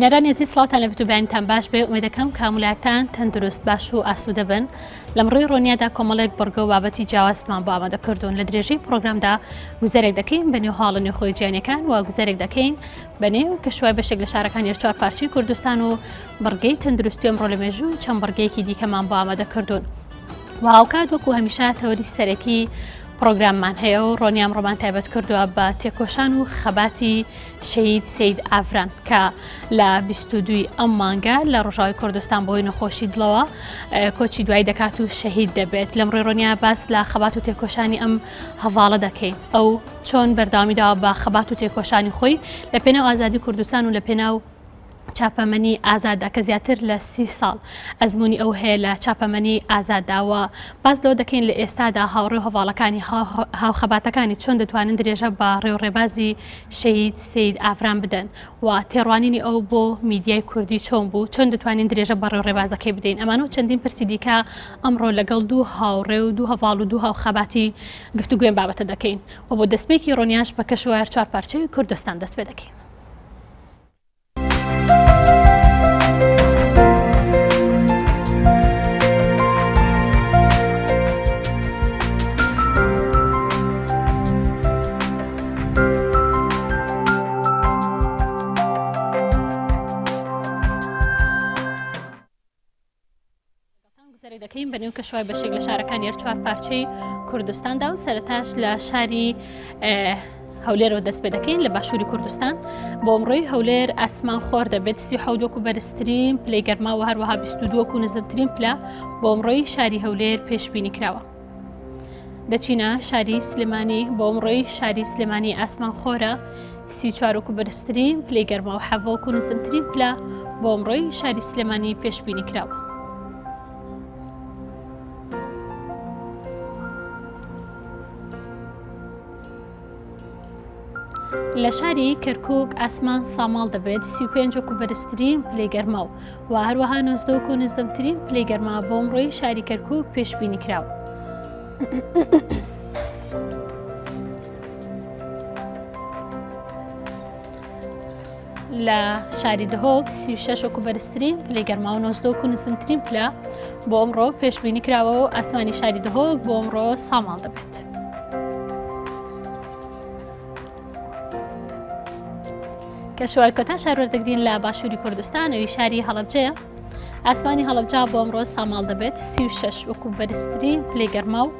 بینەران ێزی سڵاتان لە بتوبیانتان باش بێ ئەوێ دەکەم کامولاتان تەندروست باش و ئاسو دەبن لەم ڕێی ڕۆنیادا کۆمەڵێک بەرگە و بابەتی جیاوازمان بۆ ئامادە کردوون لە درێژەی پرۆگرامدا گوزارێک دەکەین بە نێو هاڵنی خۆی جیانەکان و گوزارێک دەکەین بەنێو کەشوای بەشێک لە شارەکان یەچوار پارچی کوردستان و بەرگەی تەندروستی ئەمڕۆ لە مێژوو چەند بەرگەیەکی دیکەمان بۆ ئامادە کردوون. و هاوکات وەکو هەمیشە تەوەری سەرەکی پرۆگراممان هەیە و ڕۆنیام ڕۆمان تایبەت کردووە بە تێکۆشان و خەباتی شەید سید ئافران کە لە بیستودوی ئەم مانگە لە ڕۆژاوی کوردستان بۆی نەخۆشی دڵەوە کۆچی دوای دەکات و شەهید دەبێت لەم ڕێڕۆنیا باس لە خەبات و تێکۆشانی ئەم هەواڵە دەکەین ئەو چۆن بەردامیداوە بە خەبات و تێکۆشانی خۆی لە پێناو ئازادی کوردستان و لە پێناو چاپەمەنی ئازاداکە زیاتر لە سی ساڵ ئەزمموی ئەو هەیە لە چاپەمەنی ئازاداوە باز لەو دەکەین لە ئێستادا هاوڕێ هەواڵەکانی هاوخەباتەکانی چۆن دەتوانن درێژە بە ڕێوڕێبازی شەید سید ئافران بدەن و تێڕوانینی ئەو بۆ میدیای کوردی چۆن بوو چۆن دەتوانین درێژە بە ڕێوڕێبازەکەی بدەین ئەمان و چەندین پرسی دیکە ئەمڕۆ لەگەڵ دوو هاوڕێ و دوو هەواڵ و دوو هاوخەباتی گفتوگوێن بابەتە دەکەین و بۆ دەستپێکی ڕۆنیاش بە کەشوار چوار پارچەی کوردستان دەست پێ دەکەین دەکەین بەنێو کەشوای بەشێک لە شارەکان یەر چوار پارچەی کوردستاندا و سەرتاش لە شاری هەولێرەوە دەست پێ دەکەین لە باشووری کوردستان بۆ ئەمڕۆی هەولێر ئاسمان خۆر دەبێت سی حودوەکو بەرزترین پلەی گەرما و هەروەها 22وەکو نزمترین پلا بۆ ئەمڕۆی شاری هەولێر پێشببینی کراوە. دەچینە شاری سلمانی بۆ ئەمڕۆی شاری سلمانی ئاسمان خۆرە سی چوارکو بەرزترین پلەی گەرما و حەڤۆکو نزمترین پلا بۆ ئەمڕۆی شاری سلمانی پێشببینی کراوە. لە شاری کەرکک ئاسمان ساماڵ دەبێت سی پێنج و کوبەرزترین پلەیگەرما و و هەروەها نۆزدەوک و نزدەمترین پلەیگەرما بۆم ڕۆی شاری کەرکک پێشببینی کراوە. لە شاری دهۆک سی6 و کوبەرزترین پلەیگەرما و نۆزدۆک و نزدەمترین پلە بۆ ئەمڕۆ پێشببینی کراوە و ئاسمانی شاری دهۆک بۆ ئەمڕۆ ساماڵ دەبێت. کە شوارکۆتان شارۆردەگرین لە باشووری کوردستانەوەی شاری هەڵەبجەیە ئاسمانی هەڵبجا بۆ ئەمڕۆ ساماڵ دەبێت سی شش وەکو بەرزترین پلێگەرما و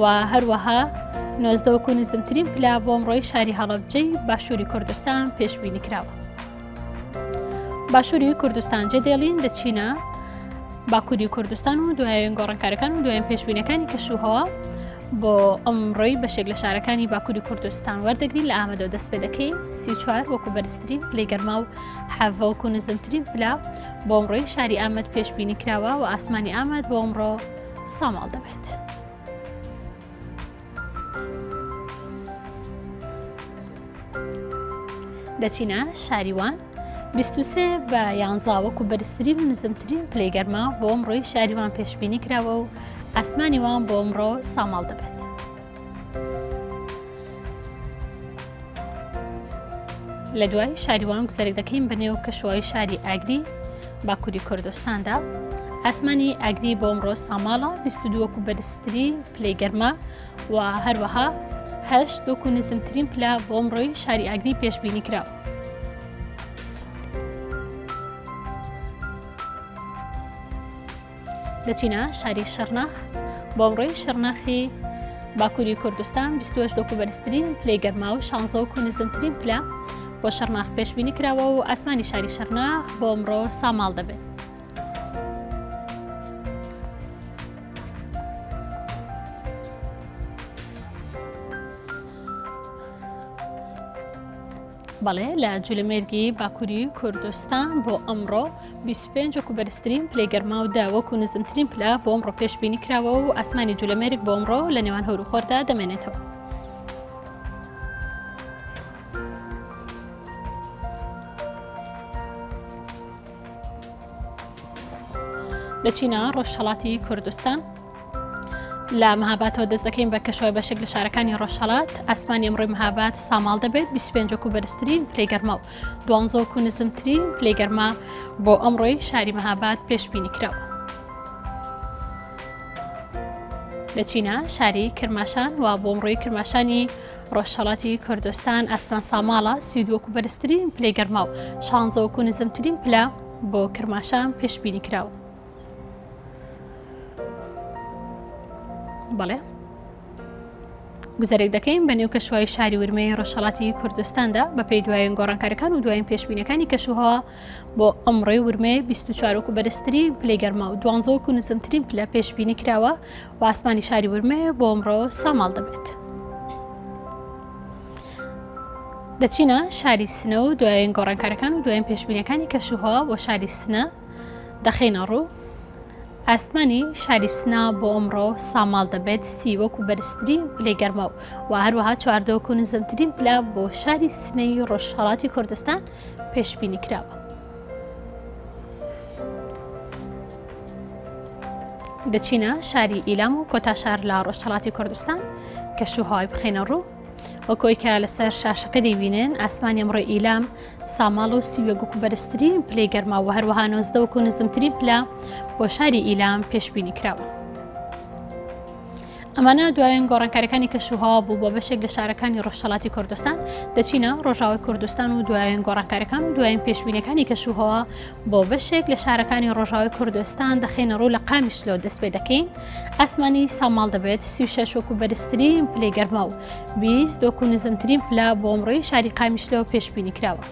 و هەروەها نۆزدەوەکو نزمترین پلا بۆ ئەمڕۆی شاری هەڵبجەی باشووری کوردستان پێشببینی کراوە. باشووری کوردستان جێدێڵین دەچینە باکووری کوردستان و دوایەن گۆڕانکارەکان و دوایەن پێشببینەکانی کەشوهەوە بۆ ئەمڕۆی بەشێک لە شارەکانی باکووری کوردستان وەردەگری لە ئامەدە دەست پێ دەکەین سی چوار وەکو بەرزترین پلی گەرما و حەڤەوەکو نزمترین پلا بۆ ئەمڕۆی شاری ئامەد پێشببینی کراوە و ئاسمانی ئامەد بۆ ئەمڕۆ ساماڵ دەبێت. دەچینە شاریوان 23 بە یانزاوەکو بەرزترین و نزمترین پلەیگەرما بۆ ئەمڕۆی شاریوان پێشببینی کراوە و ئەسمانی وان بۆ ئەمڕۆ ساماڵ دەبێت. لە دوای شاریوان گوزەرێک دەکەین بنێو کەشوای شاری ئاگری باکووری کوردستاندا ئاسمانی ئاگری بۆ ئەمڕۆ ساماڵە 22وەکو بەرزتری پلەیگەرما و هەروەها هەشت وەکو نزمترین پلا بۆ ئەمڕۆی شاری ئاگری پێشببینی کراوە. دەچینە شاری شەرناخ بۆڕۆی شەرناخی باکووری کوردستان 28 دۆکوبەرسترین پلی گەرما و شانزە و کونزدمترین پلا بۆ شەرناخ پێشببینی کراوە و ئاسمانی شاری شەرناخ بۆ ئەمڕۆ ساماڵ دەبێت. بەڵێ لە جولەمێرگی باکووری کوردستان بۆ ئەمڕۆ 25 کوبەرسترین پلێگەرما و داوەکو نزمترین پلا بۆ ئەمڕۆ پێشببینی کراوە و ئاسمانی جولەمێرگ بۆ ئەمڕۆ لە نێوان هەوروخۆردا دەمێنێتەوە. لە چینە ڕۆژهڵاتی کوردستان لە مەهاباتەوە دەست دەکەین بە کەشوی بەشێک لە شارەکانی ڕۆژهڵات ئاسمانی ئەمڕۆی مەهابات ساماڵ دەبێت 25 و بەرزترین پلەیگەرما و دوانزۆ و نزمترین پلەیگەرما بۆ ئەمڕۆی شاری مەهابات پێشببینی کراوە. لە چینە شاری کرماشان و بۆمڕۆی کرماشانی ڕۆژهڵاتی کوردستان ئەسمان ساماڵە سیدوەکو بەرزترین پلەیگەرما و شانزۆکو نزمترین پلا بۆ کرماشان پێشببینی کراوە. بەڵێ گوزارێک دەکەین بە نێو کەشوای شاری ورمەی ڕۆژەڵاتی کوردستاندا بە پێی دوایین گۆڕانکارەکان و دوایین پێشبینەکانی کەشوهەوە بۆ ئەمڕۆی ورمێ 24 و بەرزترین پلەیگەرما و دوانزۆک و نزمترین پلە پێشبینی کراوە و ئاسمانی شاری ورمێ بۆ ئەمڕۆ ساماڵ دەبێت. دەچینە شاری سنە و دوایین گۆڕانکارەکان و دوایین پێشبینەکانی کەشوهەوە بۆ شاری سنە دەخینە ڕوو ئاسمانی شاری سنا بۆ ئەمڕۆ ساماڵ دەبێت سی وەکو بەرزترین پلێ گەرمە و و هەروەها چواردۆکو نزمترین پلا بۆ شاری سنەی ڕۆژهڵاتی کوردستان پێشببینی کراوە. دەچینە شاری ئیلام و کۆتا شار لە ڕۆژهڵاتی کوردستان کە شوهاوی بخێنە ڕوو وەکۆیکە لەسەر شاشەکە دەیبینن ئاسمانی ئەمڕۆ ئیلام ساماڵ و سیوەگوکو بەرزترین پلەی گەرما و هەروەها نۆزدە وکو نزمترین پلا بۆ شاری ئیلام پێشببینی کراوە. ئەمانە دوایەن گۆڕانکاریەکانی کەشوها بوو بۆ بەشێک لە شارەکانی ڕۆژهڵاتی کوردستان دەچینە ڕۆژاوی کوردستان و دوایەن گۆڕانکاریەکان دوایەن پێشبینەکانی کەشوهەوە بۆ بەشێک لە شارەکانی ڕۆژاوی کوردستان دەخێنە ڕوو لە قامیشلۆ دەست پێ دەکەین ئاسمانی ساماڵ دەبێت سی شەشوەکو بەرزترین پلێگەرما و بیست دۆکو نزمترین پلا بۆ ئەمڕۆی شاری قامیشلۆ پێشبینی کراوە.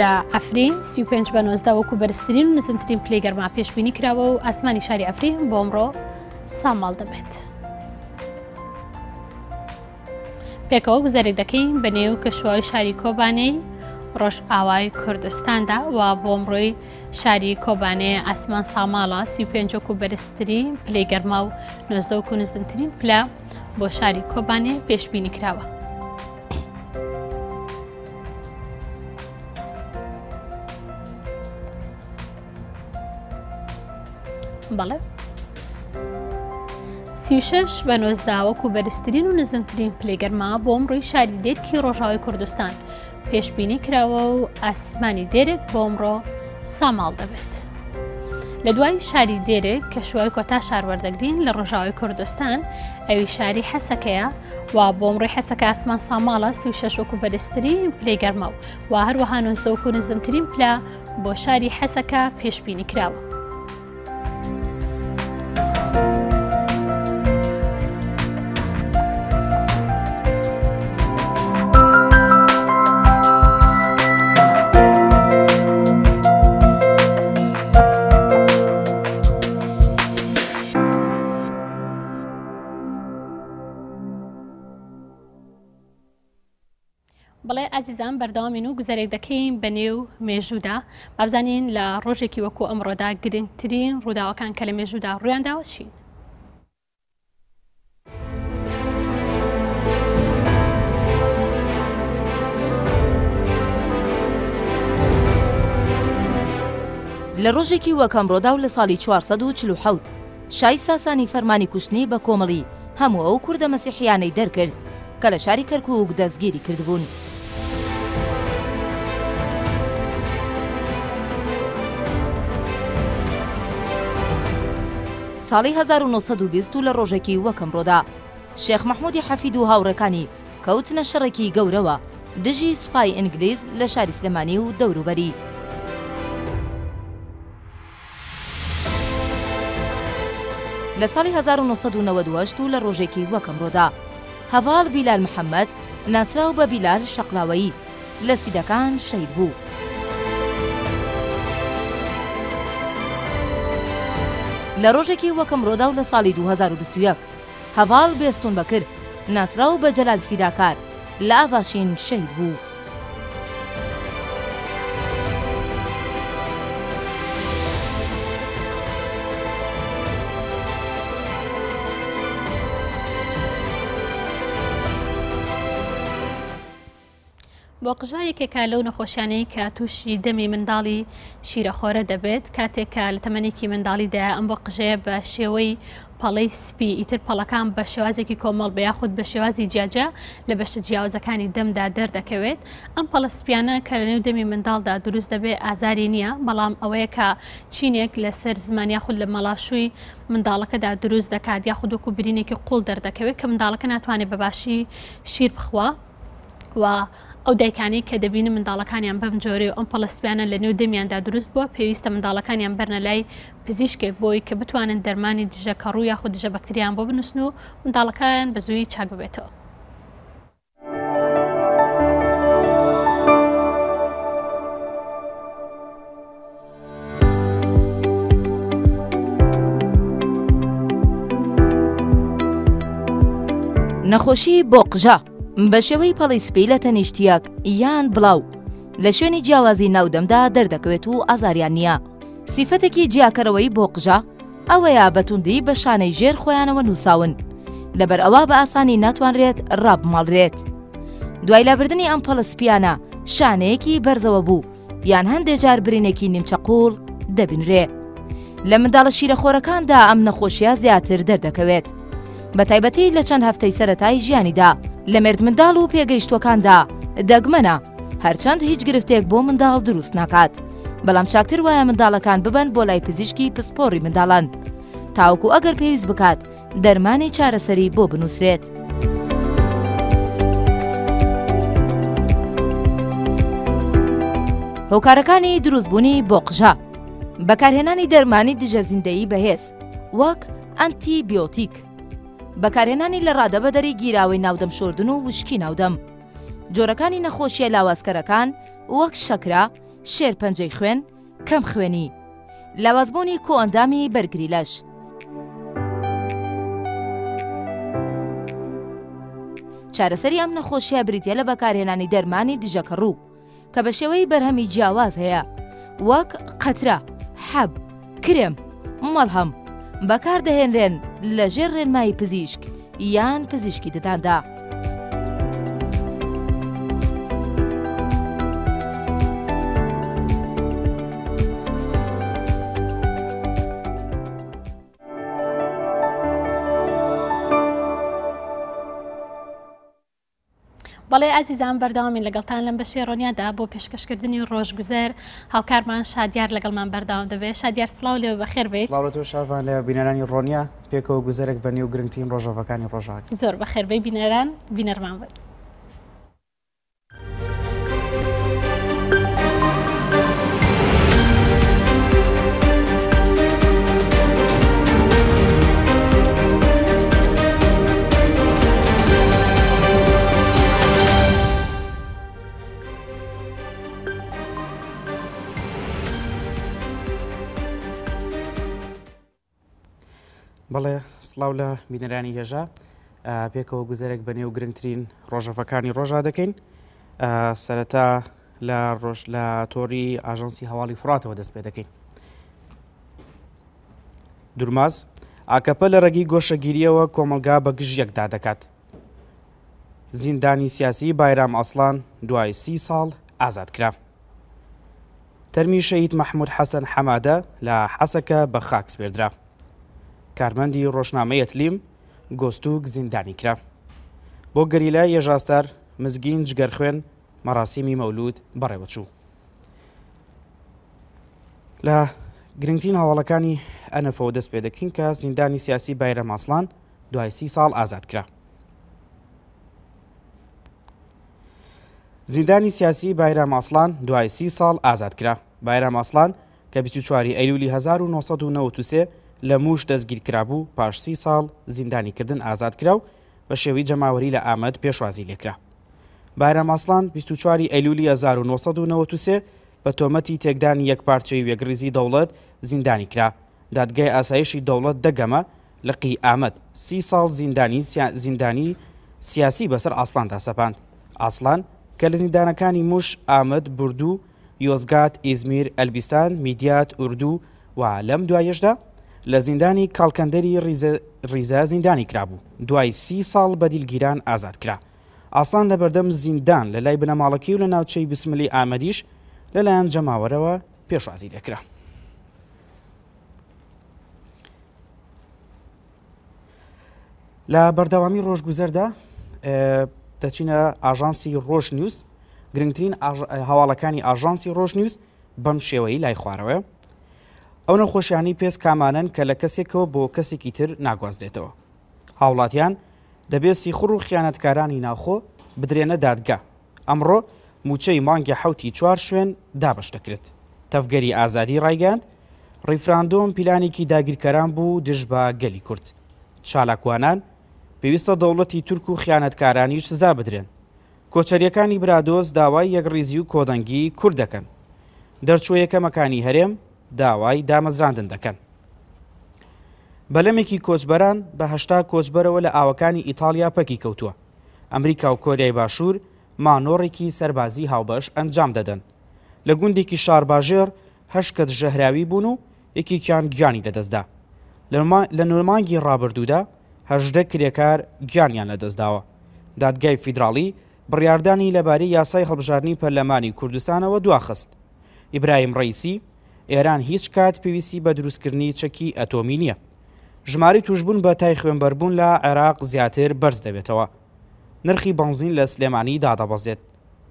لە ئەفرین سی5 بە نۆزدا وەکو بەرزترین و نزمترین پلێگەرما پێشببینی کراوە و ئاسمانی شاری ئەفرین بۆ ئەمڕۆ ساماڵ دەبێت. پێکەوە گوزارێک دەکەین بە نێو کەشوای شاری کۆبانەی ڕۆژ ئاوای کوردستاندا و بۆمڕۆی شاری کۆبانەیە ئاسمان ساماڵە سی پێنجۆک و بەرزترین پلێگەرما و نۆزدە و نزمترین پلە بۆ شاری کۆبانێ پێشببینی کراوە. بەڵێ سیشش بە نوێزداوەک و بەرزترین و نزمترین پلێگەرما بۆم ڕووی شاری دێرکی ڕۆژاوی کوردستان پێشببینی کراوە و ئاسمانی دێرێک بۆمڕۆ ساماڵ دەبێت. لە دوای شاری دێرێک کەشوای کۆتا شاروەردەگرین لە ڕۆژاوی کوردستان ئەوی شاری حەسەکەیە و بۆمڕی حەسەکە ئاسمان ساماڵە سی شەشوەکو بەدەستترین پلێگەرمە و و هەروەها نوزدە و نزمترین پلا بۆ شاری حەسەکە پێشببینی کراوە. ئازیزان بەردەوامین و گوزارێک دەکەین بە نێو مێژودا بابزانین لە ڕۆژێکی وەکو ئەمڕۆدا گرنگترین ڕووداوەکان کە لە مێژودا ڕوویانداوە چین. لە ڕۆژێکی وەکەمڕۆدا و لە ساڵی 1940 شای ساسانی فەرمانی کوشتنی بە کۆمەڵی هەموو ئەو کووردە مەسیحیانەی دەرکرد کە لە شاری کەرکک دەستگیری کردبوون ساڵی 1920 لە ڕۆژێکی وەکەمڕۆدا شێخ مححمودی حەفید و هاوڕەکانی کەوتنە شەڕێکی گەورەوە دژی سوپای ئینگلیز لە شاری سلمانی و دەوروبەری لە ساڵی 1992 و لە ڕۆژێکی وەکەمڕۆدا هەواڵ بیلال محەممەد ناسرااو بە بیلال شەقلاوەیی لە سیدەکان شەید بوو لە ڕۆژێکی وەکەم ڕۆدا و لە ساڵی 2021 هەواڵ بێستون بەکرد ناسرا و بە جەلال فیداکار لە ئاڤاشین شەید بوو. بۆ قژایەکێکە لەو نەخۆشیانەی کە تووشی دەمی منداڵی شیرەخۆرە دەبێت کاتێکە لە تەمەێکی منداڵیدا ئەم بۆ قژەیە بە شێوەی پەڵەی سپی ئیتر پەڵەکان بە شێوازێکی کۆمەڵ بە یاخود بە شێوازی جیاجە لە بەشتە جیاوازەکانی دەمدا دەردەکەوێت ئەم پەڵە سپیانە کە لە نێو دەمی منداڵدا دروست دەبێت ئازاری نییە بەڵام ئەوەیە کە چینێک لەسەر زمان یاخود لە مەڵاشووی منداڵەکەدا دروست دەکات یاخودوەکو برینێکی قوڵ دەردەکەوێت کە منداڵەکە ناتوانێت بەباشی شیر بخوا و ئەو دایکانی کە دەبین منداڵەکانیان بەم جۆری ئەم پەلستیانە لە نێو دەمیاندا دروست بووە پێویستە منداڵەکانیان بەرنە لای پزیشکێک بۆی کە بتوانن دەرمانی دژە کەڕوو یاخود دژە بەکتریان بۆ بنووسن و منداڵەکان بە زووی چاک ببێتەوە. نەخۆشی بۆ قژە بە شێوەی پەڵیسپی لە تەنیشتیەک یان بڵاو لە شوێنی جیاوازی ناودەمدا دەردەکەوێت و ئازاریان نییە سیفەتێکی جیاکەرەوەی بۆ قژە ئەوەیە بەتوندی بە شانەی ژێر خۆیانەوە نووساون لەبەر ئەوە بە ئاسانی ناتوانرێت ڕابمەڵرێت دوای لابردنی ئەم پەڵسپیانە شانەیەکی بەرزەوە بوو یان هەندێک جار برینێکی نیمچە قوڵ دەبینرێ لە منداڵە شیرەخۆرەکاندا ئەم نەخۆشیە زیاتر دەردەکەوێت بە تایبەتی لە چەند هەفتەی سەتای ژیانیدا لە مرد منداڵ و پێگەیشتوەکاندا دەگمەنە هەرچەند هیچ گرفتێک بۆ منداڵ دروست ناکات بەڵام چاکتر وایە منداڵەکان ببن بۆ لای پزیشکی پسپۆڕی منداڵان تاوکو ئەگەر پێویست بکات دەرمانی چارەسەری بۆ بنووسرێت. هۆکارەکانی دروستبوونی بۆ قژە بەکارهێنانی دەرمانی دژە زیندەیی بەهێز وەک ئەنتیبیۆتیک بەکارهێنانی لە ڕادەبەدەری گیراوەی ناودەم شردن و وشکی ناودەم جۆرەکانی نەخۆشیە لاوازکەرەکان وەک شەکرا شێر پەنجەی خوێن کەم خوێنی لاوازبوونی کۆئەندامی بەرگری لەش چارەسەری ئەم نەخۆشیە بریتە لە بەکارهێنانی دەرمانی دژەکە ڕوو کە بە شێوەی بەرهەمی جیاواز هەیە وەک قەترا حەب کرێم مەڵهەم بەکاردەهێنرێن لە ژێر ڕێنمایی پزیشک یان پزیشکی دداندا. بەڵێ ئازیزان بەرداوامی لەگەڵتان لەم بەشێ ڕۆنیادا بۆ پێشکەشکردنی ڕۆژگوزەر هاوکارمان شادیار لەگەڵمان بەرداوام دەبێت شادیار سلااو لێ بەخێر بێت لاڵەوە شاوان لە بینەرانی ڕۆنیا پێکەوە گوزەرێک بە نیو گرنگترین ڕۆژەوەەکانی ڕۆژاک زۆر بەخێربەی بینەران بینەرمان بێت. سلااو لە بینەرانی هێژە پێکەوە گوزەرێک بە نێو گرنگترین ڕۆژەفەکانی ڕۆژا دەکەین سەرەتا لە ڕۆژ لە تۆری ئاژەنسی هەواڵی فراتەوە دەست پێ دەکەین دوورماز ئاکەپە لە ڕێگی گۆشەگیریەوە کۆمەلگا بە گژیەکدا دەکات زیندانی سیاسی بایرام ئەسلان دوای سی ساڵ ئازاد کرا تەرمی شەید مححمود حەسەن حەمادە لە حەسەکە بە خاکس بێدرا کارمەندی ڕۆژنامەیەت لیم گۆستوک زیندانی کرا بۆ گەریلای یێژاستار مزگین جگەر خوێن مەراسیمی مەولود بەڕێوەچوو لە گرنگترین هەواڵەکانی ئەنەفەوە دەست پێ دەکەین کە زیندانی سیاسی بایرە ماسلان دوایسی ساڵ ئازاد کرا زیندانی سیاسی بایرە ماسلان دوایسی ساڵ ئازاد کرا بایرە ماسلان کە 24 ئەیلولی 1993 لە موش دەستگیر کرابوو پاش سی ساڵ زیندانیکردن ئازاد کرا و بە شێوی جەماوەری لە ئامەد پێشوازی لێکرا. بارەماسلان 24 ئەلولی 1993 بە تۆمەتی تێکدان یەک پارچەی وێگریزی دەوڵەت زیندانی کرا دادگای ئاسایشی دەوڵەت دەگەمە لە قی ئامەد سی ساڵ زیندانی زیندانی سیاسی بەسەر ئاسلاندا سەپاند ئاسلان کە لە زیندانەکانی موش ئامەد بردوو یۆزگات ئیزمیر ئەلبیستان میدیات ئوردو و لەم دوایشدا لە زیندانی کاڵکەندەری ریزە زیندانی کرابوو دوای سی ساڵ بەدیلگیران ئازاد کرا ئاسان لە بەردەم زیندان لە لای بنەماڵەکی و لە ناوچەی بسملی ئامەدیش لەلایەن جەماوەرەوە پێشوازی دەکرا لە بەردەوامی ڕۆژگوزەردا دەچینە ئاژانسی ڕۆژ نیوز گرنگترین هەواڵەکانی ئاژانسی ڕۆژ نیوز بەم شێوەی لای خوارەوە ئەو نەخۆشیانی پێست کامانن کە لە کەسێکەوە بۆ کەسێکی تر ناگوازرێتەوە هاوڵاتیان دەبێت سیخڕ و خیانەتکارانی ناخۆ بدرێنە دادگا ئەمڕۆ موچەی مانگی حوتی چوار شوێن دابشتەکرێت تەفگەری ئازادی ڕایگەاند ڕیفراندۆم پیلانێکی داگیرکەران بوو دژ بە گەلی کورت چالاکوانان پێویستە دەوڵەتی تورک و خیانەتکارانیش سزا بدرێن کۆچەریەکانی برادۆز داوای یەکڕیزی و کۆدەنگی کوردەکەن دەرچوویەکە مەکانی هەرێم داوای دامەزراندن دەکەن. بەلەمێکی کۆچبەران بە هەشتا کۆچبەرەوە لە ئاوەکانی ئیتالیا پەکی کەوتووە. ئەمریکا و کۆریای باشوور مانۆڕێکی سەربازی هاوبەش ئەنجام دەدەن. لە گوندێکی شارباژێر هەش کەت ژەهراوی بوون و یەکیان گیانی لەدەستدا. لە نورمانگی ڕابردوودا هەژدە کرێکار گیانیان لەدەستداوە. دادگای فیدراڵی بڕاردانی لەبارەی یاسای هەڵبژارنی پەرلەمانی کوردستانەوە دواخست. ئیبراهیم ڕیسی ئێران هیچ کات پێویستی بە دروستکردنی چەکی ئەتۆمی نییە ژماری توشببوون بە تای خوێنبەربوون لە عێراق زیاتر بەرز دەبێتەوە نرخی بنزین لە سلێمانی دادەبەزێت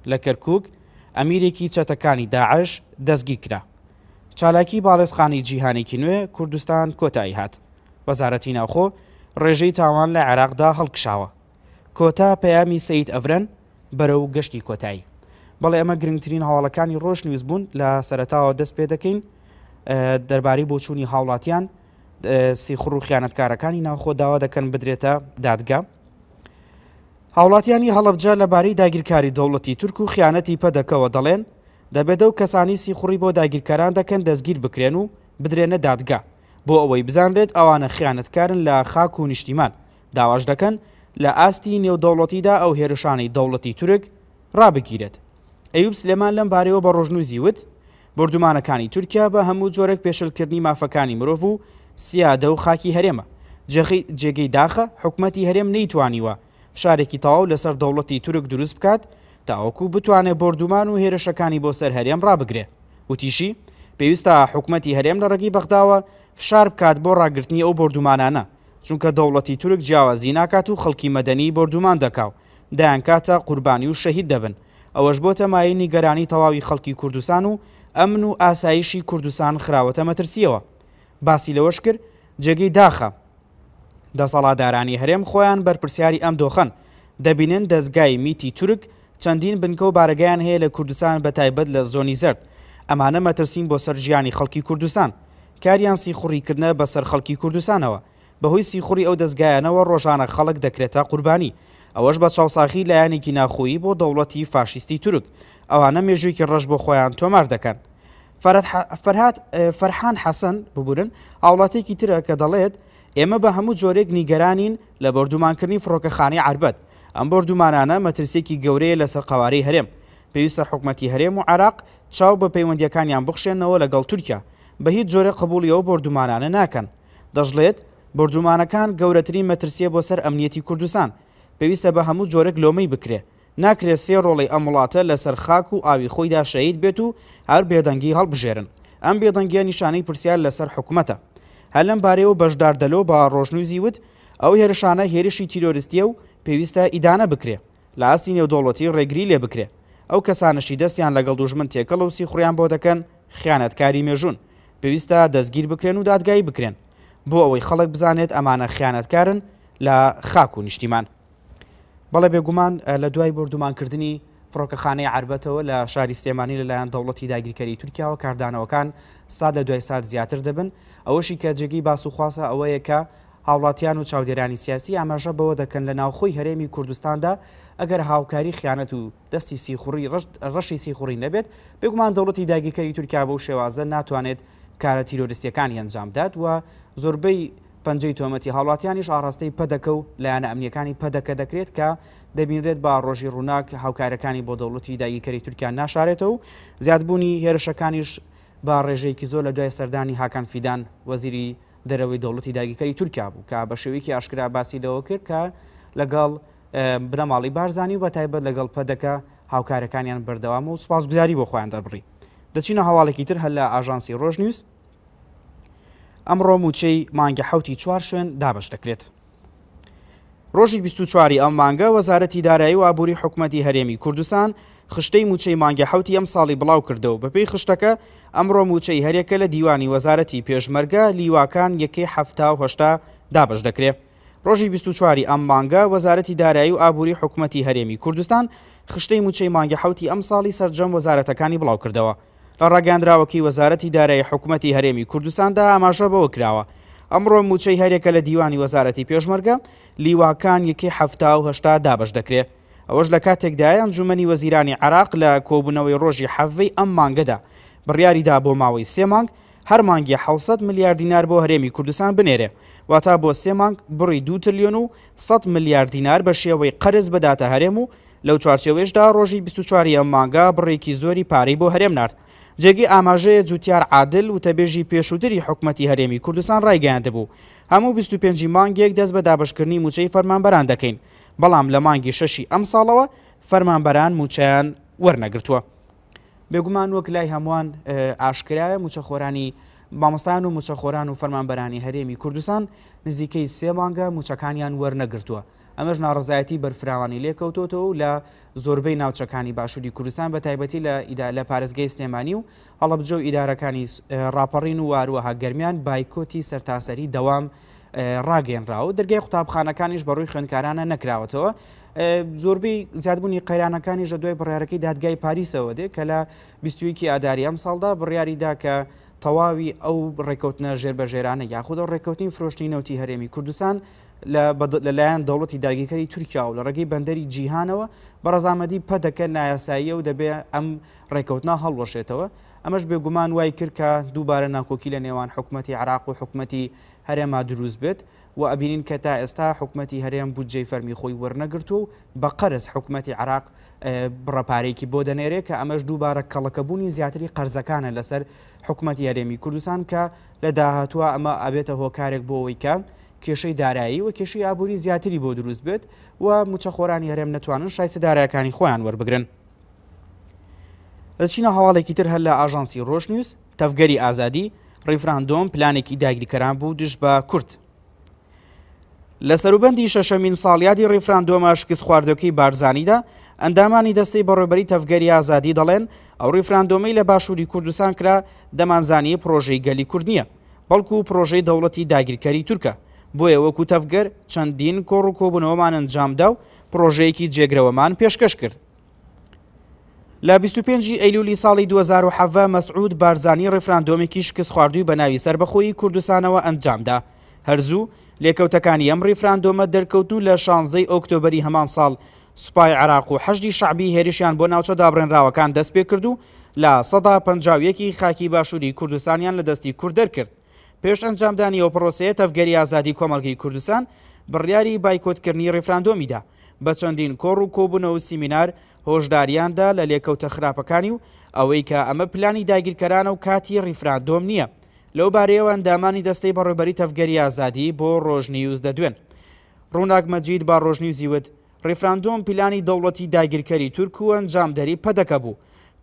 لە کەرکک ئەمیرێکی چەتەکانی داعش دەستگی کرا چالاکی باڵێزخانی جیهانێکی نوێ کوردستان کۆتایی هات وەزارەتی ناوخۆ ڕێژەی تاوان لە عێراقدا هەڵکشاوە کۆتا پەیامی سید ئەڤرن بەرەو گەشتی کۆتایی بەڵێ ئەمە گرنگترین هەواڵەکانی ڕۆژ نوویست بوون لە سەرتاوە دەست پێ دەکەین دەرباری بۆچوونی هاوڵاتیان سیخڕ و خیانەتکارەکانی ناوخۆ داوا دەکەن بدرێتە دادگا. هاوڵاتیانی هەڵبجە لەبارەی داگیرکاری دەوڵەتی تورک و خیانەتی پەدەکەوە دەڵێن دەبێتە و کەسانی سیخوڕی بۆ داگیرکاران دەکەن دەستگیر بکرێن و بدرێنە دادگا بۆ ئەوەی بزانرێت ئەوانە خیانەتکارن لە خاک و نیشتیمان داواش دەکەن لە ئاستی نێودەوڵەتیدا ئەو هێرشانەی دەوڵەتی تورک ڕابگیرێت ئەیوب سلێمان لەم بارەوە بە ڕۆژنوزی وت بردومانەکانی تورکیا بە هەموو جۆرەك پێشلکردنی مافەکانی مرۆڤ و سیادە و خاکی هەرێمە جێگەی داخە حکوومەتتی هەرێم نەیتوانیوە شارێکی تەواو لەسەر دەوڵەتی تورک دروست بکات تاوەکو بتوانێت بردومان و هێرشەکانی بۆ سەر هەرێم ڕابگرێ وتیشی پێویستە حکوومەتتی هەرێم لە ڕێگەی بەغداوە فشار بکات بۆ ڕاگررتنی ئەو بردومانانە چونکە دەوڵەتی تورک جیاوازی ناکات و خەڵکی مەدەنی بردومان دەکاو دایان کاتە قوربانی و شەهید دەبن ئەوەش بۆ تەمایینی گەرانی تەواوی خەڵکی کوردستان و ئەمن و ئاسایشی کوردستان خراوەتە مەترسیەوە باسی لەوەش کرد جێگەی داخە دەسەڵادارانی هەرێم خۆیان بەرپرسیاری ئەم دۆخەن دەبینن دەستگای میتی تورک چەندین بنکە و بارگیان هەیە لە کوردستان بە تایبەت لە زۆنی زرد ئەمانە مەترسین بۆ سەر ژیانی خەڵکی کوردستان کاریان سیخوڕیکردنە بەسەر خەڵکی کوردستانەوە بەهۆی سیخوری ئەو دەستگایانەوە ڕۆژانە خەڵک دەکرێتە قوربانی ئەوەش بە چاوساخی لایەنێکی ناخۆیی بۆ دەوڵەتی فاشیستی تورک ئەوانە مێژوویکی ڕەش بۆ خۆیان تۆمار دەکەن فەرهاات فەرحان حەسەن ببورن ئاوڵاتێکی ترە کە دەڵێت ئێمە بە هەموو جۆرێک نیگەرانین لە بردومانکردنی فڕۆکەخانەی عربەت ئەم بردومانانە مەترسێکی گەورەیە لەسەر قوارەی هەرێم پێویستە حکومەتی هەرێم و عراق چاو بە پەیوەندیەکانیان بخشێنەوە لەگەڵ تورکیا بە هیچ جۆرە قبولیەوە بردومانانە ناکەن دەژڵێت بردومانەکان گەورەترین مەترسیە بۆ سەر ئەمنیەتی کوردستان پێویستە بە هەموو جۆرەك لۆمەی بکرێ ناکرێت سێ ڕۆڵی ئەم وڵاتە لەسەر خاک و ئاوی خۆیدا شەید بێت و هەر بێدەنگی هەڵبژێرن ئەم بێدەنگیە نیشانەی پرسیار لەسەر حکوومەتە هەل لەم بارەوە بەشداردەلۆ بە ڕۆژنووزی وت ئەو هێرشانە هێرشی تیرۆریستیە و پێویستە ئیدانە بکرێ لە ئاستی نێودۆڵەتی ڕێگری لێ بکرێ ئەو کەسانشی دەستیان لەگەڵ دوژمن تێکەڵ و سی خوڕیان بۆ دەکەن خیانەتکاری مێژون پێویستە دەستگیر بکرێن و دادگایی بکرێن بۆ ئەوەی خەڵک بزانێت ئەمانە خیانەتکارن لە خاک و نیشتیمان بەڵێ بێگومان لە دوای بردومانکردنی فڕۆکەخانەی عربەتەوە لە شاری سێمانی لەلایەن دەوڵەتی داگیرکاری تورکیاەوە کاردانەوەکان ساد لە دوای سات زیاتر دەبن ئەوەشی کە جێگی باس و خواسە ئەوەیە کە هاوڵاتیان و چاودێرانی سیاسی ئاماژە بەوە دەکەن لە ناوخۆی هەرێمی کوردستاندا ئەگەر هاوکاری خیانەت و دەستی سیخوری ڕەشی سیخوری نەبێت بێگومان دەوڵەتی داگیرکاری تورکیا بە و شێوازە ناتوانێت کارە تیرۆریستەکانی ئەنجام داد و زۆربەی پەنجەی تۆمەتی هاوڵاتیانیش ئاڕاستەی پەدەکە و لایەنە ئەمنیەکانی پەدەکە دەکرێت کە دەبینرێت با ڕۆژی ڕووناک هاوکارەکانی بۆ دەوڵەتی دایگیکەری تورکیان ناشارێتەوە و زیادبوونی هێرشەکانیش با ڕێژەیەکی زۆر لە دوای سەردانی هاکان فیدان وەزیری دەرەوەی دەوڵەتی داگیکەری تورکیا بوو کە بە شێوەیەکی ئاشکرا باسی لەوە کرد کە لەگەڵ برەماڵی بارزانانی و بە تایبەت لەگەڵ پەدەکە هاوکارەکانیان بەردەوام و سپاس گوزاری بۆ خۆیان دەبڕی دەچینە هەواڵێکی تر هەل لە ئاژانسی ڕۆژنیوز ئەمڕۆ موچەی مانگە حوتی چوار شوێن دابش دەکرێت. ڕۆژی 24واری ئەم مانگە وەزارەتی دارایی و ئابووری حکوومەتتی هەرێمی کوردستان خشتەی موچەی مانگە حوتی ئەم ساڵی بڵاو کردەوە بەپی خشتەکە ئەمڕۆ موچەی هەرێکە لە دیوانی وەزارەتی پێشمەرگە لیواکان یەکەی هەهشتا دابش دەکرێت. ڕۆژی 24واری ئەم مانگە وەزارەتی دارایی و ئابووری حکوومەتتی هەرێمی کوردستان خشتەی موچەی مانگە حوتی ئەم ساڵی سرجەم وەزارەتەکانی بڵاو کردەوە. لە ڕاگەاندراوەکی وەزارەتی دارایی حکوومەتتی هەرێمی کوردستاندا ئاماژە بەوە کراوە ئەمڕۆ موچەی هەرێکە لە دیوانی وەزارەتی پێشمەرگە لیواکان یەکی هەفتا و هشتا دابش دەکرێت ئەوەش لە کاتێکدایان جومنی وەزیرانی عراق لە کۆبوونەوەی ڕۆژی حەفەی ئەم مانگەدا بڕیاریدا بۆ ماوەی سێمانگ هەر مانگی 600 میلیارد دینار بۆ هەرێمی کوردستان بنێرێ واتا بۆ سێمانگ بڕی دو تریلیۆن و 100 میلیارد دینار بە شێوەی قرز بداتە هەرێم و لەو چوارچێوێشدا ڕۆژی 24 ئەم مانگا بڕێکی زۆری پارەی بۆ هەرێم نرد جێگی ئاماژەیە جوتیار عادل و تەبێژی پێشودری حکوومەتتی هەرێمی کوردستان ڕایگەیان دەبوو هەموو 25 مانگێک دەست بە دابشکردنی موچەی فەرمانبەران دەکەین بەڵام لە مانگی شەشی ئەم ساڵەوە فەرمانبەران موچیان وەرنەگرتووە بێگومان وەک لای هەمووان ئاشکرایە موچەخۆرانی مامۆستان و موچەخۆران و فەرمانبەرانی هەرێمی کوردستان نزیکەی سێ مانگە موچەکانیان وەرنەگرتووە ئەمەش ناڕزایەتی بەرفراوانی لێکەوتۆتەوە لە زۆربەی ناوچەکانی باشووری کوردستان بە تایبەتی لە لە پارێزگەی سلێمانی و هەڵبجە و ئیدارەکانی راپەڕین و واروەها گەرمیان بایکۆتی سەرتاسەری دەوام ڕاگەنراوە دەرگای قوتابخانەکانیش بەڕووی خوێنکارانە نەکراوەتەوە زۆربەی زیادبوونی قەیرانەکانی ژە دوای بڕیارەکەی دادگای پاریسەوە دێ کە لە بیستویکی ئاداری ئەم ساڵدا بڕیاریدا کە تەواوی ئەو ڕێکوتنە ژێربەژێرانە یاخود ڕێکوتنی فرۆشتنی نەوتی هەرێمی کوردستان لەلایەن دەوڵەتی داگیرکاری تورکیا و لە ڕێگەی بەندەری جیهانەوە بەڕزامەدی پەدەکە نایاساییە و دەبێت ئەم ڕێکەوتنا هەڵوەشێتەوە ئەمەش بێگومان وای کرد کە دووبارە ناکۆکی لە نێوان حکوومەتتی عراق و حکوومەتتی هەرێما دروست بێت و ئەبینین کە تا ئێستا حکوومەتتی هەرێم بودجێ فەرمی خۆی وەرنەگرتو و بە قەرز حکوومەتتی عراق بڕەپارێکی بۆ دەنێرێ کە ئەمەش دووبارە کەڵەکەبوونی زیاتری قەرزەکانە لەسەر حکوومەتتی هەرێمی کوردستان کە لە داهاتوە ئەمە ئابێتە هۆکارێک بۆ ئەوەی کە کێشەی دارایی و کێشەی ئابووری زیاتری بۆ دروست بێت و موچەخۆرانی هەرێم نتوانن شایسە دارایەکانی خۆیان وەربگرن. دەچینە هەواڵێکی تر هەر لە ئاژانسی ڕۆژنیوس تەفگەری ئازادی ڕیفراندۆم پلانێکی داگیرکەران بوو دش بە کورت. لە سەروبندی شەشەمین ساڵیادی ڕیفراندۆمە شکست خواردەکەی بارزانیدا ئەندامانی دەستەی بەڕێبەری تەفگەری ئازادی دەڵێن ئەو ڕیفراندۆمەی لە باشووری کوردستان کرا دەمانزانیە پرۆژەی گەلی کوردنیە بەڵکو و پرۆژەی دەوڵەتی داگیرکاری تورکە بۆیە وەکو تەفگەر چەندین کۆڕ و کۆبوونەوەمان ئەنجامدا و پرۆژەیەکی جێگرەوەمان پێشکەش کرد. لە 25 ئەیلولی ساڵی 2017 مەسعود بارزانانی ڕفراندۆمێکی شکست خواردووی بەناوی سربەخۆی کوردستانەوە ئەنجامدا هەرزوو لێکەوتەکانی ئەم ڕیفراندۆمە دەرکەوتو لە 16 ئۆکتۆبری هەمان ساڵ سوپای عراق و هەشتی شعبی هێرشیان بۆ ناوچە دابڕێنراوەکان دەست پێ کردو لە سەدا پەنجاویەکی خاکی باشووری کوردستانیان لە دەستی کوردەر کرد پێش ئەنجامدانی ئەو پرۆسەیە تەفگەری ئازادی کۆمەلگەی کوردستان بڕیاری بایکۆتکردنی ڕێفراندۆمیدا بە چەندین کۆڕ و کۆبوونەوە سیمینار هۆشداریاندا لە لێکەوتە خراپەکانی و ئەوەی کە ئەمە پلانی داگیرکەرانە و کاتی ریفراندۆم نییە لەو بارەیەوە ئەندامانی دەستەی بەڕێبەری تەفگەری ئازادی بۆ ڕۆژنیوز دەدوێن ڕووناک مەجید با ڕۆژنیوزیوت ریفراندۆم پلانی دەوڵەتی داگیرکەری تورک و ئەنجامدەری پەدەکە بوو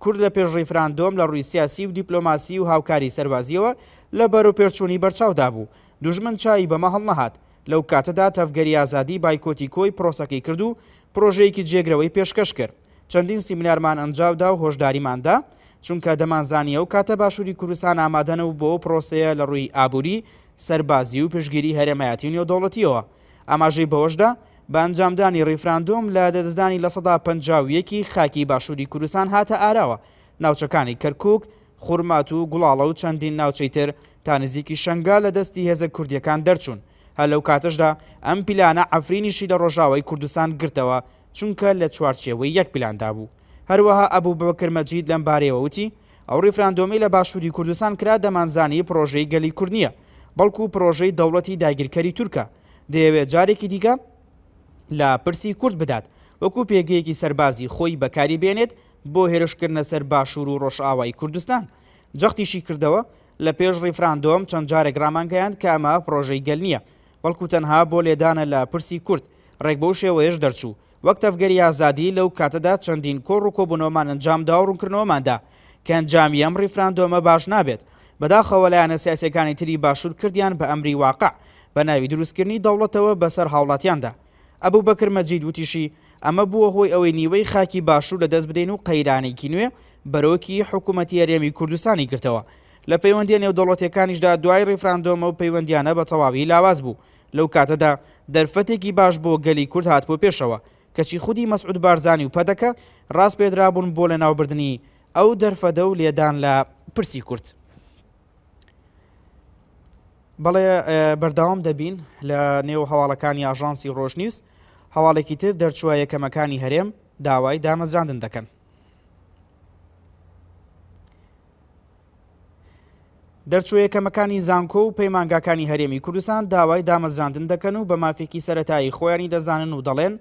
کورد لە پێشڕی فراندۆم لە ڕووی سیاسی و دیپلۆماسی و هاوکاری سەربازیەوە لە بەرەو پێرچوونی بەرچاودا بوو دوژمن چای بەمە هەڵ نەهات لەو کاتەدا تەفگەری ئازادی بایکۆتی کۆی پرۆسەکەی کرد و پرۆژەیەکی جێگرەوەی پێشکەش کرد چەندین سیمینارمان ئەنجاودا و هۆشداریماندا چونکە دەمانزانیە و کاتە باشووری کوردستان ئامادەن و بۆ پرۆسەیە لە ڕووی ئابووری سەربازی و پشگیری هەرێمایەتی نیۆدۆڵەتیەوە ئاماژەی بەوەشدا بانجامدانی ڕیفراندۆم لە دەدەستدانی لە سەدا پەنجاویەکی خاکی باشووری کوردستان هاتە ئاراوە ناوچەکانی کەرکک خورمات و گوڵاڵە و چەندین ناوچەی تر تا نزیکی شنگا لە دەستی هێزە کوردیەکان دەرچوون هە لەو کاتەشدا ئەم پیلانە ئەفرینیشی لە ڕۆژاوی کوردستان گرتەوە چونکە لە چوارچێەوەی یەک پیلاندا بوو هەروەها ئەبوو بەکرمەجید لەم بارەوە وتی ئەو ریفراندۆمی لە باشووری کوردستان کرا دەمانزانی پرۆژەی گەلی کورنیە بەڵکو پرۆژەی دەوڵەتی داگیرکەری تورکە دەیەوێت جارێکی دیگە لە پرسی کورد بدات وەکو پێگەیەکی سەربازی خۆی بەکاری بێنێت بۆ هێرشکردنە سەر باشوور و ڕۆژئاوای کوردستان جەختیشی کردەوە لە پێش ڕیفراندۆم چەند جارێک ڕامانگەیان کە ئەمە پرۆژەی گەل نییە بەڵکو تەنها بۆ لێدانە لە پرسی کورد ڕێک بەو شێوەیەش دەرچوو وەک تەفگەری ئازادی لەو کاتەدا چەندین کۆڕ و کۆبوونەوەمان ئەنجامدا و ڕوونکردنەوەماندا کە ئەنجامی ئەم ڕیفراندۆمە باش نابێت بەداخەوە لایەنە سیاسەکانی تری باشوور کردیان بە ئەمری واقع بە ناوی دروستکردنی دەوڵەتەوە بەسەر هاوڵاتیاندا ئەبوو بەکر مەجید وتیشی ئەمە بووە هۆی ئەوەی نیوەی خاکی باشوور لە دەست بدەین و قەیرانێکی نوێ بەرۆکی حکوومەتتی یاریێمی کوردستانی کردەوە لە پەیوەندیان نێودەوڵەتەکانیشدا دوای ڕێفراندۆمە و پەیوەندیانە بە تەواوی لاواز بوو لەو کاتەدا دەرفەتێکی باش بۆ گەلی کورد هات بۆ پێشەوە کەچی خودی مەسعود بارزانانی و پەدەکە ڕاست پێدرابوون بۆ لە ناوبردننی ئەو دەرفەدە و لێدان لە پرسی کورت. بەڵێ بەرداوام دەبین لە نێو هەواڵەکانی ئاژانسی ڕۆژنیوس هەواڵێکی تر دەرچووە یەکەمەکانی هەرێم داوای دامەزراندن دەکەن. دەرچوویەکەمەکانی زانکۆ و پەیمانگاکانی هەرێمی کوردستان داوای دامەزراندن دەکەن و بە مافێکی سەتایی خۆیانی دەزانن و دەڵێن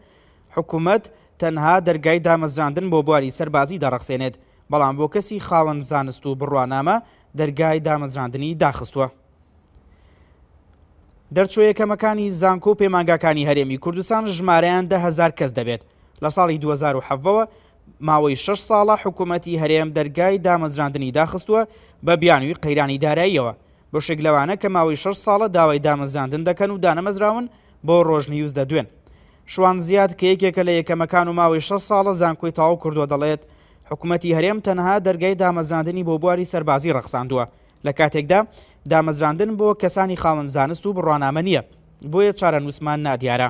حکوومەت تەنها دەرگای دامەزراندن بۆ بواری سەربازی دەڕخسێنێت بەڵام بۆ کەسی خاوەند زانست و بڕوانامە دەرگای دامەزراندنی داخستووە. دەرچۆ یەکەمەکانی زانکۆ پەیمانگاکانی هەرێمی کوردستان ژمارەیان دههزار کەس دەبێت لە ساڵی 2007ەوە ماوەی 6 ساڵە حکوومەتتی هەرێم دەرگای دامەزراندنی داخستووە بە بیانوی قەیرانی داراییەوە بۆ شێک لەوانە کە ماوەی 6 ساڵە داوای دامەزاندن دەکەن و دانەمەزراون بۆ ڕۆژنیوز دەدوێن شوان زیاد کە یەکێکە لە یەکەمەکان و ماوەی 6 ساڵە زانکۆی تاو کردووە دەڵێت حکوومەتتی هەرێم تەنها دەرگای دامەزاندنی بۆ بواری سەربازی ڕەخساندووە لە کاتێکدا دامەزراندن بۆ کەسانی خاوەن زانست و بڕوانامە نییە بۆیە چارە نووسمان نادیارە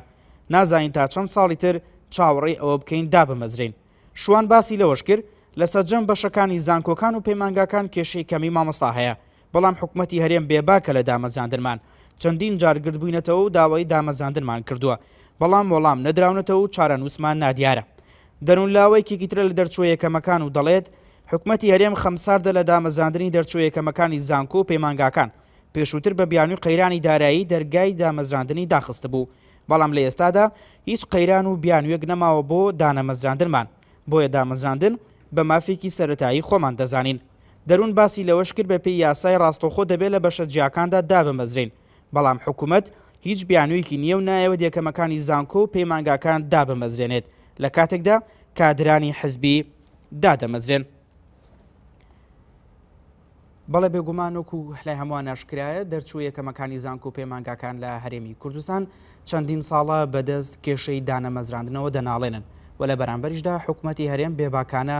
نازانین تا چەند ساڵی تر چاوەڕێ ئەوە بکەین دابمەزرین شوان باسی لەوەش کرد لە سەرجەم بەشەکانی زانکۆکان و پەیمانگاکان کێشەی کەمی مامەستا هەیە بەڵام حکوومەتتی هەرێم بێباکە لە دامەزاندنمان چەندین جارگرد بووینەتەوە و داوای دامەزاندنمان کردووە بەڵام وەڵام نەدراونەتەوە و چارە نووسمان نادیارە دەنولاوەیەکی ترە لە دەرچۆیەکەمەکان و دەڵێت حکوومەتتی هەرێم خەمساردە لە دامەزاندنی دەرچوویەکەمەکانی زانکۆ و پەیمانگاکان پێشووتر بە بیانوی قەیرانی دارایی دەرگای دامەزراندنی داخست بوو بەڵام لە ئێستادا هیچ قەیران و بیانوێک نەماوە بۆ دانەمەزراندنمان بۆیە دامەزراندن بە مافێکی سەتایی خۆمان دەزانین دەروون باسی لەوەش کرد بە پێی یاسای ڕاستۆخۆ دەبێت لە بەشەجیاکاندا دابمەزرین بەڵام حکوومەت هیچ بیانویکی نییە و نایەوە دیەکەمەکانی زانکۆ و پەیمانگاکان دابمەزرێنێت لە کاتێکدا کادرانی حزبی دادەمەزرێن. بەڵێ بێگومانۆک و لای هەمووان ناشکرایە دەرچوو یەکەمەکانی زانک و پەیمانگاکان لە هەرێمی کوردستان چەندین ساڵە بەدەست کێشەی دانەمەزراندنەوە دەناڵێنن و لە بەرامبەرشدا حکوومەتتی هەرێم بێباکانە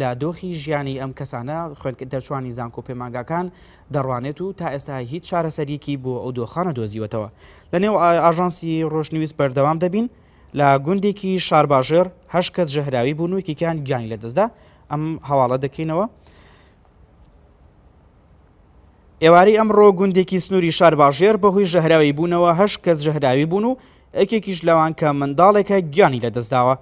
لە دۆخی ژیانی ئەم کەسانە خوێنکە دەرچوانی زانک و پەیمانگاکان دەڕوانێت و تا ئێستا هیچ چارەسەریکی بۆ ئەو دۆخانە دۆزیوەتەوە لە نێو ئاژانسی ڕۆژنیویست بەردەوام دەبین لە گوندێکی شارباژێر هەشکەت ژەهراوی بوونوکیکیان گیانی لەدەستدا ئەم هەواڵە دەکەینەوە ئێوارەی ئەمڕۆ گوندێکی سنووری شارباژێر بەهۆی ژەهراوی بوونەوە هەش کەس ژەهراوی بوون و ئەکێکیش لەوان کە منداڵێکە گیانی لەدەستداوە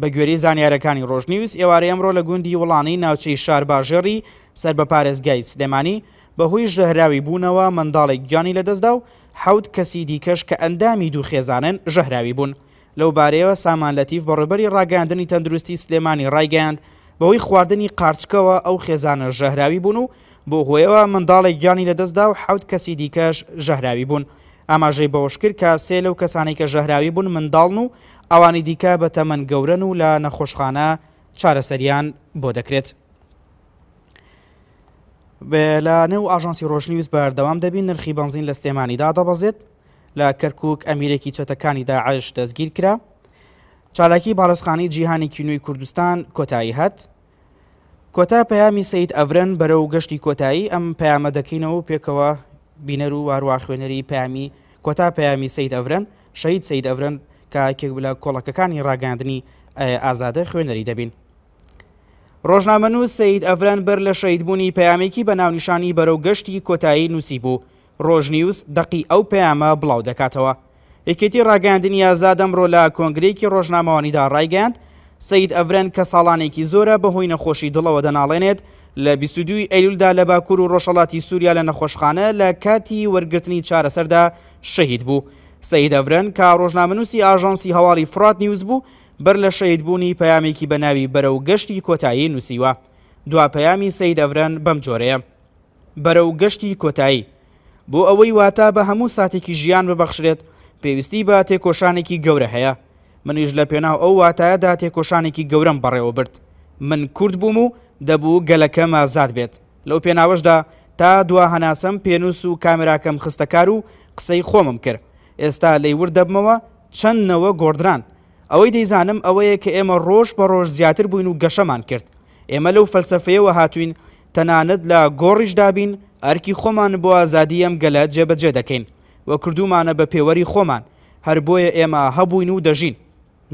بە گوێری زانیارەکانی ڕۆژنیویست ئێوارەی ئەمڕۆ لە گوندی وڵانی ناوچەی شارباژێری سەر بە پارێزگای سلێمانی بەهۆی ژەهراوی بوونەوە منداڵێک گیانی لەدەستدا و حوت کەسی دیکەش کە ئەندامی دوو خێزانن ژەهراوی بوون لەو بارەیەوە سامان لەتیف بەڕێبەری ڕاگەاندنی تەندروستی سلێمانی ڕایگەاند بەوەی خواردنی قارچکەوە ئەو خێزانە ژەهراوی بوون و بۆ هۆیەوە منداڵێک گیانی لەدەستدا و حوت کەسی دیکەش ژەهراوی بوون ئاماژەی بەوەشکر کە سێ لەو کەسانی کە ژەهراوی بوون منداڵن و ئەوانی دیکە بە تەمەەن گەورن و لە نەخۆشخانە چارەسەریان بۆ دەکرێت. لە نێو ئاژانسی ڕۆژنیویست بەردەوام دەبین نرخی بنزین لە سێمانیدا دەبەزێت لە کەرکک ئەمیرێکی چەتەکانیدا عش دەستگیر کرا چالاکی باڵستخانی جیهانی کینوی کوردستان کۆتایی هەت کۆتا پەیامی سید ئەڤرن بەرە و گەشتی کۆتایی ئەم پەیامە دەکەینەوە پێکەوە بینەر و وارووا خوێنەری پامی کۆتا پەیامی سید ئەڤرن شەید سید ئەڤرن کە کێک لە کۆڵەکەەکانی ڕاگەاندنی ئازادە خوێنەری دەبین ڕۆژنامە نووس سید ئەڤران بەر لە شەیدبوونی پەیامێکی بە ناونیشانی بەرەو گەشتی کۆتایی نووسی بوو ڕۆژنیوس دەقی ئەو پەیامە بڵاو دەکاتەوە یەکێتی ڕاگەاندنی ئازادەمڕۆ لە کۆنگرێکی ڕۆژنامەوانیدا ڕایگەاند سید ئەڤرن کە ساڵانێکی زۆرە بەهۆی نەخۆشی دڵەوە دەناڵێنێت لە 22 ئەیلولدا لە باکوور و ڕۆژەڵاتی سووریا لە نەخۆشخانە لە کاتی وەرگرتنی چارەسەردا شەهید بوو. سید ئەڤرن کە ڕۆژنامەنووسی ئاژانسی هەواڵی فرات نیوز بوو بەر لە شەیدبوونی پەیامێکی بەناوی بەرە و گەشتی کۆتایی نووسیوە. دوا پەیامی سید ئەڤرن بەم جۆرەیە. بەرە و گەشتی کۆتایی. بۆ ئەوەی واتە بە هەموو ساتێکی ژیان ببەخشرێت پێویستی بە تێکۆشانێکی گەورە هەیە. منیش لە پێناو ئەو واتایەدا تێکۆشانێکی گەورم بەڕێوە برد من کورد بووم و دەبوو گەلەکە مازاد بێت لەو پێناوەشدا تا دوا هەناسەم پێنووس و کامراکەم خستەکار و قسەی خۆمم کرد ئێستا لی ور دەبمەوە چەندنەوە گۆدران ئەوەی دەیزانم ئەوەیە کە ئێمە ڕۆژ بە ڕۆژ زیاتر بووین و گەشەمان کرد ئێمە لەو فەلسفەیەوە هاتوین تەنانەت لە گۆڕیش دابین ئەرکی خۆمان بۆ ئازادیەم گەلە جێبەجێ دەکەین وە کردومانە بە پێوەری خۆمان هەر بۆیە ئێمە هەبووین و دەژین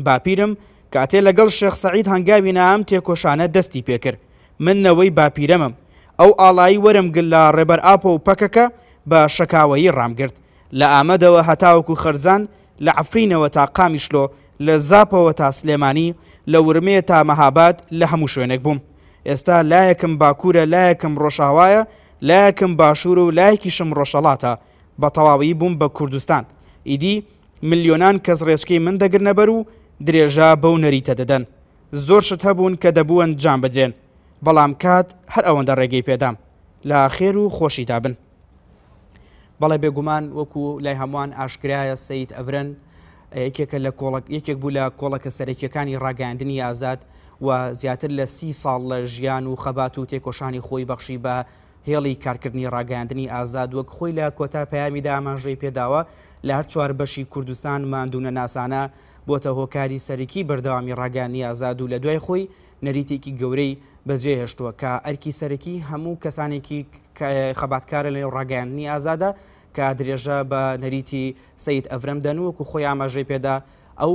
باپیرم کاتێ لەگەڵ شێخ سەعید هەنگاوی نام تێکۆشانە دەستی پێکرد منەوەی باپیرەمم ئەو ئاڵایی وەرم گل لە ڕێبەر ئاپۆ و پەکەکە بە شکاوەیی ڕامگررت لە ئامەدەوە هەتاوەکو خەرزان لە عفرینەوە تا قامیشلۆ لە زاپەوە تا سلێمانی لە ورمەیە تا مەهاباد لە هەموو شوێنێک بووم ئێستا لایەکم باکوورە لایەکم ڕۆژاوایە لایەکم باشوور و لایەکیشم ڕۆژەڵاتە بە تەواوی بووم بە کوردستان ئیدی ملیۆنان کەس ڕێچکەی من دەگرنەبەر و درێژا بەو نەریتە دەدەن زۆرشت هەبوون کە دەبوون جان بدرێن بەڵام کات هەر ئەوەندە ڕێگەی پێدام لا خێر و خۆشی دابن بەڵێ بێگومان وەکو لای هەمووان ئاشکرایە سیت ئەورەن یەکێکە لە یەکێک بوو لە کۆڵەکە سەرەکیەکانی ڕاگەاندنی ئازاد و زیاتر لە سی ساڵ لە ژیان و خەبات و تێکۆشانی خۆی بەخشی بە هێڵی کارکردنی ڕاگەاندنی ئازاد وەک خۆی لە کۆتا پەیامیدا ئامانژەی پێداوە لە هەر چوار بەشی کوردستان مادونە ناسانە بۆتە هۆکاری سەرەکی بەردەوامی ڕاگانی ئازاد و لە دوای خۆی نەریتێکی گەورەی بەجێ هێشتووە کە ئەرکی سەرەکی هەموو کەسانێکی خەباتکارە لە ڕاگەاندنی ئازادە کە درێژە بە نەریتی سید ئەفرەم دەنووەکو خۆی ئاماژەی پێدا ئەو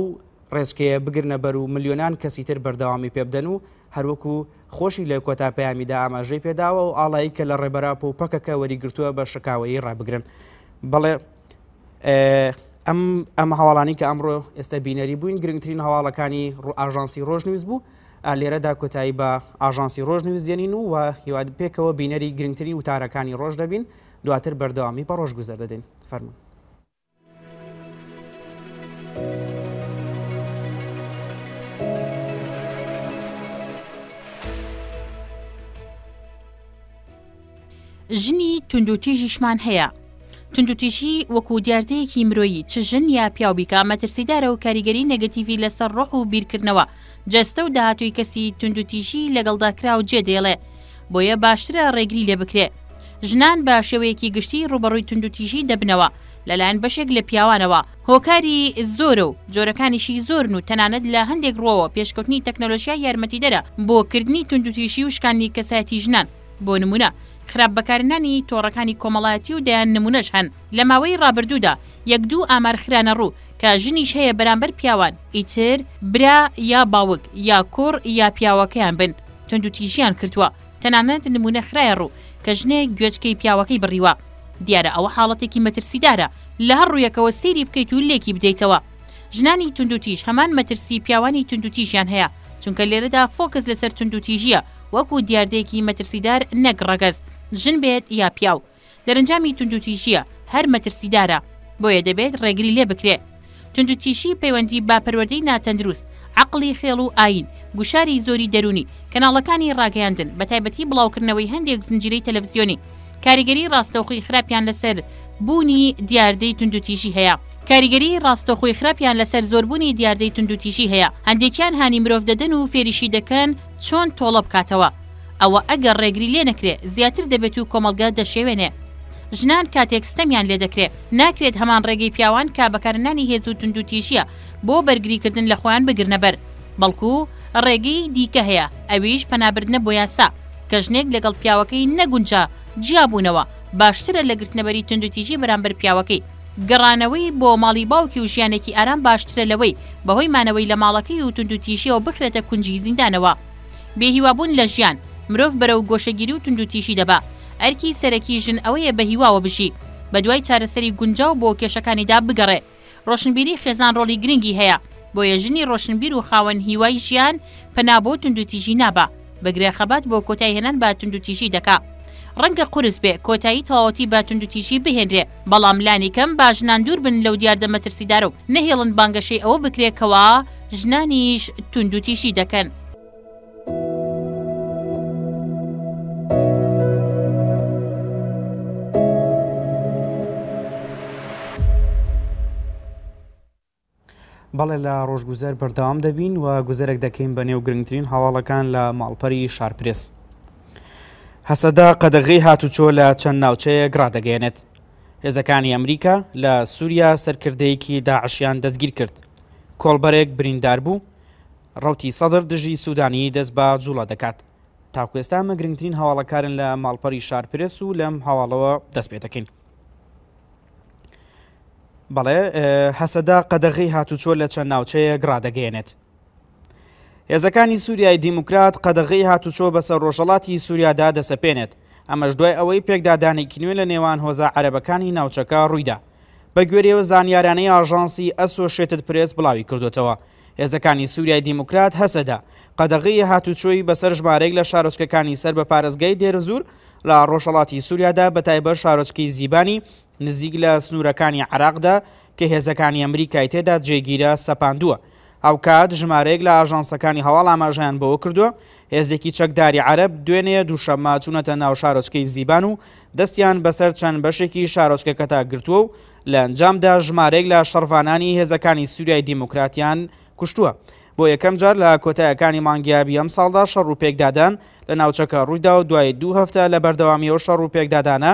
ڕێچکەیە بگرنە بەر و ملیۆنان کەسی تر بەردەوامی پێبدەن و هەروەکو خۆشی لە کۆتا پەیامیدا ئاماژەی پێداوە و ئاڵایی کە لە ڕێبەراپ و پەکەکە وەریگرتووە بە شکاوەیی ڕابگرن بەڵێ ئەم ئەمە هەواڵانی کە ئەمڕۆ ئێستا بینەری بووین گرنگترین هەواڵەکانی ئاژانسی ڕۆژنوویست بوو لێرەدا کۆتایی بە ئاژانسی ڕۆژنوویست دێنین و و هیواد پێکەوە بینەری گرنگترین وتارەکانی ڕۆژ دەبین دواتر بەردەوامی بە ڕۆژ گوزەر دەدەین فەرمون. ژنی توندوتیژیشمان هەیە تونندوتیشی وەکو دیارجەیەکی مرۆیی چ ژن یا پیاوبیکە مەترسیدارە و کاریگەری نەگەتیوی لەسەر ڕۆح و بیرکردنەوە جەستە و داهاتوی کەسی تونندوتیشی لەگەڵداکرا و جێدێڵێ بۆیە باشترە ڕێگری لێ بکرێ ژنان بە شێوەیەکی گشتی ڕوبەڕووی تونندوتیژی دەبنەوە لەلایەن بەشێک لە پیاوانەوە هۆکاری زۆر و جۆرەکانیشی زۆرن و تەنانەت لە هەندێک ڕۆوە پێشکەوتنی تەکنۆلۆژیا یارمەتیدەرە بۆکردنی تونندوتیشی و شکانی کەسایەتی ژنان بۆ نمونە خراپ بەکارنانی تۆڕەکانی کۆمەڵایەتی و دایان نمونەش هەن لە ماوەی ڕابردوودا یەک دوو ئامار خرانە ڕوو کە ژنیش هەیە بەرامبەر پیاوان ئیتر برا یا باوک یا کوڕ یا پیاوەکەیان بن تونندوتیژیان کردووە تەنانەت نمونە خراە ڕوو کە ژنێک گوێچکەی پیاوەکەی بڕیوە دیارە ئەوە حاڵەتێکی مەترسیدارە لە هەر ڕویەکەوە سێری بکەیت و لێکی بدەیتەوە ژنانی تونندوتیش هەمان مەترسی پیاوانی تونندوتیژیان هەیە چونکە لێرەدا فۆکس لەسەر تونندوتیژیە وەکو دیاردەیەکی مەترسیدار نەک ڕەگەز ژن بێت یا پیاو دەرەنجامی تونندوتیژیە هەر مەترسیدارە بۆیە دەبێت ڕێگری لێ بکرێ تونندوتیشی پەیوەندی باپەروەدەی ناتەندروست عقلی خێڵ و ئاین گوشاری زۆری دەرونی کەناڵەکانی ڕاگەیاندن بە تایبەتی بڵاوکردنەوەی هەندێک زنجیرەی تەلەڤزیۆنی کاریگەری ڕاستەوخی خراپیان لەسەر بوونی دیاردەی تونندوتیژی هەیە کاریگەری ڕاستەخۆی خراپیان لەسەر زۆربوونی دیاردەی تونندوتیژی هەیە هەندێکیان هانی مرۆڤ دەدەن و فێریشی دەکەن چۆن تۆڵە بکاتەوە ئەوە ئەگەر ڕێگری لێ نەکرێت زیاتر دەبێت و کۆمەلگا دەشێوێنێ ژنان کاتێکستەمیان لێ دەکرێت ناکرێت هەمان ڕێگەی پیاوان کا بەکارنانی هێز و تونند و تیژیە بۆ بەرگریکردن لە خۆیان بگرنەبەر بەڵکو ڕێگەی دیکە هەیە ئەویش پەنابردنە بۆ یاسا کە ژنێک لەگەڵ پیاوەکەی نەگونجا جیابوونەوە باشترە لە گرتنەبەری تونند و تیژی بەرامبەر پیاوەکەی گەڕانەوەی بۆ ماڵی باوکی و ژیانێکی ئارام باشترە لەوەی بەهۆی مانەوەی لە ماڵەکەی و تونند و تیشیەوە بکرێتە کونجی زیندانەوە بێهیوابوون لە ژیان مرۆڤ بەرەو گۆشەگیری و تونندوتیشی دەبا ئەرکی سەرەکی ژن ئەوەیە بە هیواوە بشی بە دوای چارەسەری گونجاو بۆ کێشەکانیدا بگەڕێ ڕۆشنبیری خێزان ڕۆلی گرنگی هەیە بۆیە ژنی ڕۆشنبیر و خاوەن هیوای ژیان پەنا بۆ تونندوتیژی نابا بەگرێ خەبات بۆ کۆتای هێنان با تونندوتیژی دەکا ڕەنگە قرس بێ کۆتایی تەواوەتی با تونندوتیژی بهێنرێ بەڵام لانیکەم با ژنان دوور بن لەو دیاردە مەترسیدار و نەهێڵن بانگەشەی ئەوە بکرێکەوە ژنانیش تونندوتیشی دەکەن. بەڵێ لە ڕۆژگوزەر بەردەوام دەبین و گوزەرێک دەکەین بە نێو گرنگترین هەواڵەکان لە ماڵپەری شارپرس. هەسەدا قەدەغی هاتوچۆ لە چەند ناوچەیە گرادەگەێنێت. هێزەکانی ئەمریکا لە سووریا سەرکردەیەکی داعشیان دەستگیر کرد. کۆلبەرێک بریندار بوو، ڕوتی سەدر دژی سوودانی دەست بە جوڵە دەکات. تاکوێستا ئەمە گرنگترین هەواڵەکارن لە ماڵپەری شارپرس و لەم هەواڵەوە دەست پێەکەین. بەڵێ حەسەدا قەدەغی هاتوچۆ لە چەند ناوچەیە گرادەگەێنێت. هێزەکانی سووریای دیموکرات قەدەغی هاتوچۆ بەسەر ڕۆژەڵاتی سووریادا دەسەپێنێت ئەمەش دوای ئەوەی پێکدادانێکی نوێ لە نێوان هۆزە عەرەبەکانی ناوچەکە ڕوویدا. بە گوێرەوە زانیارانەی ئاژانسی ئەسۆشێتت پرێز بڵاوی کردوتەوە. هێزەکانی سووریای دیموکرات هەسەدا قەدەغی هاتوچۆی بەسەر ژمارەیەک لە شارۆچکەکانی سەر بە پارێزگای دێرزور لە ڕۆژەڵاتی سووریادا بە تایبەر شارۆچکی زیبانی نزیک لە سنوورەکانی عراقدا کە هێزەکانی ئەمریکای تێدا جێگیرە سەپاندووە. ئەو کات ژمارەیەک لە ئاژانسەکانی هەواڵ ئاماژیان بەوە کردووە هێزێکی چەکداری عرب دوێنێ دووشەمما چوونەتە ناو شارۆچکەی زیبان و دەستیان بەسەر چەند بەشێکی شارۆچکەکەتا گرتووە و لە ئەنجامدا ژمارەیەک لە شەڕوانانی هێزەکانی سووریای دیموکراتیان کوشتووە. بۆ یەکەم جار لە کۆتایەکانی مانگیابی ئەم ساڵدا شەڕ و پێکدادان لە ناوچەکە ڕوویدا و دوای دوو هەفتە لە بەردەوامیەوە شەڕ و پێکدادانە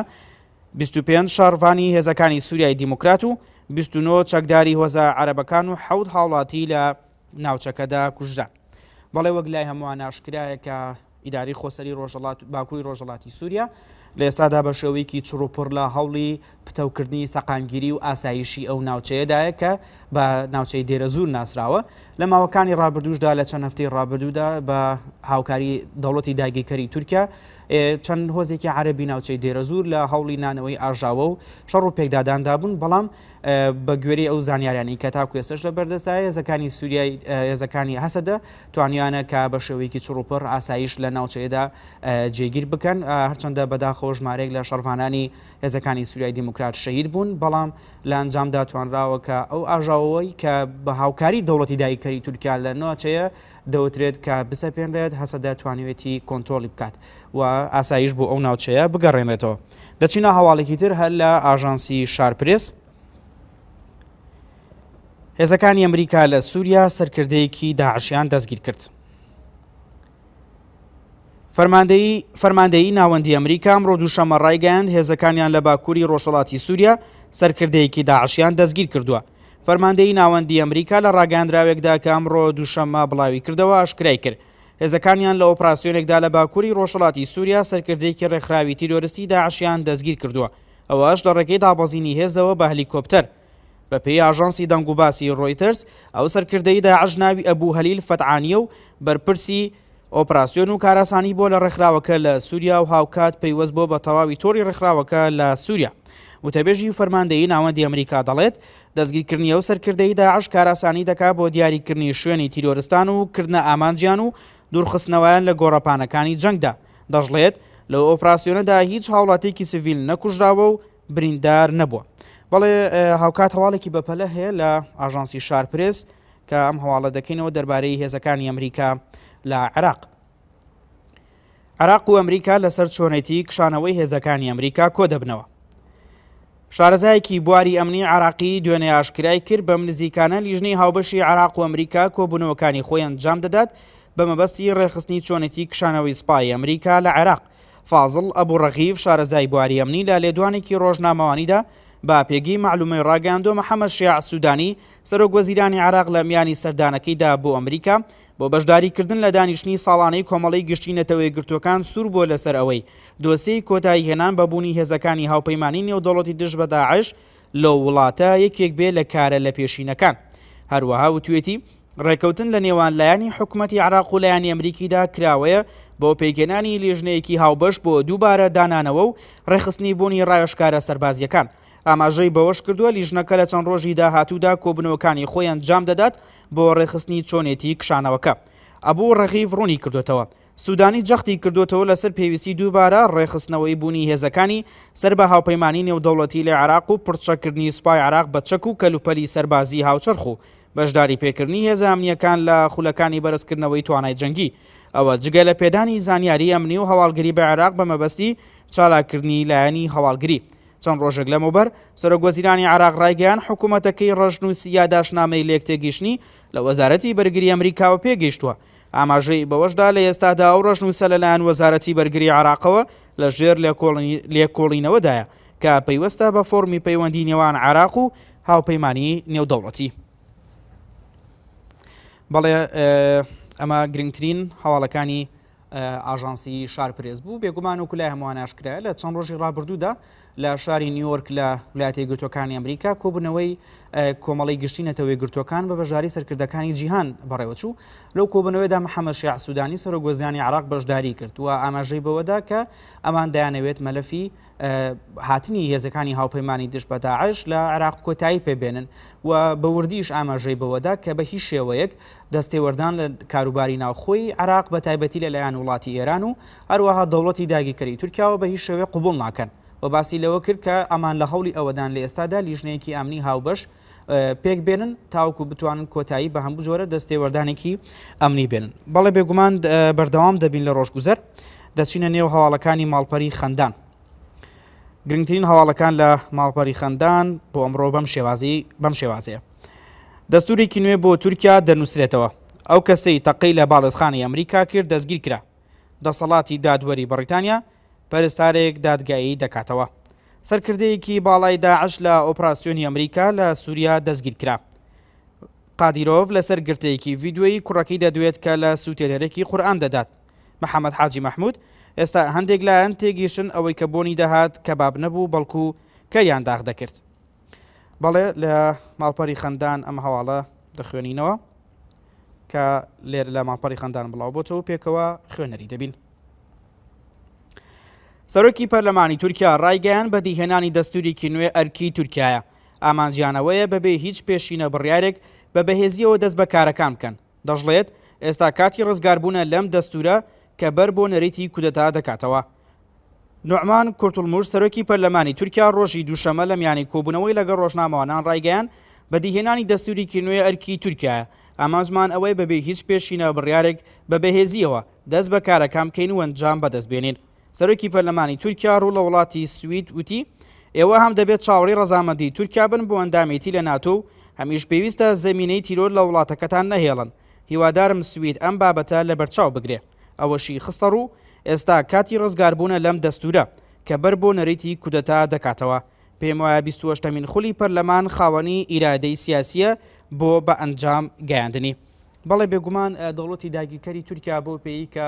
25 شارڤانی هێزەکانی سووریای دیموکرات و 29 چەکداری هۆزە عەرەبەکان و حەوت هاوڵاتی لە ناوچەکەدا کوژدان بەڵێ وەک لای هەمووان ناشکرایە کە ئیداری خۆسەری ڕۆژڵات باکووری ڕۆژەڵاتی سووریا لە ئێستادا بە شێوەیەکی چڕوپڕ لە هەوڵی پتەوکردنی سەقامگیری و ئاسایشی ئەو ناوچەیەدایە کە بە ناوچەی دێرە زور ناسراوە لە ماوەکانی ڕابردوشدا لە چەند هەفتەی ڕابردوودا بە هاوکاری دەوڵەتی داگیرکەری تورکیا چەند هۆزێکی عربی ناوچەی دێرە زور لە هەوڵی نانەوەی ئاژاوە و شەڕ و پێکداداندابوون بەڵام بە گوێری ئەو زانیاریانی کە تاکو ێسش لە بەردەسایە ێزەکانی سووریای ێزەکانی هەسەدە توانیانە کە بە شێوەیەکی چڕوپڕ ئاسایش لە ناوچەیەدا جێگیر بکەن هەرچەندە بەداخۆ ژمارێک لە شەڕوانانی هێزەکانی سووریای دیموکرات شەهید بوون بەڵام لە ئەنجامدا توانراوە کە ئەو ئاژاوەوەی کە بە هاوکاری دەوڵەتی دایکەری تورکیا لە ناوچەیە دەوترێت کە بسە پێێنرێت هەسە دەتوانوێتی کۆنتۆلی بکات و ئاساییش بۆ ئەو ناوچەیە بگەڕێنێتەوە دەچینە هەواڵێکی تر هەر لە ئاژانسی شارپرس هێزەکانی ئەمریکا لە سووریا سەرکردەیەکی داعشیان دەستگیر کرد فەرماندەی ناوەندی ئەمریکا ئەمڕۆ دووشەمە ڕایگەاند هێزەکانیان لە باکووری ڕۆژەڵاتی سووریا سەرکردەیەکی داعشیان دەستگیر کردووە فەرماندەی ناوەندی ئەمریکا لە ڕاگەاندراوێکدا کە ئەمڕۆ دووشەممە بڵاوی کردەوە ئاشکرای کرد. هێزەکانیان لە ئۆپراسسیۆنێکدا لە باکووری ڕۆژەڵاتی سووریا سەرکردێکی ڕێکخراوی تیرۆرستی داعشیان دەستگیر کردووە. ئەوەش لە ڕێگەی دابەزینی هێزەوە بە هلیکۆپتەر. بە پێی ئاژانسی دەنگوباسی ڕۆیترس ئەو سەرکردەی داعژناوی ئەبوو هەلیل فەتعانیە و بەرپرسی ئۆپراسسیۆن و کاراسانی بۆ لە ڕێکخراوەکە لە سووریا و هاوکات پەیوەست بۆ بە تەواوی تۆری ڕێکخراوەکە لە سووریا. وتەبێژی فەرماندەی ناوەندی ئەمریکا دەڵێت دەستگیرکردنیە و سەرکردەی داعش کاراسانی دەکا بۆ دیاریکردنی شوێنی تیرۆرستان و کردنە ئامانجیان و دوورخستنەوەیان لە گۆڕەپانەکانی جەنگدا دەژڵێت لە ئۆپراسسیۆنەدا هیچ هاوڵاتێکی سڤیل نەکوژراوە و بریندار نەبووە بەڵێ هاوکات هەواڵێکی بەپەلە هەیە لە ئاژانسی شارپرس کە ئەم هەواڵە دەکەینەوە دەربارەی هێزەکانی ئەمریکا لە عراق عراق و ئەمریکا لەسەر چۆنێتی کشانەوەی هێزەکانی ئەمریکا کۆ دەبنەوە شارەزایەکی بواری ئەمنی عراقی دوێنێ ئاشکرای کرد بەم نزیکانە لیژنی هاوبەشی عراق و ئەمریکا کۆبوونەوەکانی خۆیان جام دەدات بەمەبەستی ڕێخستنی چۆنەتی کشانەوەی سپای ئەمریکا لە عێراق فازڵ ئەبوو ڕەغیف شارەزای بواری ئەمنی لە لێدوانێکی ڕۆژنامەوانیدا با پێگی معلومەی ڕاگەاندۆ محەممەد شیع سوودانی سەرۆک وەزیرانی عراق لە میانی سەردانەکەیدا بۆ ئەمریکا بۆ بەشداریکردن لە دانیشتنی ساڵانەی کۆمەڵی گشتی نەتەوەی گرتوەکان سوور بووە لەسەر ئەوەی دۆسی کۆتایی هێنان بەبوونی هێزەکانی هاوپەیمانی نێودەڵەتی دژ بەداعش لە وڵاتە یەکێک بێ لە کارە لە پێشینەکان هەروەها وتوێتی ڕێکەوتن لە نێوان لایانی حکوومەتتی عراق و لایانی ئەمریکیدا کراوەیە بۆ پێگەنانی لێژنەیەکی هاوبەش بۆ دووبارە دانانەوە و ڕێخستنی بوونی ڕایشکارە سەربازیەکان. ئاماژەی بەوەش کردووە لیژنەکە لە چەند ڕۆژی داهاتوودا کۆبنەوەکانی خۆیان جام دەدات بۆ ڕێخستنی چۆنێتی کشانەوەکە ئەبوو ڕەخیف ڕوونی کردوێتەوە سوودانی جەختی کردوێتەوە لەسەر پێویستی دووبارە ڕێخستنەوەی بوونی هێزەکانی سەر بە هاوپەیمانی نێودەوڵەتی لە عراق و پرچەکردنی سوپای عراق بە چەک و کەلوپەلی سەربازی هاوچەرخ و بەشداری پێکردنی هێزامنیەکان لە خولەکانی بەرزکردنەوەی توانای جەنگی ئەوە جگە لە پێدانی زانیاری ئەمنی و هەواڵگری بە عراق بە مەبەستی چالاکردنی لایەنی هەواڵگری چەند ڕۆژێک لە مۆبەر سەرۆگوەزیرانی عراق ڕایگەیان حکوومەتەکەی ڕژنووسی یاداشنامەی لێک تێگەیشتنی لە وەزارەتی بەرگری ئەمریکاوە پێگەیشتووە ئاماژەی بەوەشدا لە ئێستادا و ڕژنووسە لەلایەن وەزارەتی بەرگری عراقەوە لە ژێر لێکۆڵینەوەدایە کە پەیوەستە بە فۆرمی پەیوەندی نێوان عراق و هاوپەیمانی نێودەوڵەتی بەڵێ ئەمە گرنگترین هەواڵەکانی ئاژانسی شارپرێز بوو بێگومان و کولای هەمووان ئاشکرا لە چەند ڕۆژی ڕابردوودا لە شاری نیویۆرک لە ولاتی گرتوەکانی ئەمریکا کۆبنەوەی کۆمەڵی گشتینەتەوەی گرتوەکان بە بەژاری سەرکردەکانی جیهان بەڕێوەچوو لەو کۆبنەوەیدا محەمەشی عسوودانی سەرۆگۆزیانی عراق بەشداری کرد و ئاماژەی بەوەدا کە ئەمان دەیانەوێت مەلەفی هاتنی هێزەکانی هاوپەیمانی دش بەداعش لە عراق کۆتایی پێبێنن و بەوردیش ئاماژەی بەوەدا کە بە هیچ شێوەیەک دەستێوەردان لە کاروباری ناوخۆی عراق بە تایبەتی لەلایەن وڵاتی ئێران و هەروەها دەوڵەتی داگیکەری تورکیاوە بە هیچ شێوەیە قوبول ناکەن. و باسی لەوە کرد کە ئەمان لە هەولی ئەوەدان لە ئێستادا لیژنەیەکی ئامنی هاوبەش پێک بێنن تاوکو بتوانن کۆتایی بە هەموو جۆرە دەستێوەردانێکی ئەمنی بێنن بەڵێ بێگومان بەردەوام دەبین لە ڕۆژگوزەر دەچینە نێو هەواڵەکانی ماڵپەری خەندان گرنگترین هەواڵەکان لە ماڵپەری خەندان بۆ ئەمڕۆ بەم شێوازی بەم شێوازەیە دەستورێکی نوێ بۆ تورکیا دەنووسرێتەوە ئەو کەسەی تەقی لە باڵێزخانی ئەمریکا کرد دەستگیر کرا دەسەڵاتی دادوەری بەریتانیا پەرستارێک دادگایی دەکاتەوە سەرکردەیەکی باڵای داعش لە ئۆپراسسیۆنی ئەمریکا لە سووریا دەستگیر کرا قادیرۆڤ لەسەر گرتەیەکی یددیوی کوڕەکەی دەدوێت کە لە سووتێلەرێکی قورآان دەدات محەممەد حاجی مححمود ئێستا هەندێک لایەن تێگیشن ئەوەی کە بۆنی دەهات کەباب نەبوو بەڵکو کە یانداغ دەکرد بەڵێ لە ماڵپەری خەندان ئەم هەواڵە دەخوێنینەوە کە لێر لە ماڵپەری خەندان بڵاو بۆتەوە پێکەوە خوێنەری دەبین سەرۆکی پەرلەمانی تورکیا ڕایگەیان بە دیهێنانی دەستوریکی نوێ ئەرکی تورکایە ئامانجیانەوەیە بەبێ هیچ پێشینە بڕیارێک بە بەهێزیەوە دەست بەکارەکان بکەن دەژڵێت ئێستا کاتی ڕزگاربوونە لەم دەستورە کە بەر بۆ نەریتی کودەتا دەکاتەوە نوعمان کورتتلموش سەرۆکی پەرلەمانی تورکیا ڕۆژی دووشەمە لە میانی کۆبوونەوەی لەگە ڕۆژنامەوانان ڕایگەیان بە دیهێنانی دەستوریکی نوێ ئەرکی تورکایە ئامانجمان ئەوەی بەبێ هیچ پێشینە بڕیارێک بە بەهێزیەوە دەست بەکارەکان بکەین و ئەنجام بەدەستبێنین سەرۆکی پەرلەمانی تورکیا ڕوو لە وڵاتی سوید وتی ئێوە هەم دەبێت چاوەڕی ڕزامەدی تورکیا بن بۆ ئەندامێتی لە ناتۆ و هەمیش پێویستە زمینەی تیرۆر لە وڵاتەکەتان نەهێڵن هیوادارم سوید ئەم بابەتە لە بەرچاو بگرێ ئەوەشی خستە ڕوو ئێستا کاتی ڕزگاربوونە لەم دەستورە کە بەر بۆ نەریتی کودەتا دەکاتەوە پێم وایە 28مین خولی پەرلەمان خاوەنی ئیرادەی سیاسیە بۆ بە ئەنجام گەیاندنی بەڵێ بێگومان دەوڵەتی داگیرکەری تورکیا بۆ پێی کە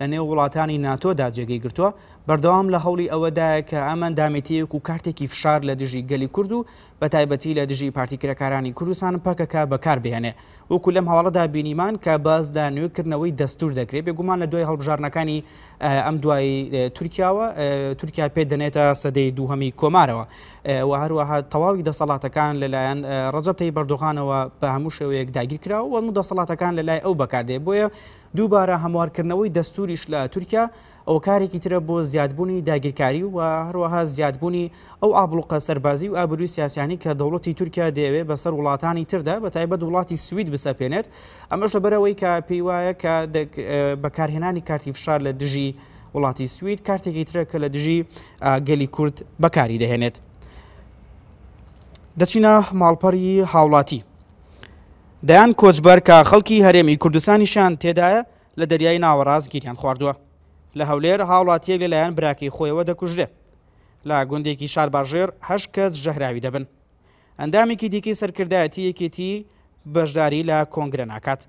لە نێو وڵاتانی ناتۆدا جێگەی گرتووە بەردەوام لە هەوڵی ئەوەدایە کە ئەمان دامێتیەک و کارتێکی فشار لە دژی گەلی کورد و بە تایبەتی لە دژی پارتیکرەکارانی کوردستان پەکەکە بەکار بهێنێ وەکو لەم هەواڵەدا بینیمان کە بازدا نوێکردنەوەی دەستور دەکرێت بێگومان لە دوای هەڵبژارنەکانی ئەم دوای تورکیاوە تورکیا پێ دەنێتە سەدەی دووهەمی کۆمارەوە و هەروەها تەواوی دەسەڵاتەکان لەلایەن ڕەجەبتەی بەردۆخانەوە بە هەموو شێوەیەک داگیر کرا و مدەسەڵاتەکان لەلای ئەو بەکاردێ بۆیە دووبارە هەموارکردنەوەی دەستوریش لە تورکیا ئەو کارێکی ترە بۆ زیادبوونی داگیرکاری و هەروەها زیادبوونی ئەو ئابلوقە سەربازی و ئابروی سیاسانی کە دەوڵەتی تورکیا دەیەوێت بەسەر وڵاتانی تردا بە تایبەت وڵاتی سوید بسەپێنێت ئەمەش بەرەوەی کە پێی وایە کە بەکارهێنانی کارتی فشار لە دژی وڵاتی سوید کارتێکی ترە کە لە دژی گەلی کورد بەکاری دەهێنێت. دەچینە ماڵپەری هاوڵاتی. دەیان کۆچبەر کە خەڵکی هەرێمی کوردستانیشان تێدایە لە دەریای ناوەڕاز گیریان خواردووە لە هەولێر هاوڵاتیەک لەلایەن براکی خۆیەوە دەکوژرێ لە گوندێکی شارباژێر هەش کەس ژەهراوی دەبن ئەندامێکی دیکەی سەرکردایەتی یەکێتی بەشداری لە کۆنگرە ناکات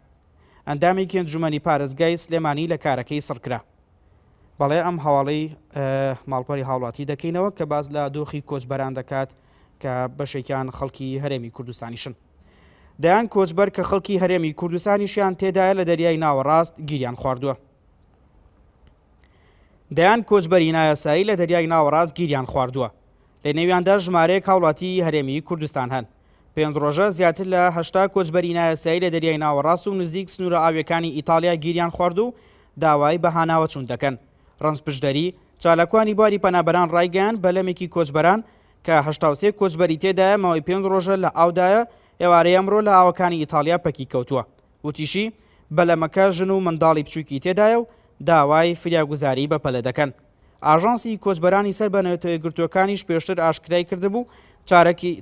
ئەندامی کێنجومەنی پارێزگای سلێمانی لە کارەکەی سڕکرا بەڵێ ئەم هەواڵی ماڵپەری هاوڵاتی دەکەینەوە کە باز لە دۆخی کۆچبەران دەکات کە بەشێکیان خەڵکی هەرێمی کوردستانیشن دایان کۆچبەر کە خەڵکی هەرێمی کوردستانیشیان تێدایە لە دەریای ناوەڕاست گیریان خواردووە. دایان کۆچبەری نایەسایی لە دەریای ناوەڕاست گیریان خواردووە. لە نێویاندا ژمارەیە کاوڵاتی هەرێمی کوردستان هەن. پێنج ڕۆژە زیاتر لە هشتا کۆچبەری نایەسایی لە دەریای ناوەڕاست و نزیک سنوورە ئاویەکانی ئیتالیا گیریان خوارد و داوای بەهاناوە چون دەکەن. ڕنجپشدەری چالکوانی باری پەنابەران ڕایگەیان بەلەمێکی کۆچبەران کە هشتا سێ کۆچبەری تێدایە ماوەی پێنج ڕۆژە لە ئاودایە، ئێوارەی ئەمڕۆ لە ئاوەکانی ئیتالیا پەکی کەوتووە وتیشی بەلەمەکە ژن و منداڵی بچووکی تێدایە و داوای فریاگوزاری بەپەلە دەکەن ئاژانسی کۆچبەرانی سەر بەنەوێتەوە گرتوەکانیش پێشتر ئاشکرای کردبوو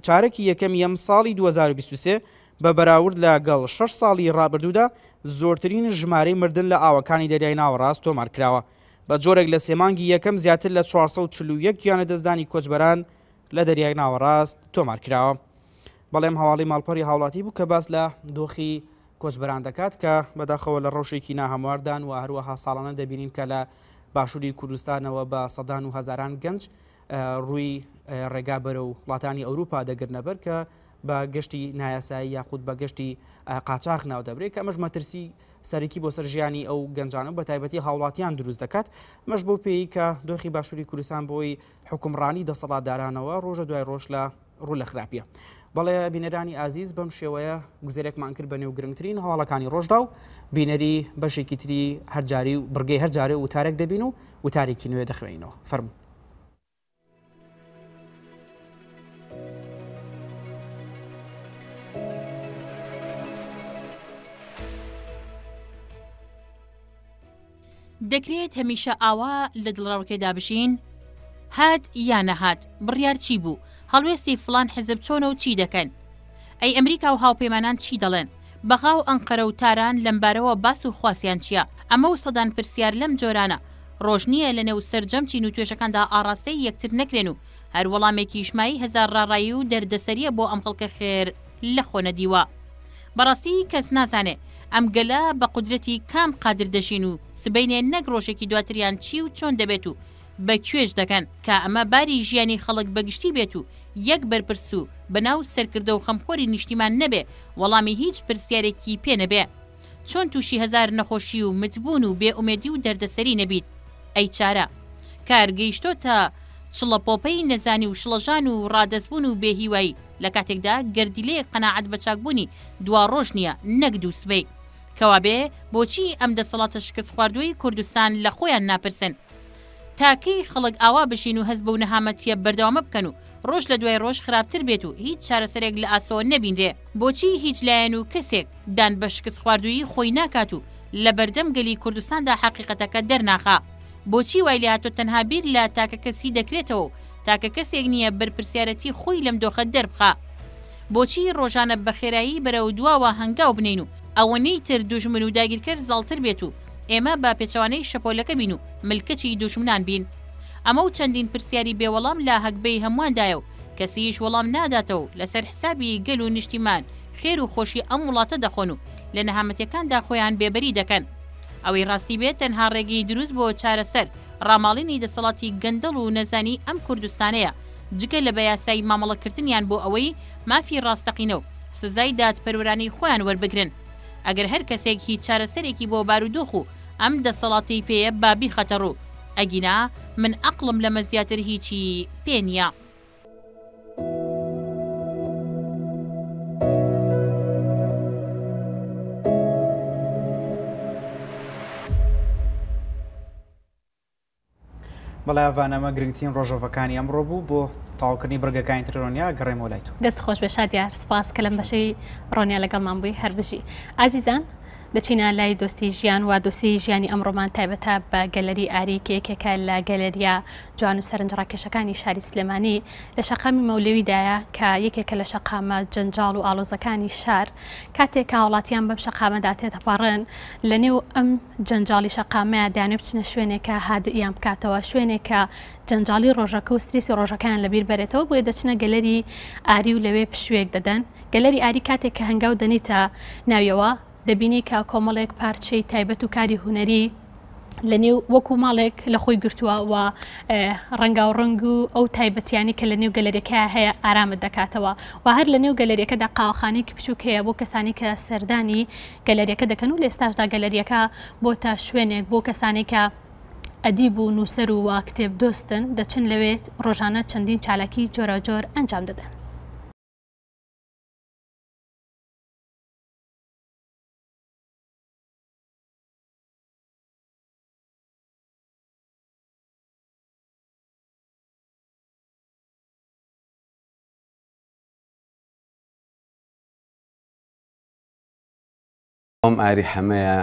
چارەکی یەکەم یەم ساڵی 2023 بە بەراورد لە گەڵ 6 ساڵی ڕابردوودا زۆرترین ژمارەی مردن لە ئاوەکانی دەریای ناوەڕاست تۆمارکراوە بە جۆرێک لە سێمانگی یەکەم زیاتر لە 441 یانە دەستدانی کۆچبەران لە دەریای ناوەڕاست تۆمارکراوە بەڵێم هەواڵی ماڵپەری هاوڵاتی بوو کە باس لە دۆخی کۆچبران دەکات کە بەداخەوە لە ڕۆژێکی ناهەمواردان و هەروەها ساڵانە دەبینین کە لە باشووری کوردستانەوە بە سەدان و هزاران گەنج ڕووی ڕێگا بەرە و وڵاتانی ئەوروپا دەگرنەبەر کە بە گەشتی نایاسایی یاخود بە گەشتی قاچاق ناو دەبرێت کە ئەمەش مەترسی سەرەکی بۆ سەرژیانی ئەو گەنجانە بە تایبەتی هاوڵاتیان دروست دەکات مەش بۆ پێی کە دۆخی باشووری کوردستان بۆی حکومڕانی دەسەڵاتدارانەوە ڕۆژە دوای ڕۆژ لە ڕوو لە خراپیە. بەڵێ بینەرانی ئازیز بەم شێوەیە گوزێرێکمان کرد بە نێو گرنگترین هەواڵەکانی ڕۆژدا و بینەری بەشێکی تری هەرجاری و بگەی هەرجارێ وتارێک دەبین و وتارێکی نوێ دەخوێنەوە فەرمو. دەکرێت هەمیشە ئاوا لە دڵڕەوەکەی دابشین؟ هات یانە هات بڕیار چی بوو هەڵوێستی فلان حزب چۆنە و چی دەکەن ئەی ئەمریکا و هاوپەیمانان چی دەڵێن بەغاو ئەنقەرە و تاران لەمبارەوە باس و خواسیان چییە ئەمە و سەدان پرسیار لەم جۆرانە ڕۆژنیە لە نێو سەررجەم چین و توێشەکاندا ئاراسی یەکتر نەکرێن و هەر وەڵامێکی یشمایی هزار ڕاڕایی و دەردەسەریە بۆ ئەم خەڵکە خێر لە خۆنە دیوە بەڕاستی کەس نازانێ ئەم گەلا بە قدرەتی کام قادر دەشین و سبینێ نەک ڕۆژێکی دواتریان چی و چۆن دەبێت و بە کوێش دەکەن کە ئەمە باری ژیانی خەڵک بەگشتی بێت و یەک بەرپرس و بەناو سەرکردە و خەمخۆری نیشتیمان نەبێ وەڵامی هیچ پرسیارێکی پێنەبێ چۆن تووشی هزار نەخۆشی و متبوون و بێئومێدی و دەردەسەری نەبیت ئەی چارە کارگەیشتۆ تا چڵەپۆپەی نەزانی و شڵەژان و ڕادەستبوون و بێهیوایی لە کاتێکدا گردیلێ قەنەعەت بەچاکبوونی دوا ڕۆژ نییە نەک دووسبەی کەوابێ بۆچی ئەم دەسەڵاتە شکست خواردوی کوردستان لە خۆیان ناپرسن تاکەی خەڵک ئاوا بشین و هەست بە و نەهامەتیە بەردەوامە بکەن و ڕۆژ لە دوای ڕۆژ خراپتر بێت و هیچ چارەسەرێک لە ئاسۆ نەبیندێ بۆچی هیچ لایەن و کەسێک دان بە شکست خواردووی خۆی ناکات و لە بەردەم گەلی کوردستاندا حقیقەتەکە دەرناخا بۆچی وای لە هاتۆ تەنها بیر لە تاکە کەسی دەکرێتەوە تاکە کەسێک نییە بەرپرسیارەتی خۆی لەم دۆخە دەربخە بۆچی ڕۆژانە بەخێرایی بەرەو دواوە هەنگاو بنین و ئەوەنەی تر دوژمن و داگیرکرد زڵتر بێت و ئێمە با پێچوانەی شەپۆلەکە بین و ملکەچی دوشمنان بین ئەمە و چەندین پرسیاری بێوەڵام لا هەکبەی هەمواندایە و کەسیش وەڵام ناداتەوە لەسەر حسابی گەل و نیشتیمان خێر و خۆشی ئەم وڵاتە دەخۆن و لە نەهامەتەکاندا خۆیان بێبەری دەکەن ئەوەی ڕاستی بێت تەنها ڕێگەی دروست بۆ چارەسەر ڕاماڵینی دەسەڵاتی گەندەڵ و نەزانی ئەم کوردستانەیە جگە لە بەیاسایی مامەڵەکردنیان بۆ ئەوەی مافی ڕاستەقینەوە سزای دادپەرورانی خۆیان وەربگرن ئەگەر هەر کەسێک هیچ چارەسەرێکی بۆ بارودۆخ و ئەم دەسەڵاتی پێە بابی خەتەڕوو ئەگینا من ئەقلم لەمە زیاتر هیچی پێنیە. بەڵاوانەمە گرنگترین ڕۆژەوەەکانی ئەمڕۆ بوو بۆ تاوکردنی بگەکانی ترۆنیا گەڕێمەلای دەست خۆش بە شادیار سپاس کە لەم بەشەی ڕۆنیا لەگەڵمان بووی هەربژی ئازیزان دەچینە لای دۆستی ژیان و دۆسی ژیانی ئەمڕۆمان تایبەتە بە گەلەری ئاریکێکێکە لە گەلەریا جوان و سەرنجڕاکێشەکانی شاری سلمانی لە شەقامی مەولەویدایە کە یەکێکە لە شەقامە جەنجال و ئالۆزەکانی شار کاتێک کە وڵاتیان بەم شەقامەدا تێتەپەڕێن لە نێو ئەم جەنجالی شەقامەیە دانێ بچنە شوێنێکە هادئیان بکاتەوە شوێنێکە جەنجالی ڕۆژەکە و ستریسی ڕۆژەکان لەبییر بێتەوە بۆیە دەچنە گەلەری ئاری و لەوێ پشوێک دەدەن گەلەری ئاری کاتێک کە هەنگاو دەنیتە ناویەوە دەبینی کە کۆمەڵێک پارچەی تایبەت و کاری هوەری لە نێو وەکو ماڵێک لە خۆی گرتووە و ڕەنگا و ڕنگ و ئەو تایبەتیانی کە لە نێو گەلەرەکە هەیە ئارامت دەکاتەوە و هەر لە نێو گەلەرەکەدا قاوخانێکی بچووکەیە بۆ کەسانی کە سەردانی گەلەرەکە دەکەن و لە ئێستاشدا گەلەریەکە بۆ تا شوێنێک بۆ کەسانێکە ئەدیب و نووسەر و وا کتێب دۆستن دەچن لەوێت ڕۆژانە چەندین چالاکی جۆرە جۆر ئەنجام دەدەن. ناوم ئاری حەمەیە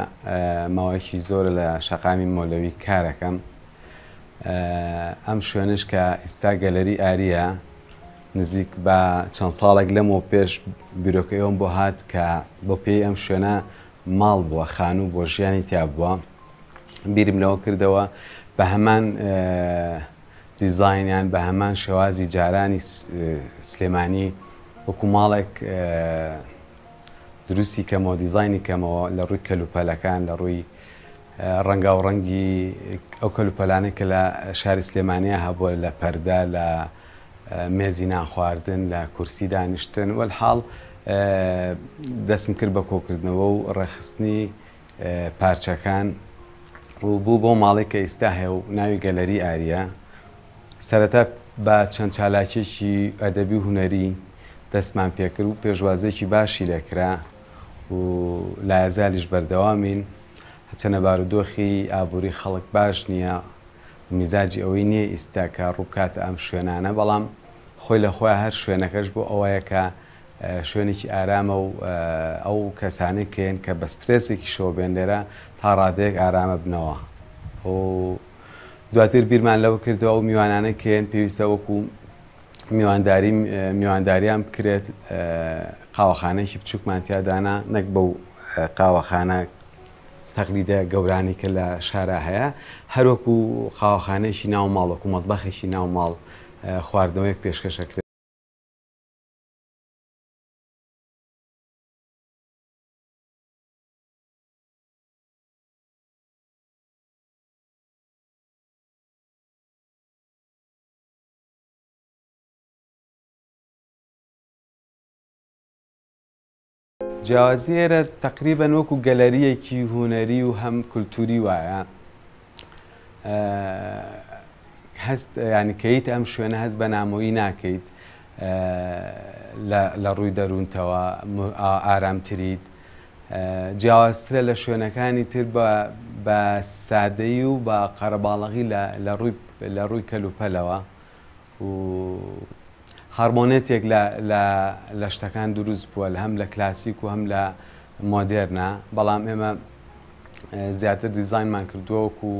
ماوەیەکی زۆر لە شەقامی مۆلەوی کارەکەم ئەم شوێنش کە ئێستا گەلەری ئاریە نزیک بە چەند ساڵێک لەمەوە پێش بیرۆکەیەوەم بۆ هات کە بۆ پێی ئەم شوێنە ماڵ بووە خان و بۆ ژیانی تیا بووە بیرم لەوە کردەوە بە هەمان دیزینیان بە هەمان شێوازی جارانی سلێمانی وەکو ماڵێک دروستی کەمەوە دیزانی کەمەوە لە ڕووی کەلوپەلەکان لە ڕووی ڕەنگە و ڕەنگی ئەو کەلوپەلانە کە لە شاری سلێمانیا هەبووە لە پەردا لە مێزی ناخواردن لە کورسی دانیشتن وەل حاڵ دەستم کرد بە کۆکردنەوە و ڕێخستنی پارچەکان و بوو بۆ ماڵێک کە ئێستا هەیە و ناوی گەلەری ئاریە سەرەتا بە چەند چالاکێکی ئەدەبی هوەری دەستمان پێکرد و پێشوازێکی باشی لەکرا و لایەزالیش بەردەوامین هەچەنە بارودۆخی ئابووری خەڵک باش نییە میزاجی ئەوەی نییە ئیساکە ڕووکاتە ئەم شوێنانە بەڵام خۆی لە خۆی هەر شوێنەکەش بۆ ئەوەیەکە شوێنێکی ئارامە و ئەو کەسانی کێن کە بە سترێسێکی شۆبێن لێرە تا ڕادەیەک ئارامە بنەوە دواتر بیرمان لەوە کردەوە و میوانانە کێن پێویستە وەکو میوانداری میوانداریان بکرێت قاوەخانەیەکی بچووکمان تیادانا نەک بەو قاوەخانە تەقلیدە گەورانی کە لە شارە هەیە هەروەک و قاوەخانەیەکی ناو ماڵەکومەت بەخێکی ناو ماڵ خواردنەوەیەک پێشکەشەکرێت جیازیێرە تقریبەن وەکو گەلەریەکی هوەری و هەم کولتوری وایە هەست ینی کەیت ئەم شوێنە هەست بە نامۆیی ناکەیت لە ڕووی دەروونتەوە ئارامترید جیاوازترە لە شوێنەکانی تر بە سادەی و بە قەرەباڵغی لە ڕووی کەلوپەلەوە و هەرمۆنێتێک لە شتەکان دروست بووە لە هەم لە کلاسیک و هەم لە مۆدێرنا بەڵام ئێمە زیاتر دیزینمان کردووەکو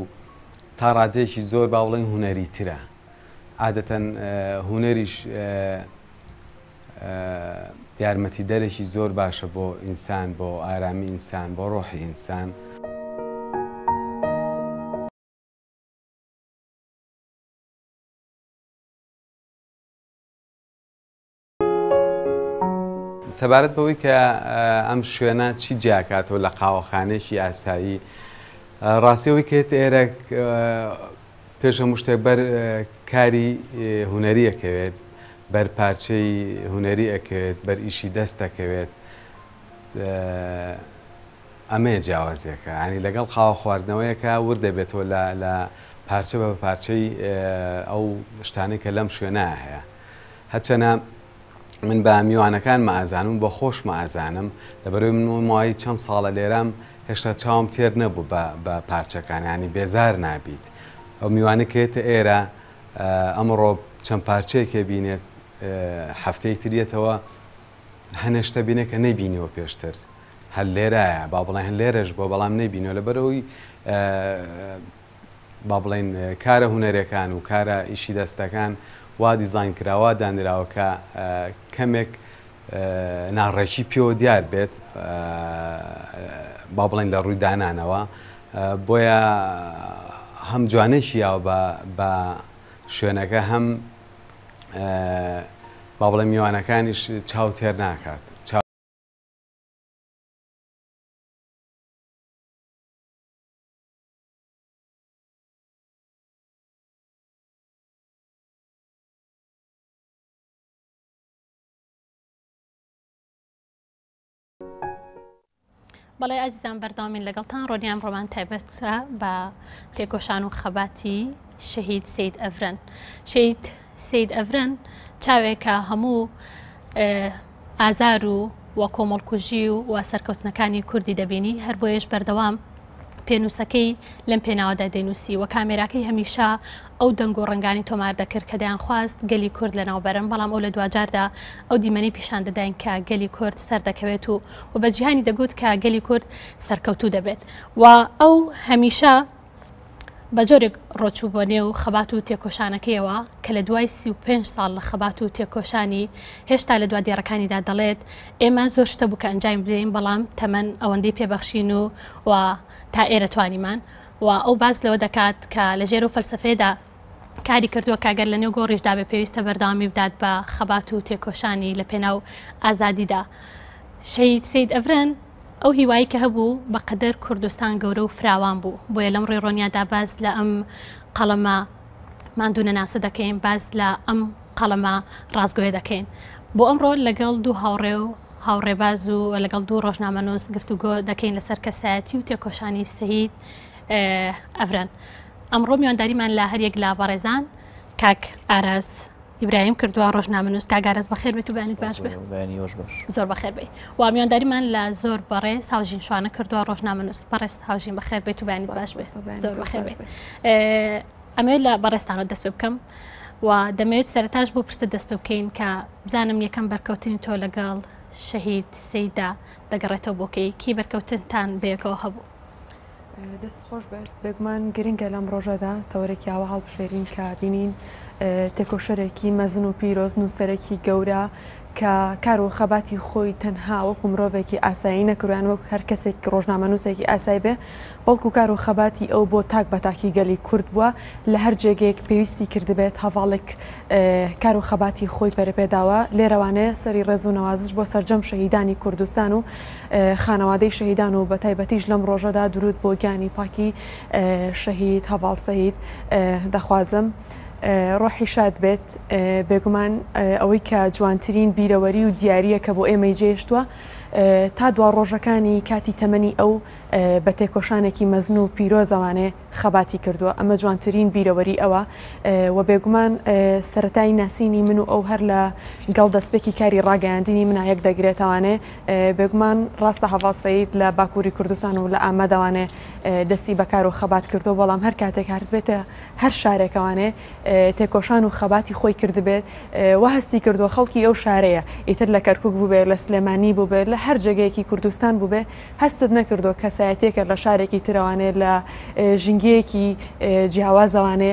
تا ڕادێکی زۆر باوڵین هوەری ترە عادەتەن هوەریش یارمەتی دەرەشی زۆر باشە بۆ ئینسان بۆ ئارامی ئینسان بۆ ڕۆحی ئینسان. سەبارەت بەوەی کە ئەم شوێنە چی جیاکاتەوە لە قاوەخانێکی ئاسایی ڕاستیەوەی کێت ئێرە پێشە مشتێک بەر کاری هوەریەکەوێت بەر پارچەی هوەری ئەکەوێت بەر ئیشی دەستەکەوێت ئەمەیە جیاوازیەکە ینی لەگەڵ خاوە خواردنەوەیەکە ور دەبێتەوە لە پارچە بە پارچەی ئەو شتانی کە لەم شوێنە هەیە هەچەنە من بە میوانەکان مەعزانم بە خۆش مەعزانم لەبەروی منمای چەند ساڵە لێرەم هێشتا چاوم تێر نەبوو بە پارچەکانیانی بێزار نابیت ئەو میوانەکەێتە ئێرە ئەمڕۆ چەند پارچەیەکێ بینێت هەفتەی ترێتەوە هەنشتە بینێکە نەبینیەوە پێشتر هەر لێرایە با بڵێن هەن لێرەش بۆ بەڵام نەبینەوە لەبەرەوەی با بڵێن کارە هوەرەکان و کارە ئیشی دەستەکان وا دیزین کراوە دانراوەکە کەمێک ناڕێکی پێوە دیار بێت با بڵین لە ڕووی دانانەوە بۆیە هەم جوانێکی یاوە بە شوێنەکە هەم با بڵێ میوانەکانیش چاو تێر ناکات بەڵێ ئازیزان بەردامین لەگەڵتان ڕۆنیان ڕۆمان تایبەتە بە تێکۆشان و خەباتی شەهید سید ئەفرەن شید سید ئەفرەن چاوێکە هەموو ئازار و وە کۆمەڵکوژی و وا سەرکەوتنەکانی کوردی دەبینی هەر بۆیش بەردەوام پێنووسەکەی لەم پێناوەدا دەنووسی وە کامێراکەی هەمیشا ئەو دەنگ و ڕنگانی تۆمار دەکرد کە دایان خواست گەلی کورد لە ناوبەرم بەڵام ئەو لە دوجاردا ئەو دیمەنی پیشان دەداین کە گەلی کورد سەر دەکەوێت و و بە جیهانی دەگوت کە گەلی کورد سەرکەوتو دەبێت و ئەو هەمیشە بە جۆرێک ڕۆچوو بۆ نێو خەبات و تێکۆشانەکەیەوە کە لە دوای سی و پێنج ساڵ لە خەبات و تێکۆشانی هێشتا لە دوا دیێڕەکانیدا دەڵێت ئێمە زۆر شتە بووکە ئەنجایم بدەین بەڵام تەمەەن ئەوەندەی پێبەخشین و و تا ئێرە توانیمان و ئەو باس لەوە دەکات کە لە ژێر و فەلسفێدا کاری کردووە کاگەر لە نێو گۆڕیشدا بێ پێویستە بەرداوامی بدات بە خەبات و تێکۆشانی لە پێناو ئازادیدا شید سید ئەفرەن ئەو هیوایی کە هەبوو بە قەدەر کوردستان گەورە و فراوان بوو بۆیە لەم ڕێڕۆنیادا باز لە ئەم قەڵەمە مادونە ناسە دەکەین باز لە ئەم قەڵەمە ڕازگوێ دەکەین بۆ ئەمڕۆ لەگەڵ دوو هاوڕێ و هاوڕێباز و لەگەڵ دوو ڕۆژنامەنووس گفتوگۆ دەکەین لەسەر کەسایەتی و تێکۆشانی سەید ئەفرەن. ئەمڕۆ میوانداریمان لە هەریەک لا بەڕێزان کاک ئاراز ئیبراهیم کردووە ڕۆژنامەنووس کاگارز بەخێر بێت و بەیانیت باش بێ زۆر بەخێر بێ وا میوانداریمان لە زۆر بەڕێز هاوژین شوانە کردووە ڕۆژنامەنووس بەڕێست هاوژین بەخێر بێت و بەیانیت باش بێت زۆر بەخێر بێت ئەمێ لە بەڕێستانەوە دەست پێ بکەم. و دەمەوێت سەرتاش بۆ پرسە دەست بکەین کە بزانم یەکەم بەرکەوتنی تۆ لەگەڵ شەهید سەیدا دەگەڕێتەوە بۆکەیەکی بەرکەوتنتان بەیەکەوە هەبوو. دەست خۆش بێت بێگومان گرنگە لەم ڕۆژەدا تەوەێکی ئاوە هەڵبشێرین کابینین تێکۆشەرێکی مەزن و پیرۆز نووسەرێکی گەورە کە کار و خەباتی خۆی تەنها وەکو مرۆڤێکی ئاسایی نەکرویان وەک هەر کەسێک ڕۆژنامەنووسێکی ئاسای بێ بەڵکو کار و خەباتی ئەو بۆ تاک بە تاکی گەلی کورد بووە لە هەر جێگەیەک پێویستی کردبێت هەواڵێک کار و خەباتی خۆی پەرپێداوە لێرەوانەیە سەری ڕێز و نەوازش بۆ سەررجەم شەهیدانی کوردستان و خانەوادەی شەهیدان و بە تایبەتیش لەم ڕۆژەدا درود بۆ گیانی پاکی شەهید هەواڵ سەید دەخوازم. ڕۆحی شاد بێت بێگومان ئەوەی کە جوانترین بیرەوەری و دیارریە کە بۆ ئێمەی جێشتووە تا دوا ڕۆژەکانی کاتی تەمەنی ئەو بە تێکۆشانێکی مەزن و پیرۆزەوانێ خەباتی کردووە ئەمە جوانترین بیرەوەری ئەوە و بێگومان سەتای ناسینی من و ئەو هەر لە گەڵ دەستپێکی کاری ڕاگەاندنی منایەک دەگرێتوانێ بێگومان ڕاستە هەواڵسەید لە باکووری کوردستان و لە ئامەداوانێ دەستی بەکار و خەبات کردو بەڵام هەر کاتێک هارد بێتە هەر شارێکەوانێ تێکۆشان و خەباتی خۆی کردبێت و هەستی کردو خەڵکی ئەو شارەیە ئیتر لە کەرکک بووبێ لە سلێمانی بووبێ لە هەر جگەیەکی کوردستان بووبێ هەستت نەکردو کەس کەسایەتێکە لە شارێکی ترەوانێت لە ژنگەیەکی جیاوازەوانێ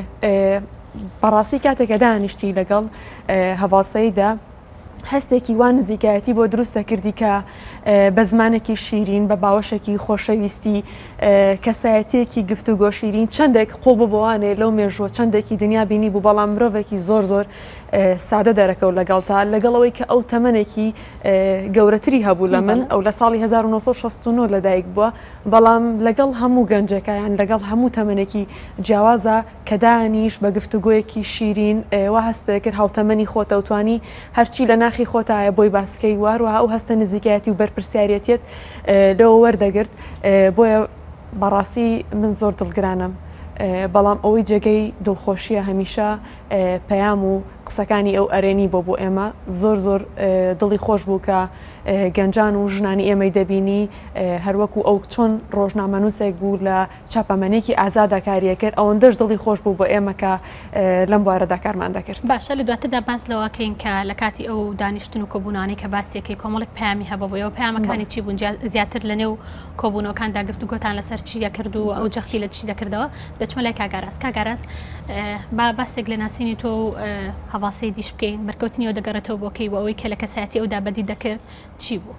بەڕاستی کاتێکە دانیشتی لەگەڵ هەواڵسەیدا هەستێکی وان نزیکایەتی بۆ دروستە کردی کە بە زمانێکی شیرین بە باوەشێکی خۆشەویستی کەسایەتەیەکی گفت و گۆشیرین چندێک قۆ ببوانێ لەو مێژۆ چندێکی دنیا بینی بوو بەڵام مرۆڤێکی زۆر زۆر سادە دەرەکە و لەگەڵ تا لەگەڵەوەی کە ئەو تەمەێکی گەورەتری هەبوو لە من ئەو لە ساڵی 1960 لەدایک بووە بەڵام لەگەڵ هەموو گەنجەکەیان لەگەڵ هەموو تەمەێکی جیاوازە کە دانیش بە گفتوگویەکی شیرین وا هەستە کرد هاوتەمەنی خۆتە وتانی هەرچی لە ناخی خۆتایە بۆی باسکەی واروها ئەو هەستە نزیکایەتی و بەرپسیارەتێت لەوە وەردەگرت بۆیە بەڕاستی من زۆر دڵگرانم. بەڵام ئەوەی جێگەی دڵخۆشیە هەمیشە پەیام و قسەکانی ئەو ئەرێنی بۆ بۆ ئێمە زۆر زۆر دڵی خۆش بوو کە گەنجان و ژنانی ئێمەی دەبینی هەروەکو ئەو چۆن ڕۆژنامەنووسێک بوو لە چاپەمەێکی ئازادا کاریە کرد ئەوەندەش دڵی خۆش بوو بۆ ئێمەکە لەم بوارەدا کارمان دەکرد باشە لە دواتەدا باس لەوەکەین کە لە کاتی ئەو دانیشتن و کۆبوونانی کە باسیەکەی کۆمەڵک پامی هەبەوە ئەو پامەکانی چی بوون زیاتر لە نێو کۆبوونەوەکان داگرت و گۆتان لەسەر چی دەکرد و ئەو جەختی لە چی دەکردەوە دەچمە لای کاگاراس کاگاراس با باسێک لە ناسینی تۆ هەواسی دیش بکەین بەرکەوتنیەوە دەگەڕێتەوە بۆکەی بۆ ئەوەی کە لە کەساتی ئەودا بەدی دەکرد چی بوو؟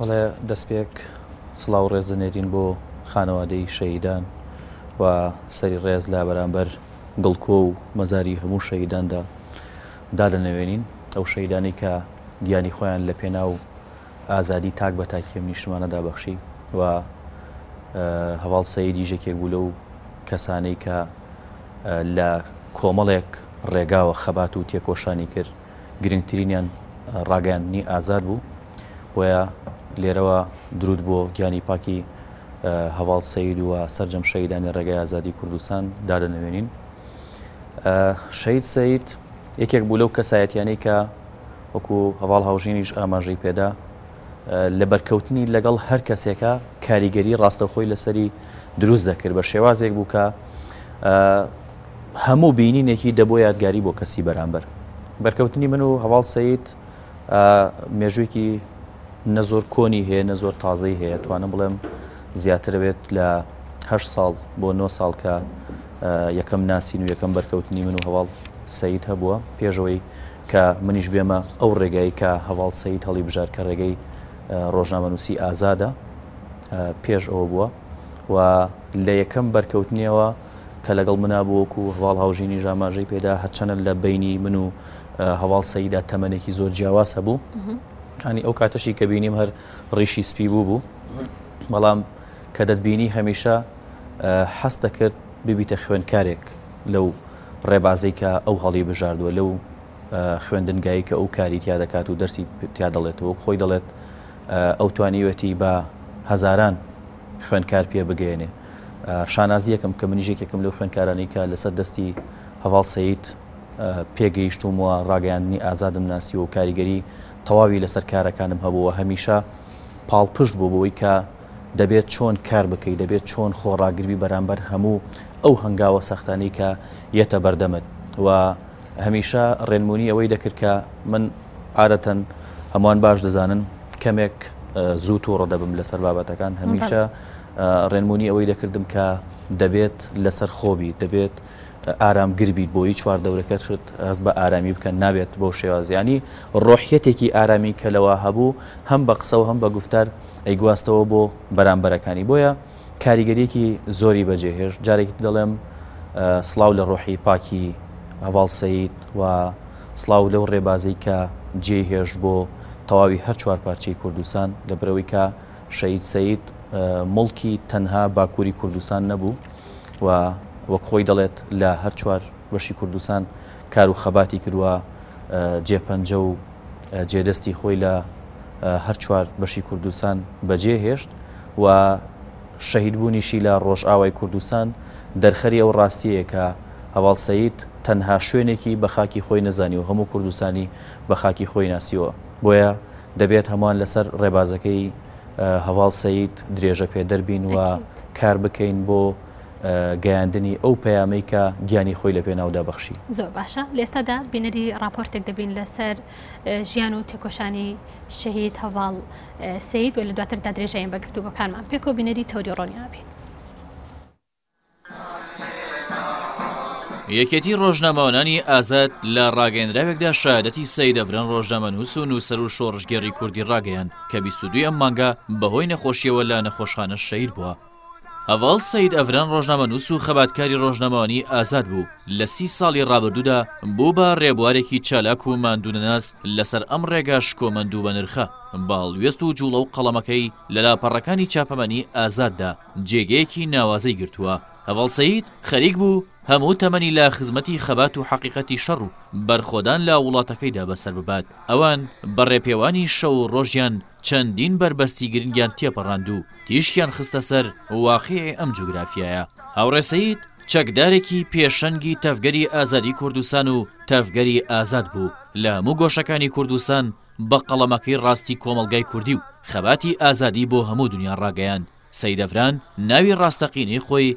وڵێ دەستپێک سڵاو ڕێزنێرین بۆ خانەوادەی شەیدان و سەری ڕێز لا بەرامبەر گڵکۆ و مەزاری هەموو شەیداندا دادەنەوێنین ئەو شەیدانی کە گیانی خۆیان لە پێنا و ئازادی تاک بە تاکیێ نیشتمانەدا بەخشی و هەواڵ سەیری ژێکێک بوو لەو کەسانەی کە لە کۆمەڵێک ڕێگاوە خەبات و تێکۆشانی کرد گرنگترینیان ڕاگەاندنی ئازاد بوو بۆیە لێرەوە درود بۆ گیانی پاکی هەواڵ سەید وە سرجەم شەیدانی ڕێگای ئازادی کوردستان دادەنەوێنین شەید سەید یەکێک بوو لەو کەسایەتیانەی کە وەکو هەواڵ هاوژینیش ئاماژەی پێدا لە بەرکەوتنی لەگەڵ هەر کەسێکە کاریگەری ڕاستەخۆی لەسەری دروست دەکرد بە شێوازێک بووکە هەموو بینینێکی دەبۆ یادگاری بۆ کەسی بەرامبەر بەرکەوتنی من و هەواڵ سەید مێژوویکی نە زۆر کۆنی هەیە نە زۆر تازەی هەیە توانم بڵێم زیاتر بێت لە هە ساڵ بۆ 9 ساڵ کە یەکەم ناسین و یەکەم بەرکەوتنی من و هەواڵ سعید هەبووە پێشەوەی کە منیش بێمە ئەو ڕێگای کە هەواڵ سعید هەڵی بژار کە ڕێگەی ڕۆژنامەنووسی ئازادە پێش ئەوە بووە و لە یەکەم بەرکەوتنیەوە کە لەگەڵ منابووەکو و هەواڵ هاوژینی ژاماژەی پێدا هەچەنە لە بینی من و هەواڵ سەیدا تەمەێکی زۆر جیاواز هەبوو ئەنی ئەو کاتەشی کە بینیم هەر ڕیشی سپی بوو بوو بەڵام کە دەتبینی هەمیشە حەستە کرد ببیتە خوێنکارێک لەو ڕێبازەی کە ئەو هەڵی بژاردووە لەو خوێندنگایی کە ئەو کاری تیا دەکات و دەرسی تیا دەڵێتەوە خۆی دەڵێت ئەو توانیوەتی بە هەزاران خوێنکار پێ بگەێنێ شانازیەکەم کە منیژێکێکم لەو خوێنکارانی کە لەسەر دەستی هەواڵ سەیت پێگەیشتوم وە ڕاگەیاندنی ئازادم ناسی و کاریگەری تەواوی لەسەر کارەکانم هەبووە هەمیشە پاڵپشت بوو بەوەی کە دەبێت چۆن کار بکەیت دەبێت چۆن خۆڕاگربی بەرامبەر هەموو ئەو هەنگاوە سەختانی کە یەتە بەردەمت و هەمیشە ڕێنمونی ئەوەی دەکرد کە من عادەتەن هەمووان باش دەزانن کەمێک زوو و ڕەدەبم لەسەر بابەتەکان هەمیشە ڕێنمونی ئەوەی دەکردم کە دەبێت لەسەر خۆبی دەبێت ئارام گربیت بۆی چواردەورەکە شت ئەس بە ئارامی بکەن نابێت بۆ شێوازیانی ڕۆحیەتێکی ئارامی کەلەوە هەبوو هەم بە قسە و هەم بە گفتار ئەیگواستەوە بۆ بەرامبەرەکانی بۆیە کاریگەریەکی زۆری بەجێهێش جارێکی دەڵێم سلااو لە ڕۆحی پاکی هەواڵ سەیت و سلااو لەو ڕێبازەی کە جێهێش بۆ تەواوی هەر چوار پارچەی کوردستان لە برەوەی کە شەید سەید مڵکی تەنها باکووری کوردستان نەبوو و وەک خۆی دەڵێت لە هەر چوار وەشی کوردستان کار و خەباتی کردووە جێپەنجە و جێدەستی خۆی لە هەر چوار بەشی کوردستان بەجێ هێشت و شەهیدبوونیشی لە ڕۆژئاوای کوردستان دەرخەری ئەو ڕاستیەیە کە هەواڵ سەید تەنها شوێنێکی بە خاکی خۆی نەزانی و هەموو کوردستانی بە خاکی خۆی ناسیوە بۆیە دەبێت هەمان لەسەر ڕێبازەکەی هەواڵ سەید درێژە پێ دەربین و کار بکەین بۆ گەیاندنی ئەو پەیامەیکە گیانی خۆی لە پێناودا بەخشی زۆر باشە لێستادا بینەری راپۆرتێک دەبین لەسەر ژیان و تێکۆشانی شەهید هەواڵ سید و لە دواتردا درێژەیان بەگفتو بەکانمان پێکۆ بینەری تەوری ڕۆنیا بین. یەکەتی ڕۆژنامەوانانی ئازاد لە ڕاگەندراوێکدا شایەتی سەیدەبرن ڕۆژنامە نووس و نووسەر و شۆڕژگەری کوردی ڕاگەیان کە 22 ئەم مانگە بەهۆی نەخۆشیەوە لە نەخۆشخانە شەید بووە ئەڤڵ سید ئەفران ڕۆژنامە نووس و خەباتکاری ڕۆژنەمانی ئازاد بوو لە سی ساڵی ڕابردوودا بۆ بە ڕێبوارێکی چالاک و مادونەناس لەسەر ئەم ڕێگاش کۆمەندوو بە نرخە باڵوێست و جوڵە و قەڵەمەکەی لە لاپەڕەکانی چاپەمەنی ئازاددا جێگەیەکی ناوازەی گرتووە هەڤڵ سید خەریک بوو هەموو تەمەنی لا خزمەتی خەبات و حقیقەتی شەڕ و بەرخۆدان لا وڵاتەکەیدا بەسەر ببات ئەوان بەڕێپێوانی شەو ڕۆژیان چەندین بربەستی گرنگیان تێپەڕاند و تیشتیان خستە سەر واقعی ئەم جوگرافیایە هاوڕێسەید چەکدارێکی پێشەنگی تەفگەری ئازادی کوردستان و تەفگەری ئازاد بوو لە هەموو گۆشەکانی کوردستان بە قەڵەمەکەی ڕاستی کۆمەلگای کوردی و خەباتی ئازادی بۆ هەموو دنیا ڕاگەیان سەیدەفران ناوی ڕاستەقینەی خۆی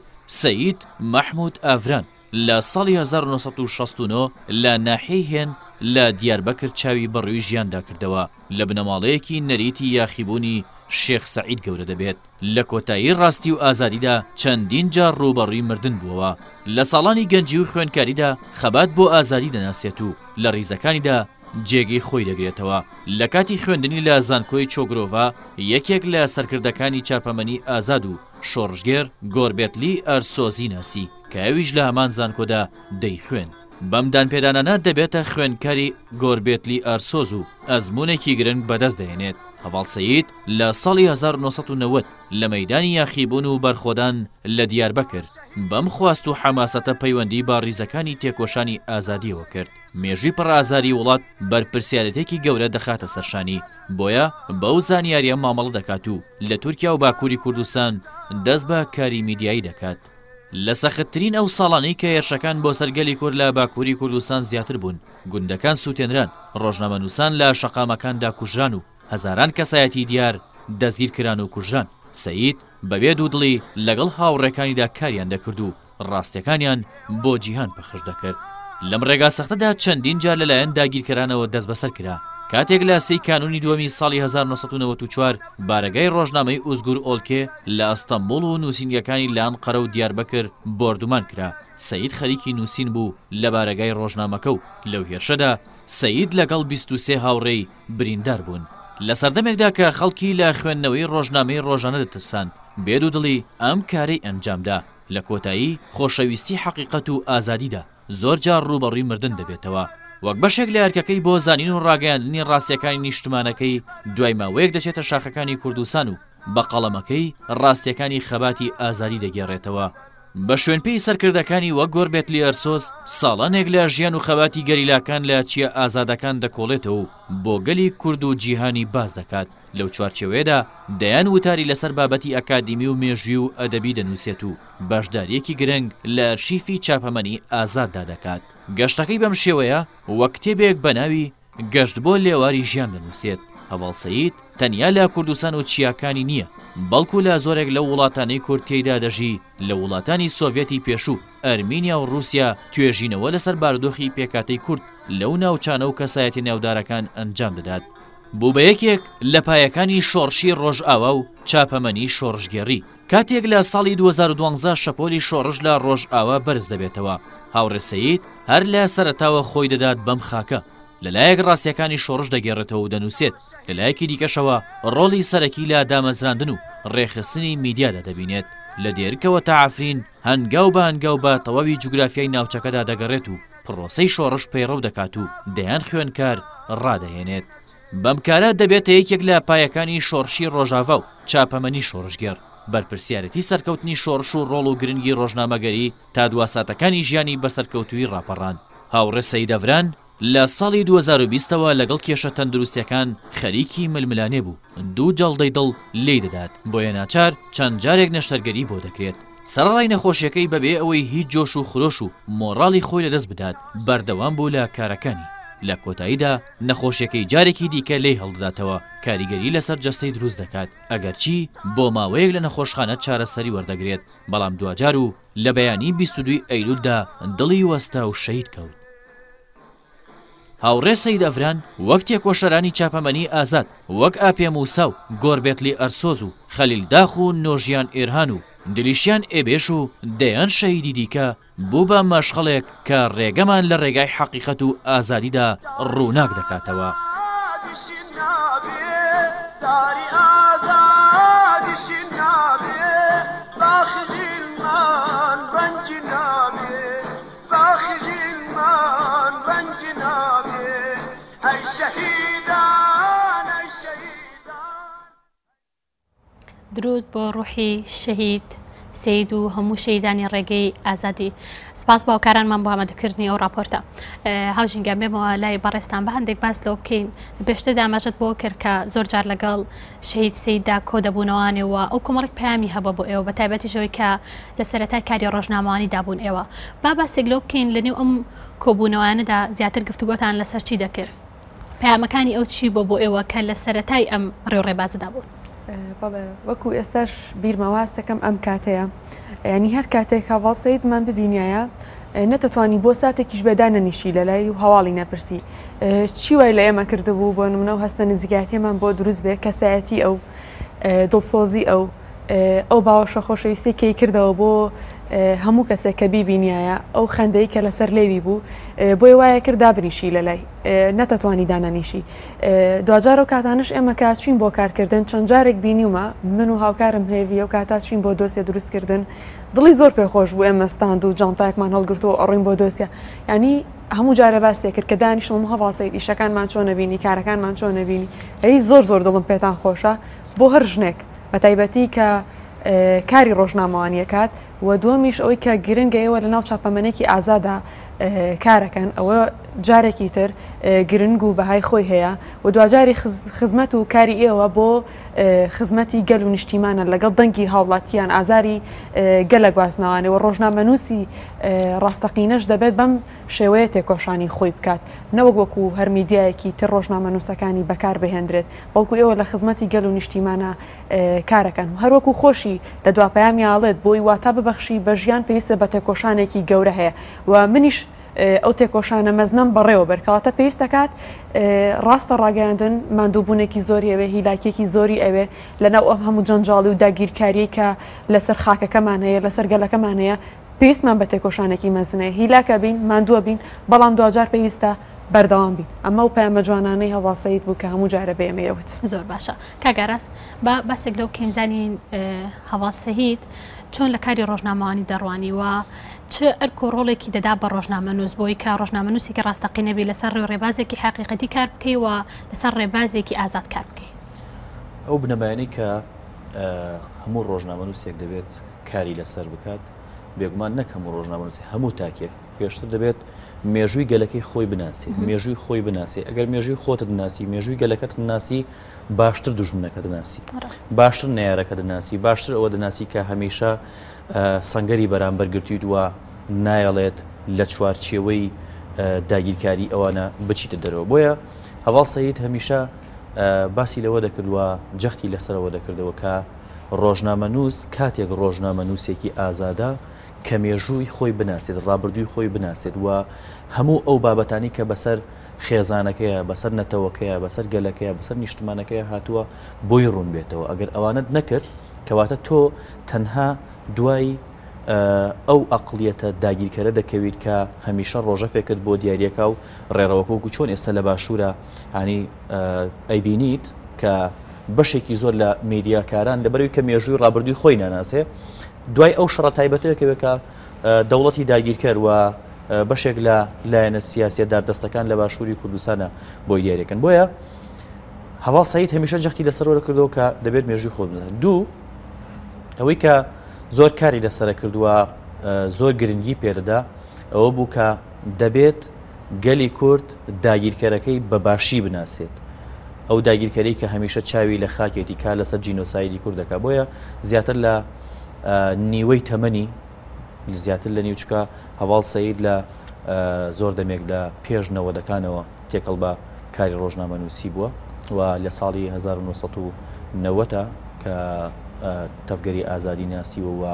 سعید مەحمود ئافران لە ساڵی 1969 لە ناحیهێن لە دیاربەکرد چاوی بەڕووی ژیاندا کردەوە لە بنەماڵەیەکی نەریتی یاخیبوونی شێخ سعید گەورە دەبێت لە کۆتایی ڕاستی و ئازادیدا چەندین جار ڕوبەڕی مردن بووەوە لە ساڵانی گەنجی و خوێنکاریدا خەبات بۆ ئازادی دەناسێت و لە ریزەکانیدا جێگەی خۆی دەگرێتەوە لە کاتی خوێندنی لە زانکۆی چۆگرۆڤا یەکێک لە سەرکردەکانی چاپەمەنی ئازاد و شۆڕژگێر گۆربێتلی ئەرسۆزی ناسی کە ئەویش لە هەمان زانکۆدا دەی خوێن بەمدان پێدانانە دەبێتە خوێندکاری گۆربێتلی ئەرسۆز و ئەزمونێکی گرنگ بەدەست دەێنێت هەواڵسەید لە ساڵی 1990 لە مەدانی یاخیبوون و بەرخۆدان لە دیار بەکرد بەم خواست و حەماسەتە پەیوەندی با ڕیزەکانی تێکۆشانی ئازادیەوە کرد مێژوی پڕازاری وڵات بەرپسیارەتێکی گەورە دەخاتە سەرشانی بۆیە بەو زانیاریە مامەڵ دەکات و لە تورکیا و باکووری کوردستان دەست بە کاری میدیایی دەکات لە سەختترین ئەو ساڵانەی کە هێرشەکان بۆ سەرگەلی کورد لە باکووری کوردستان زیاتر بوون گوندەکان سووتێنران ڕۆژنامەنووسان لە شەقامەکاندا کوژران و هەزاران کەسایەتی دیار دەستگیر کران و کوژان سعید بەبێ دوودڵی لەگەڵ هاوڕێکانیدا کاریان دەکرد و ڕاستیەکانیان بۆ جیهان پەخش دەکرد لەم ڕێگا سەختەدا چەندین جار لەلایەن داگیرکەرانەوە دەست بەسەر کرا کاتێک لە سی کانونی دووەمی ساڵی 1994 بارگەی ڕۆژنامەی ئوزگور ئۆلکێ لە ئەستەمبول و نووسنگەکانی لان قەرە و دیاربەکرد بردومان کرا سعید خەریکی نووسین بوو لە بارگای ڕۆژنامەکە و لەو هێرشەدا سعید لەگەڵ 23 هاوڕێی بریندار بوون لە سەردەمێکدا کە خەڵکی لە خوێندنەوەی ڕۆژنامەی ڕۆژانە دەترسان بێد و دڵی ئەم کارەی ئەنجامدا لە کۆتایی خۆشەویستی حقیقەت و ئازادیدا زۆر جار ڕوبەڕی مردن دەبێتەوە وەک بەشێک لە یارکەکەی بۆ زانین و ڕاگەیاندنی ڕاستیەکانی نیشتمانەکەی دوای ماوەیەک دەچێتە شاخەکانی کوردستان و بە قەڵەمەکەی ڕاستیەکانی خەباتی ئازاری دەگێڕێتەوە بە شوێنپێی سەرکردەکانی وەک گۆربێت لە ئەرسۆز ساڵانێک لە ژیان و خەواتی گەریلاکان لە چیە ئازادەکان دەکۆڵێتەوە بۆ گەلی کورد و جیهانی باز دەکات لەو چوارچەوێدا دەیان وتاری لەسەر بابەتی ئەکادمی و مێژوی و ئەدەبی دەنووسێت و بەشداریەکی گرنگ لە شیفی چاپەمەنی ئازاددا دەکات گەشتەکەی بەم شێوەیە وەک کتێبێک بە ناوی گەشت بۆ لێواری ژیان دەنووسێت هەواڵ سەید تەنیا لە کوردستان و چیاکانی نییە بەڵکو لە زۆرێک لە وڵاتانی کورتیدا دەژی لە وڵاتانی سۆڤەتی پێشوو ئەرمینیا و رووسیا توێژینەوە لەسەر باردۆخی پێکاتی کورد لەو ناوچانە و کەسایەتی ناودارەکان ئەنجام دەدات بوو بە یەکێک لە پایەکانی شۆڕشی ڕۆژئاوا و چاپەمەنی شۆڕژگەری کاتێک لە ساڵی 2012 شەپۆلی شۆڕژ لە ڕۆژئاوا بەرز دەبێتەوە هاوڕێسەیت هەر لە سەرتاوە خۆی دەدات بەم خاکە لەلایەک ڕاستیەکانی شۆڕش دەگێڕێتەوە و دەنووسێت لەلایەکی دیکەشەوە ڕۆڵی سەرەکی لە دامەزراندن و ڕێخستنی میدیادا دەبینێت لە دێرکەوە تا ئافرین هەنگاو بە هەنگاو بە تەواوی جوگرافیای ناوچەکەدا دەگەڕێت و پرۆسەی شۆڕش پەیڕەو دەکات و دەیان خوێنکار ڕادەهێنێت بەمکارە دەبێت یەکێک لە پایەکانی شۆڕشی ڕۆژاوا و چاپەمەنی شۆڕشگەر بەرپرسیارەتی سەرکەوتنی شۆڕش و ڕۆڵ و گرنگی ڕۆژنامەگەری تا دواساتەکانی ژیانی بەسەرکەوتوی ڕاپەڕان هاوڕێ سەیدەڤران لە ساڵی 2020ەوە لەگەڵ کێشە تەندروستیەکان خەریکی ململانێ بوو دوو جەڵدەی دڵ لێی دەدات بۆیە ناچار چەند جارێک نەشتەرگەری بۆ دەکرێت سەرڕای نەخۆشیەکەی بەبێ ئەوەی هیچ جۆش و خرۆش و مۆڕالی خۆی لەدەست بدات بەردەوام بوو لە کارەکانی لە کۆتاییدا نەخۆشیەکەی جارێکی دیکە لێی هەڵدەداتەوە کاریگەری لەسەر جەستەی دروست دەکات ئەگەرچی بۆ ماوەیەک لە نەخۆشخانە چارەسەری وەردەگرێت بەڵام دوجار و لە بەیانی 22 ئەیلولدا دڵی وەستا و شەید کەوت هاوڕێ سەیدەفران وەکتێ کۆشەرانی چاپەمەنی ئازاد وەک ئاپێ موساو گۆربێتلی ئەرسۆز و خەلیلداخ و نۆژیان ئێرهان و دلیشیان ئێبێش و دەیان شەیدی دیکە بوو بە مەشخەڵێک کە ڕێگەمان لە ڕێگای حەقیقەت و ئازادیدا ڕووناک دەکاتەوە. درود بۆ ڕوحی شەهید سید و هەموو شەیدانی ڕێگەی ئازادی سپاس باوکارانمان بۆ ئامادەکردنی ئەو راپۆرتە هاوژینگە بێمەوە لای بەڕێستان بە هەندێک باس لەو بکەین پێشتە داماژت بۆ کردکە زۆر جار لەگەڵ شەید سیددا کۆ دەبوونەوانەوە ئەو کۆمەڵک پامی هەبە بۆ ئێوە بە تایبەتی ژەوەی کە لە سەرەتای کاری ڕۆژنامەوانی دابوون ئێوە با باسێک لەو بکەین لەنێو ئەم کۆبوونەوانەدا زیاتر گفتوگۆتان لەسەر چی دەکرد پامەکانی ئەو چی بۆ بۆ ئێوە کە لە سەرەتای ئەم ڕێوڕێبازدا بوون بەڵێ وەکو ئێستاش بیرمەواز دەکەم ئەم کاتەیە ینی هەر کاتێک هاواڵسەیدمان ببینایە نەتەتوانی بۆ ساتێکیش بەدانەنیشی لە لای و هەواڵی نەپرسی چی وای لە ئێمە کردبوو بۆ نمونە و هەستە نزیگاتێمان بۆ دروست بێ کەسایەتی ئەو دڵسۆزی ئەو ئەو باوەشە خۆشەویستی کەی کردەوە بۆ هەموو کەسێک کە بیبینایە ئەو خندەی کە لەسەر لێوی بوو بۆی وایە کرد دابنیشی لە لای نەتەتوانی دانانیشی دوجار و کاتانش ئێمە کاچین بۆ کارکردن چەند جارێک بینیمە من و هاوکارم هێوی و کاتا چین بۆ دۆسیە دروستکردن دڵی زۆر پێخۆش بوو ئێمەستان و جانتایەکمان هەڵگرتەوە ئەڕین بۆ دۆسیە ینی هەموو جارە باسیە کرد کە دانیشم هەواڵسەی ئیشەکانمان چۆن نبینی کارەکانمان چۆن نبینی ئەی زۆر زۆر دڵم پێتان خۆشە بۆ هەر ژنێک بە تایبەتی کە کاری ڕۆژنامەوانیەکات و دومیش ئەوەی کە گرنگگە ئێوە لە ناو چاپەمەێکی ئازادا کارەکەن ئەوە جارێکی تر گرنگ و بەهای خۆی هەیە و دوجاری خزمەت و کاری ئێوە بۆ خزمەتی گەل و نیشتیمانە لەگەڵ دەنگی هاوڵاتیان ئازاری گەلە گوازنەوانەوە ڕۆژنامەنووسی ڕاستەقینەش دەبێت بەم شێوەیە تێکۆشانی خۆی بکات نەوەک وەکو هەرمیدیایەکی تر ڕۆژنامە نووسەکانی بەکار بهێندرێت بەڵکو ئێوە لە خزمەتی گەل و نیشتیمانە کارەکەن هەروەکو خۆشی لە دواپەیامیاڵێت بۆی واتە ببەخشی بە ژیان پێویستە بە تێکۆشانێکی گەورە هەیە و منیش ئەو تێکۆشانە مەزنم بەڕێوە بەرکەواتە پێویستەکات ڕاستە ڕاگەاندن مادووبوونێکی زۆری ئەوێ هیلاکێکی زۆری ئەوێ لەناو ئەم هەموو جەنجاڵی و داگیرکاری کە لەسەر خاکەکەمان هەیە لەسەر گەلەکەمان هەیە پێویستمان بە تێکۆشانێکی مەزنێ هیلاکە بین مادووە بین بەڵام دوجار پێویستە بەردەوام بین ئەمە و پامە جوانانەی هەواڵسەید بوو کە هەموو جارە بێمەیەوت زۆر باشە کاگەڕاست بە بەسێک لەو کێنزانی هەواڵسەهید چۆن لە کاری ڕۆژنامەوانی دەڕوانی وە چ ئەرک و ڕۆڵێکی دەدا بە ڕۆژنامە نووس بۆی کە ڕۆژنامە نووسیکە ڕاستەقی نەبی لەسەر ڕێبازێکی حقیقەتی کار بکەیەوە لەسەر ڕێبازێکی ئازاد کار بکەیت ئەو بنەمایانی کە هەموو ڕۆژنامە نووسێک دەبێت کاری لەسەر بکات بێگومان نەک هەموو ڕۆژنامە نووسی هەموو تاکێک پێشتر دەبێت مێژووی گەلەکەی خۆی بناسی مێژووی خۆی بناسی ئەگەر مێژووی خۆت دناسی مێژووی گەلەکەت ناسی باشتر دژمنەکە دناسی باشتر نارەکە دناسی باشتر ئەوە دەناسی کە هەمیشە سنگەری بەرامبەرگرتی دووە نایەڵێت لە چوارچێوەی داگیرکاری ئەوانە بچیتە دەرەوە بۆیە هەواڵ سەیت هەمیشە باسی لەوە دەکردووە جەختی لەسەرەوە دەکردەوە کە ڕۆژنامە نووس کاتێک ڕۆژنامە نووسێکی ئازادا کە مێژووی خۆی بناسێت ڕابردووی خۆی بناسێت وە هەموو ئەو بابەتانی کە بەسەر خێزانەکەیە بەسەر نەتەوەکەیە بەسەر گەلەکەیە بەسەر نیشتمانەکەی هاتووە بۆی ڕوون بێتەوە ئەگەر ئەوانت نەکرد کەواتە تۆ تەنها دوای ئەو ئەقلیەتە داگیرکەرە دەکەوێت کە هەمیشە ڕۆژەفێکت بۆ دیارەکە و ڕێڕەوەکوکو چۆن ئێستا لە باشوورە ینی ئەیبینیت کە بەشێکی زۆر لە میدیاکاران لەبەروی کە مێژووی ڕابردوی خۆی ناناسێ دوای ئەو شڕە تایبەتەکەوێکە دەوڵەتی داگیرکەر و بەشێک لە لایەنە سیاسە دادەستەکان لە باشووری کوردستانە بۆی دیارەکەن بۆیە هەوا سعید هەمیشە جەختی لەسەرەوە کردەوە کە دەبێت مێژوی خۆ بدەن دوو ئەوەی کە زۆر کاری لەسرە کردووە زۆر گرنگی پێردا ئەوە بوو کە دەبێت گەلی کورد داگیرکەرەکەی بەباشی بناسێت ئەو داگیرکەری کە هەمیشە چاوی لە خاکێتی کا لەسەر جینۆسایدی کوردەکە بۆیە زیاتر لە نیوەی تەمەنی زیاتر لە نیوچکە هەواڵ سعید لە زۆر دەمێک لە پێشنەوەدەکانەوە تێکەڵ بە کاری ڕۆژنامە نووسی بووە و لە ساڵی 1990 کە تەفگەری ئازادی ناسیەوە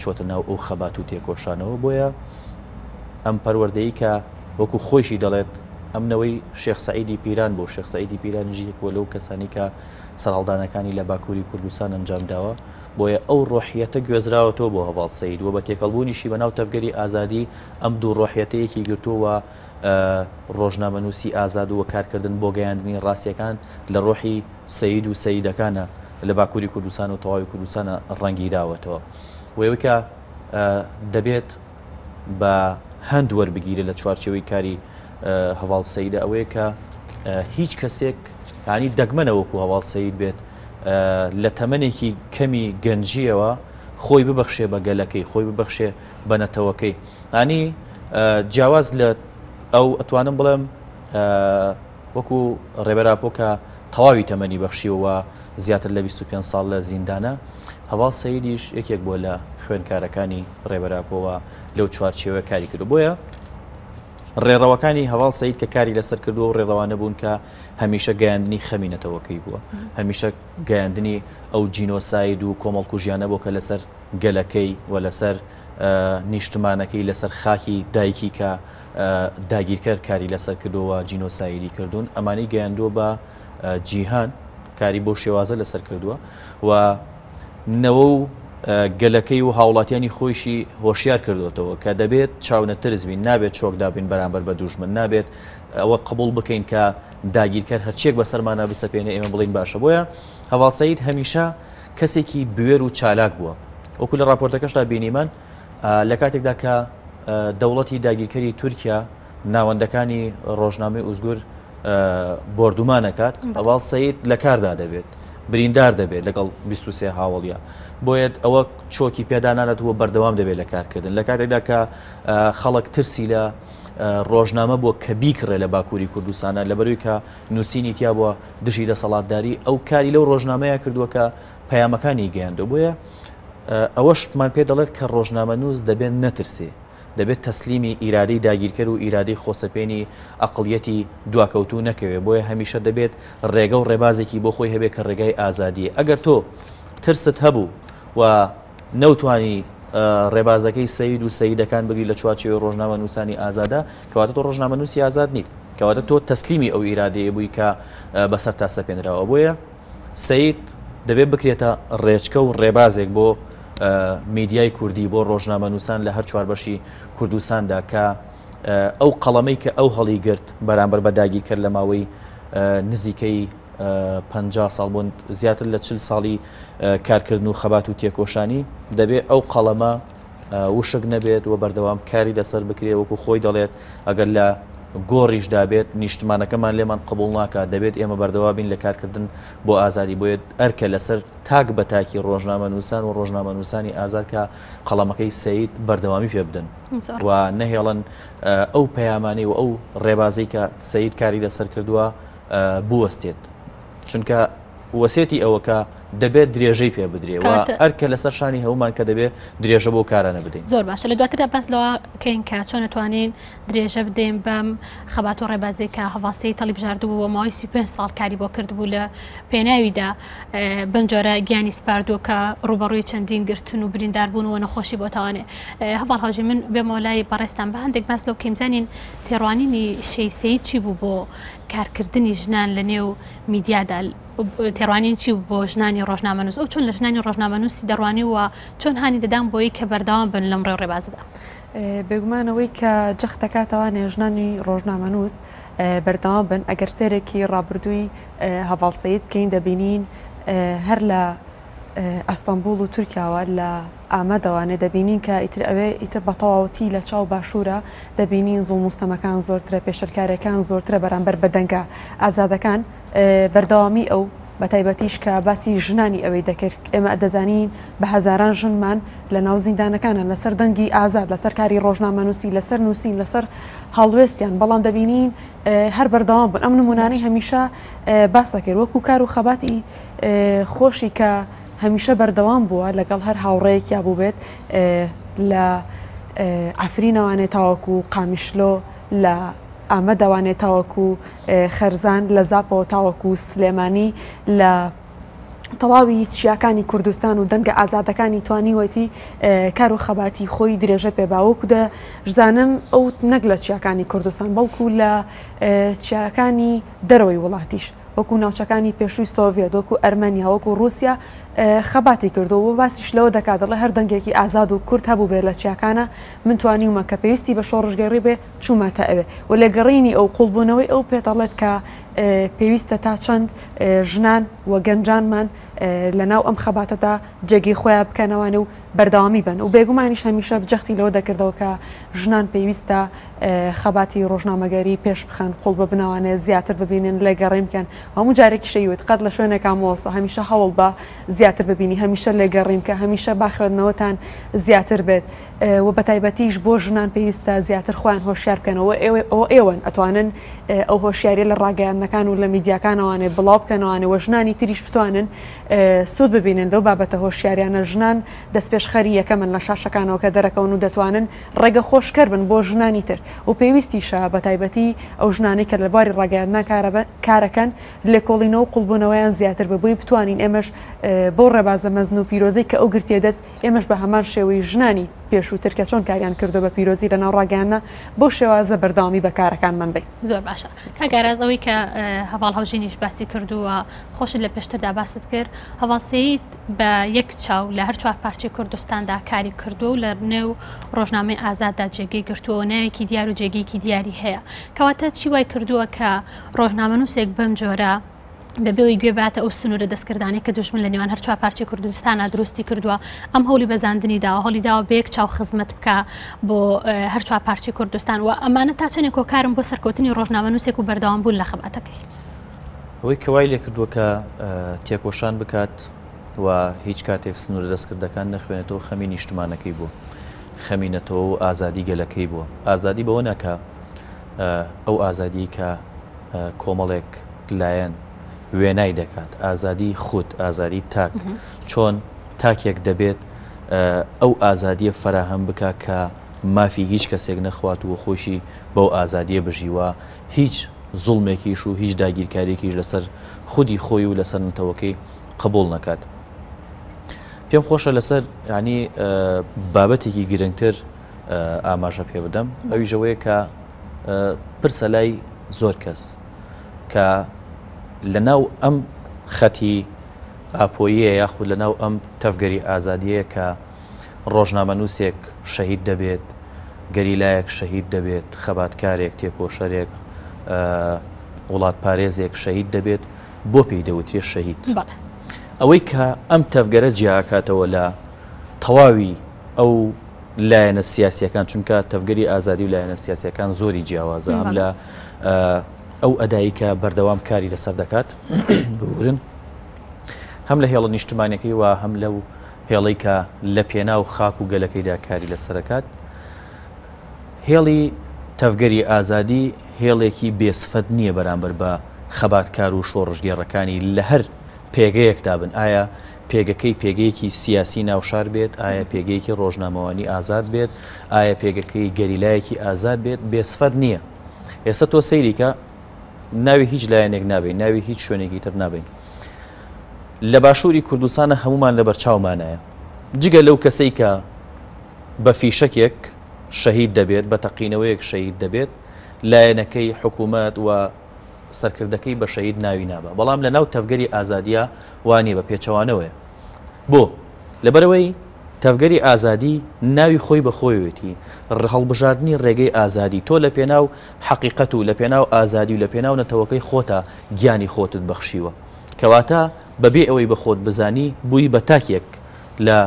چۆتە ناو ئەو خەبات و تێکۆشانەوە بۆیە ئەم پەروەردەی کە وەکو خۆشی دەڵێت ئەمنەوەی شێخسەعیدی پیران بۆ شێخسەعیدی پیرانژی یەکوە لەو کەسانی کە سەڵدانەکانی لە باکووری کوردستان ئەنجامداوە بۆیە ئەو ڕۆحیەتە گوێزراوەەوە بۆ هەواڵ سعید وە بە تێکەڵبوونیشی بە ناو تەفگەری ئازادی ئەم دوو ڕۆحەتەیەکی گرتووە ڕۆژنامەنووسی ئازاد و وە کارکردن بۆ گەیاندنی ڕاستیەکان لە ڕۆحی سعید و سعیدەکانە لە باکووری کوردستان و تەواوی کوردستانە ڕەنگی داوەتەوە وێوکە دەبێت بە هەند وەربگیرە لە چوارچەوەی کاری هەواڵ سەیدە ئەوەیە کە هیچ کەسێک ینی دەگمەنەوەکو هەواڵ سەید بێت لە تەمەنێکی کەمی گەنجیەوە خۆی ببەخشێ بە گەلەکەی خۆی ببەخشێ بە نەتەوەکەی ینی جیاواز لە ئەو ئەتوانم بڵێم وەکو ڕێبەراپۆکە تەواوی تەمەنی بەخشیەوە زیاتر لە 25 ساڵ لە زیندانە هەوا سەیدیش یەکێک بۆ لە خوێنکارەکانی ڕێبەراپەوە لەو چوارچێوە کاری کرد بۆیە ڕێڕەوەکانی هەواڵ سعید کە کاری لەسەر کردو و ڕێڕەوانە بوون کە هەمیشە گەیاندنی خەمینەتەوەکەی بووە هەمیشە گەیاندنی ئەو جینۆساید و کۆمەڵکوژیانە بۆ کە لەسەر گەلەکەی و لەسەر نیشتمانەکەی لەسەر خاکی دایکی کە داگیرکەر کاری لەسەر کردەوە جینۆسایری کردوون ئەمانی گەیاندۆ بە جیهان کاری بۆ شێوازە لەسەر کردووە و نەوە و گەلەکەی و هاوڵاتیانی خۆشی هۆشیار کردوێتەوە کە دەبێت چاونەترزبین نابێت چۆکدابین بەرامبەر بە دوژمن نابێت ئەوە قبول بکەین کە داگیرکار هەرچێک بە سەرمانە بسەپێنە ئێمە بڵین باشە بۆیە هەواڵسەید هەمیشە کەسێکی بوێر و چالاک بووە وەکو لە راپۆرتەکەشتا بینیمان لە کاتێکدا کە دەوڵەتی داگیرکەری تورکیا ناوەندەکانی ڕۆژنامەی ئوزگور بردومانەکات ئەواڵ سعید لە کاردا دەبێت بریندار دەبێت لەگەڵ 23 هاوڵە بۆیەت ئەوە چۆکی پێدانانەتوە بەردەوام دەبێت لە کارکردن لە کاتێکدا کە خەڵک ترسی لە ڕۆژنامە بۆ کە بیکڕێ لە باکووری کوردستانە لە بەروی کە نووسینی تیا بووە دژی دەسەڵاتداری ئەو کاری لەو ڕۆژنامەیە کردووە کە پەیامەکانی گەیاندۆ بۆیە ئەوەشمان پێ دەڵێت کە ڕۆژنامە نووس دەبێت نەترسێ دەبێت تەسلیمی ئیرادەی داگیرکە و ئیرادەی خۆسەپێنی ئەقلیەتی دواکەوتو نەکەوێت بۆیە هەمیشە دەبێت ڕێگە و ڕێبازێکی بۆ خۆی هەبێت کە ڕێگای ئازادیە ئەگەر تۆ ترست هەبوو و نەوتانی ڕێبازەکەی سەید و سەیدەکان بگری لە چواچی ڕۆژنامە نووسانی ئازادا کەواتە تۆ ڕۆژنامە نووسی ئازاد نیت کەواتە تۆ تەسلیمی ئەو ئیرادەیە بووی کە بەسەر تاسە پێێنراوە بۆیە سید دەبێت بکرێتە ڕێچکە و ڕێبازێک بۆ میدیای کوردی بۆ ڕۆژنامە نووسان لە هەر چواربەشی کوردستاندا کە ئەو قەڵەمەی کە ئەو هەڵی گرت بەرامبەر بەداگی کرد لە ماوەی نزیکەی 50 ساڵ بۆ زیاتر لە چل ساڵی کارکردن و خەبات و تێکۆشانی دەبێت ئەو قەڵەمە وشک نەبێت و بەردەوام کاری لەسەر بکرێ وەکو خۆی دەڵێت ئەگەر لە گۆڕیش دابێت نیشتمانەکەمان لێمان قبول ناکات دەبێت ئێمە بەردەوا بین لە کارکردن بۆ ئازاری بۆیت ئەرکە لەسەر تاک بە تاکی ڕۆژنامە نووسان و ڕۆژنامە نووسانی ئازارکە قەڵەمەکەی سعید بەردەوامی پێ بدن و نەهێڵن ئەو پەیامانی و ئەو ڕێبازی کە سعید کاری لەسەر کردووە بوەستێت چونکە وەسێتی ئەوەکە دەبێت درێژەی پێ بدرێەوە ئەرکە لەسەر شانی هەومان کە دەبێت درێژە بۆ کارانە بدەین زۆر باشە لە دواتردا بەس لەوە کەین کە چۆن نتوانین درێژە بدەین بەم خەبات و ڕێبازێک کە هەواستەی تەلی بژاردبوو بۆ ماوەی سی پێ ساڵ کاری بۆ کردبوو لە پێناویدا بنجۆرە گیانی سپاردوو کە ڕوبەڕووی چەندین گرتن و برینداربوون و نەخۆشی بۆ تاوانێ هەواڵ هاژی من بێمەلای بەڕێستان بە هەندێک باس لەو کەمزانین تێڕوانینی شەیسەی چی بوو بۆ کارکردنی ژنان لە نێو میدیادا تێڕوانین چی بۆ ژنانی ڕۆژنامەنووس ئەو چۆن لە ژنانی ڕۆژنامەنووسی دەڕوانی وە چۆن هاانی دەدام بۆی کە بەرداوام بن لەم ڕێ ڕێبازدا. بێگومانەوەی کە جەخ دەکاتەوانێ ژنانی ڕۆژنامەنووس بەرداوام بن ئەگەر سێرێکی ڕابردووی هەواڵسەیت بکەین دەبینین هەر لە ئەستانبول و تورکیاوە لە ئامادەوانێت دەبینین کە ئیتر ئەوێ ئیتر بەتەواوەتی لە چاو باشوورە دەبینین زوو مستەمەکان زۆرترە پێشلکارەکان زۆرترە بەرامبەر بەدەنگە ئازادەکان بەردەوامی ئەو بە تایبەتیش کە باسی ژنانی ئەوەی دەکرد ئێمە دەزانین بە هزاران ژنمان لە ناو زیندانەکانە لەسەر دەنگی ئازاد لەسەر کاری ڕۆژنامە نووسی لەسەر نووسین لەسەر هەڵوێستیان بەڵام دەبینین هەر بەردەوام بن ئەم نمونانی هەمیشە باسەکرد وەکو کار و خەباتی خۆشی کە هەمیشە بەردەوام بووە لەگەڵ هەر هاوڕەیەکی بوو بێت لە ئەفرینەوانێتاوەکو و قامیشلۆ لە ئامە دەوانێت تاوەکو خەرزان لە زاپەوە تاوەکو و سلێمانی لە تەواوی چیاکانی کوردستان و دەنگە ئازادەکانی توانیوەتی کار و خەباتی خۆی درێژە پێباوەکودە ژزانم ئەو نەک لە چیاکانی کوردستان بەڵکو لە چیاکانی دەرەوەی وڵاتیش وەکو ناوچەکانی پێشووی سۆڤێت وەکو ئەرمەنیا وەکو رووسیا خەباتی کردو و باسیش لەوە دەکاتڵە هەر دەنگێکی ئازاد و کورت هەبوو بێ لە چیاکانە من توانیمە کە پێویستی بە شۆڕژگەڕی بێ چوومەتە ئەوێ و لە گەڕینی ئەو قوڵبوونەوەی ئەو پێتەڵێت کە پێویستە تا چەند ژنان وە گەنجانمان لە ناو ئەم خەباتەدا جێگی خۆیان بکەنەوەن و بەرداوامی بن و بێگومانیش هەمیشە بجەختی لەوە دەکردەوە کە ژنان پێویستە خەباتی ڕۆژنامەگەری پێش بخەن قوڵ بە بناوانێ زیاتر ببینن لە گەڕیمکەن هەموو جارێکی شەیوت قەت لە شوێنەکان وەستە هەمیشە هەوڵ بە زیاتر ببینی هەمیشە لە گەڕیمکە هەمیشە باخێنەوەتان زیاتر بێت و بە تایبەتیش بۆ ژنان پێویستە زیاتر خۆیان هۆشیار بکەنەوە ئەو ئێوەن ئەتوانن ئەو هۆشیاری لە ڕاگەیانەکان و لە میدیاکانەوانێ بڵاو بکەنەوەوانێ وە ژنانی تریش بتوانن سوود ببینن لەو بابەتە هۆشیاریانە ژنان دەستپێشخەری یەکەمن لە شاشەکانەوە کە دەرەکەون و دەتوانن ڕێگە خۆشکە بن بۆ ژنانی تر و پێویستیشە بە تایبەتی ئەو ژنانی کە لەباری ڕاگەیاننا کارەکەن لە کۆڵینەوە قوڵبوونەوەیان زیاتر ببووی بتوانین ئێمەش بۆ ڕێبازە مەزن و پیرۆزەی کە ئەو گرتێ دەست ئێمەش بە هەمان شێوەی ژنانی پێشووتر کە چۆن کاریان کردو بە پیرۆزی لە ناو ڕاگەانە بۆ شێوازە بەرداوامی بە کارەکان من بین زۆر باشە کاگەاز ئەوەی کە هەواڵ هەوژینیش باسی کردووە خۆشت لە پێشتردا باست کرد هەواڵسەیت بە یەک چاو لە هەر چوار پارچی کوردستاندا کاری کردو و لە نێو ڕۆژنامەی ئازاددا جێگەی گرتووە ناوێکی دیار و جێگەیکی دیاری هەیە کەواتە چی وای کردووە کە ڕۆژنامە نووسێک بەم جۆرە بەبێەوەی گوێباتە ئەو سنوورە دەستکردانی کە دوشمن لە نێوان هەرچوە پارچی کوردستانە دروستی کردووە ئەم هەولی بەزاندنی دا هەڵی داوە بەیەک چاو خزمەت بکە بۆ هەرچوە پارچی کوردستان و ئەمانە تا چنێک کۆکارم بۆ سەرکەوتنی ڕۆژنامە نووسێک و بەردەوام بوون لە خەباتەکەی ئەوەی کەوای لێ کردووەکە تێکۆشان بکات و هیچ کاتێک سنوور دەستکردەکان نەخوێنێتەوە خەمی نیشتمانەکەی بوو خەمینەتەوە و ئازادی گەلەکەی بووە ئازادی بەوە نەکە ئەو ئازادی کە کۆمەڵێک لایەن وێنای دەکات ئازادی خود ئازاری تاک چۆن تاکێک دەبێت ئەو ئازادیە فراهەم بک کە مافی هیچ کەسێک نەخوات و خۆشی بەو ئازادیە بژیوە هیچ زوڵمێکیش و هیچ داگیرکاریێکیش لەسەر خودی خۆی و لەسەر نتەوەکەی قبول نکات. پێم خۆشە لەسەر ینی بابەتێکی گرنگتر ئاماژە پێ بدەم ئەویژەوەیە کە پرسەلای زۆر کەس کە لە ناو ئەم خەتی ئاپۆیە یاخود لە ناو ئەم تەفگەری ئازادیەیە کە ڕۆژنامە نووسێک شەهید دەبێت گەریلایەک شەهید دەبێت خەباتکارێک تێکۆشەرێک وڵات پارێزێک شەهید دەبێت بۆ پێی دەوترێت شەهید ئەوەی کە ئەم تەفگەرە جیاکاتەوە لە تەواوی ئەو لایەنە سیاسیەکان چونکە تەفگەری ئازادی و لایەنە سیاسەکان زۆری جیاوازە هەم لە ئەو ئەدایی کە بەردەوام کاری لەسەر دەکات بورن هەم لە هێڵە نیشتمانەکەی و هەم لەو هێڵی کە لە پێنا و خاک و گەلەکەیدا کاری لەسەرکات هێڵی تەفگەری ئازادی هێڵێکی بێسفەت نییە بەرامبەر بە خەباتکار و شۆڕژگێڕەکانی لە هەر پێگەیەکدا بن ئایا پێگەکەی پێگەیەکی سیاسی ناوشار بێت ئایا پێگەیەکی ڕۆژنامەوانی ئازاد بێت ئایا پێگەکەی گەریلایەکی ئازاد بێت بێسفەت نییە ئێستا تۆ سەیریکە ناوی هیچ لایەنێک نابین ناوی هیچ شوێنێکی تر نابین لە باشووری کوردستانە هەمومان لە بەرچاومانایە جگە لەو کەسەی کە بە فیشکێک شەهید دەبێت بە تەقینەوەیەک شەهید دەبێت لایەنەکەی حکوومەت و سەرکردەکەی بە شەهید ناوی نابە بەڵام لە ناو تەفگەری ئازادیە وانی بە پێچەوانەوەی بۆ لەبەرەوەی تەفگەری ئازادی ناوی خۆی بەخۆیەتی ڕهڵبژاردننی ڕێگەی ئازادی تۆ لە پێناو حقیقەت و لە پێناو ئازادی و لە پێناو نەتەوەکەی خۆتە گیانی خۆتت بەخشیوە کەواتە بەبێ ئەوەی بە خۆت بزانی بووی بە تاکێک لە